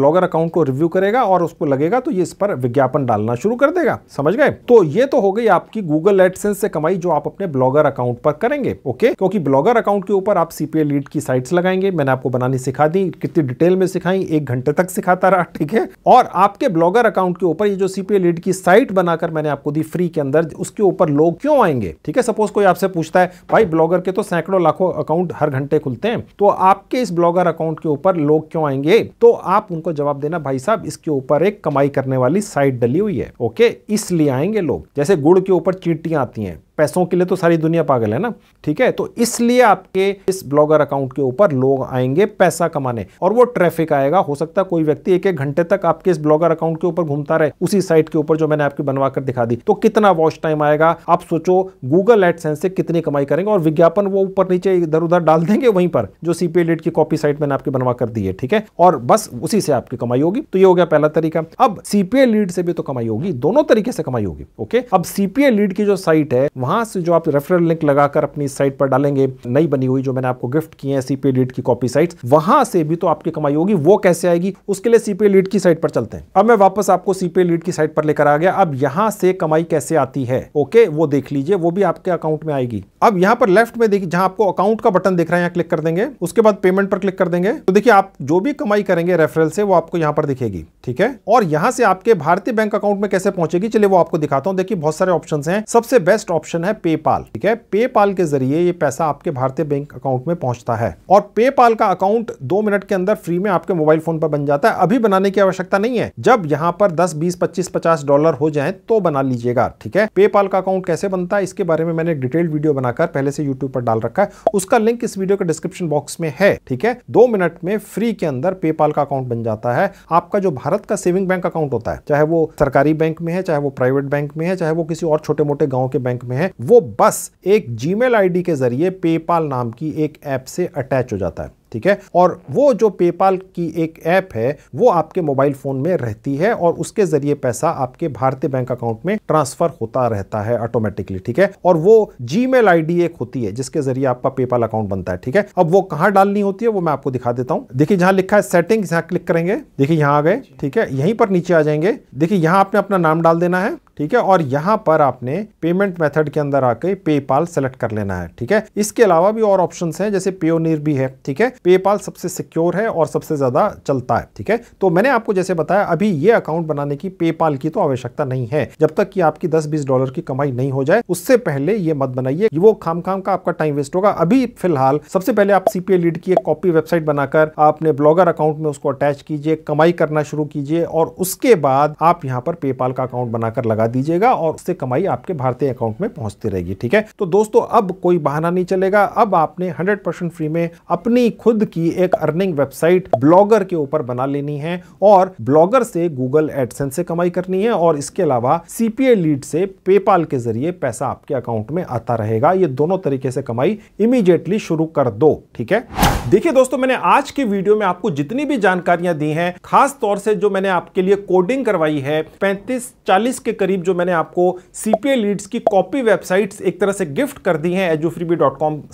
ब्लॉगर अकाउंट को रिव्यू करेगा और उसको लगेगा तो ये इस पर विज्ञापन डालना शुरू कर देगा समझ गए तो ये तो हो गई आपकी गूगल एडसेंस से कमाई जो आप अपने ब्लॉगर अकाउंट पर करेंगे ओके क्योंकि ब्लॉगर अकाउंट के ऊपर आप सीपीए लीड की साइट्स लगाएंगे मैंने आपको बनानी सिखा दी कितनी डिटेल में सिखाई एक घंटे तक सिखाता रहा ठीक है और आपके ब्लॉगर अकाउंट के ऊपर ये जो सीपीए लीड की साइट बनाकर मैंने आपको दी फ्री के अंदर उसके ऊपर लोग क्यों आएंगे ठीक है सपोज कोई आपसे पूछता है भाई ब्लॉगर के तो सैकड़ों लाखों अकाउंट हर घंटे खुलते हैं तो आपके इस ब्लॉगर अकाउंट के ऊपर लोग क्यों आएंगे तो आप उनको जवाब देना भाई साहब इसके ऊपर एक कमाई करने वाली साइट डली हुई है ओके इसलिए आएंगे लोग जैसे गुड़ के ऊपर चींटियां आती हैं पैसों के लिए तो सारी दुनिया पागल है ना ठीक है तो इसलिए आपके इस ब्लॉगर अकाउंट के ऊपर लोग आएंगे पैसा कमाने और वो ट्रैफिक आएगा हो सकता है कोई व्यक्ति एक एक घंटे तक आपके इस ब्लॉगर अकाउंट के ऊपर घूमता रहे उसी साइट के ऊपर जो मैंने आपकी बनवा कर दिखा दी तो कितना वॉच टाइम आएगा आप सोचो गूगल एडसेंस से कितनी कमाई करेंगे और विज्ञापन वो ऊपर नीचे इधर उधर डाल देंगे वहीं पर जो सीपीए डेट की कॉपी साइट मैंने आपकी बनवा कर दी है ठीक है और बस उसी से आपकी कमाई होगी तो ये हो गया पहला तरीका अब सीपीए लीड से भी तो कमाई होगी दोनों तरीके से कमाई होगी ओके अब सीपीए लीड की जो साइट है वहां वहाँ से जो आप रेफरल लिंक लगाकर अपनी साइट पर डालेंगे नई बनी हुई जो मैंने आपको गिफ्ट की है सीपी लीड की कॉपी साइट वहाँ से भी तो आपकी कमाई होगी वो कैसे आएगी उसके लिए सीपी लीड की साइट पर चलते हैं अब मैं वापस आपको सीपी लीड की साइट पर लेकर आ गया अब यहाँ से कमाई कैसे आती है ओके वो देख लीजिए वो भी आपके अकाउंट में आएगी अब यहाँ पर लेफ्ट में देखिए जहाँ आपको अकाउंट का बटन देख रहे हैं यहाँ क्लिक कर देंगे उसके बाद पेमेंट पर क्लिक कर देंगे तो देखिए आप जो भी कमाई करेंगे रेफरल से वो आपको यहाँ पर दिखेगी ठीक है और यहाँ से आपके भारतीय बैंक अकाउंट में कैसे पहुंचेगी चलिए वो आपको दिखाता हूँ देखिए बहुत सारे ऑप्शन है सबसे बेस्ट ऑप्शन ऑप्शन है पेपाल ठीक है पेपाल के जरिए ये पैसा आपके भारतीय बैंक अकाउंट में पहुंचता है और पेपाल का अकाउंट दो मिनट के अंदर फ्री में आपके मोबाइल फोन पर बन जाता है अभी बनाने की आवश्यकता नहीं है जब यहाँ पर दस बीस पच्चीस पचास डॉलर हो जाए तो बना लीजिएगा ठीक है पेपाल का अकाउंट कैसे बनता है इसके बारे में मैंने डिटेल्ड वीडियो बनाकर पहले से यूट्यूब पर डाल रखा है उसका लिंक इस वीडियो के डिस्क्रिप्शन बॉक्स में है ठीक है दो मिनट में फ्री के अंदर पेपाल का अकाउंट बन जाता है आपका जो भारत का सेविंग बैंक अकाउंट होता है चाहे वो सरकारी बैंक में है चाहे वो प्राइवेट बैंक में है चाहे वो किसी और छोटे मोटे गांव के बैंक में है वो बस एक जीमेल मेल के जरिए पेपाल नाम की एक ऐप से अटैच हो जाता है ठीक है और वो जो पेपाल की एक ऐप है वो आपके मोबाइल फोन में रहती है और उसके जरिए पैसा आपके भारतीय बैंक अकाउंट में ट्रांसफर होता रहता है ऑटोमेटिकली ठीक है और वो जी मेल एक होती है जिसके जरिए आपका पेपाल अकाउंट बनता है ठीक है अब वो कहाँ डालनी होती है वो मैं आपको दिखा देता हूँ देखिए जहाँ लिखा है सेटिंग यहाँ क्लिक करेंगे देखिए यहाँ आ गए ठीक है यहीं पर नीचे आ जाएंगे देखिए यहाँ आपने अपना नाम डाल देना है ठीक है और यहाँ पर आपने पेमेंट मेथड के अंदर आके पेपाल सेलेक्ट कर लेना है ठीक है इसके अलावा भी और ऑप्शन है जैसे पेओनियर भी है ठीक है पेपाल सबसे सिक्योर है और सबसे ज्यादा चलता है ठीक है तो मैंने आपको जैसे बताया अभी ये अकाउंट बनाने की पेपाल की तो आवश्यकता नहीं है जब तक कि आपकी दस बीस डॉलर की कमाई नहीं हो जाए उससे पहले ये मत बनाइए वो खाम खाम का आपका टाइम वेस्ट होगा अभी फिलहाल सबसे पहले आप सीपीए लीड की एक कॉपी वेबसाइट बनाकर आपने ब्लॉगर अकाउंट में उसको अटैच कीजिए कमाई करना शुरू कीजिए और उसके बाद आप यहाँ पर पेपाल का अकाउंट बनाकर लगा लगा दीजिएगा और उससे कमाई आपके भारतीय अकाउंट में पहुंचती रहेगी ठीक है तो दोस्तों अब कोई बहाना नहीं चलेगा अब आपने 100% फ्री में अपनी खुद की एक अर्निंग वेबसाइट ब्लॉगर के ऊपर बना लेनी है और ब्लॉगर से गूगल एडसेंस से कमाई करनी है और इसके अलावा सीपीए लीड से पेपाल के जरिए पैसा आपके अकाउंट में आता रहेगा ये दोनों तरीके से कमाई इमीडिएटली शुरू कर दो ठीक है देखिए दोस्तों मैंने आज के वीडियो में आपको जितनी भी जानकारियां दी हैं खास तौर से जो मैंने आपके लिए कोडिंग करवाई है 35 40 के करीब करीब जो मैंने आपको सीपीए लीड्स की कॉपी वेबसाइट्स एक तरह से गिफ्ट कर दी हैं एजुफ्रीबी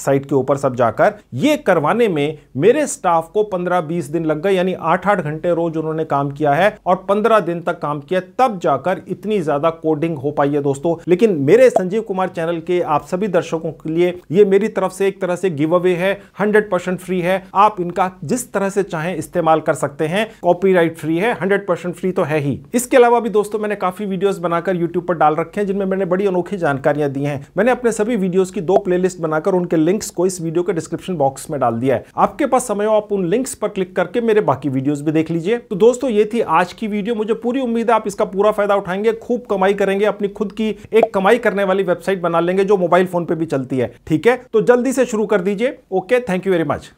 साइट के ऊपर सब जाकर ये करवाने में मेरे स्टाफ को 15-20 दिन लग गए यानी 8-8 घंटे रोज उन्होंने काम किया है और 15 दिन तक काम किया तब जाकर इतनी ज्यादा कोडिंग हो पाई है दोस्तों लेकिन मेरे संजीव कुमार चैनल के आप सभी दर्शकों के लिए ये मेरी तरफ से एक तरह से गिव अवे है हंड्रेड फ्री है आप इनका जिस तरह से चाहें इस्तेमाल कर सकते हैं कॉपी फ्री है हंड्रेड फ्री तो है ही इसके अलावा भी दोस्तों मैंने काफी वीडियोस बनाकर बनाकर YouTube पर डाल रखे हैं जिनमें मैंने बड़ी अनोखी जानकारियां दी हैं मैंने अपने सभी वीडियोस की दो प्लेलिस्ट बनाकर उनके लिंक्स को इस वीडियो के डिस्क्रिप्शन बॉक्स में डाल दिया है आपके पास समय हो आप उन लिंक्स पर क्लिक करके मेरे बाकी वीडियोज भी देख लीजिए तो दोस्तों ये थी आज की वीडियो मुझे पूरी उम्मीद है आप इसका पूरा फायदा उठाएंगे खूब कमाई करेंगे अपनी खुद की एक कमाई करने वाली वेबसाइट बना लेंगे जो मोबाइल फोन पर भी चलती है ठीक है तो जल्दी से शुरू कर दीजिए okay thank you very much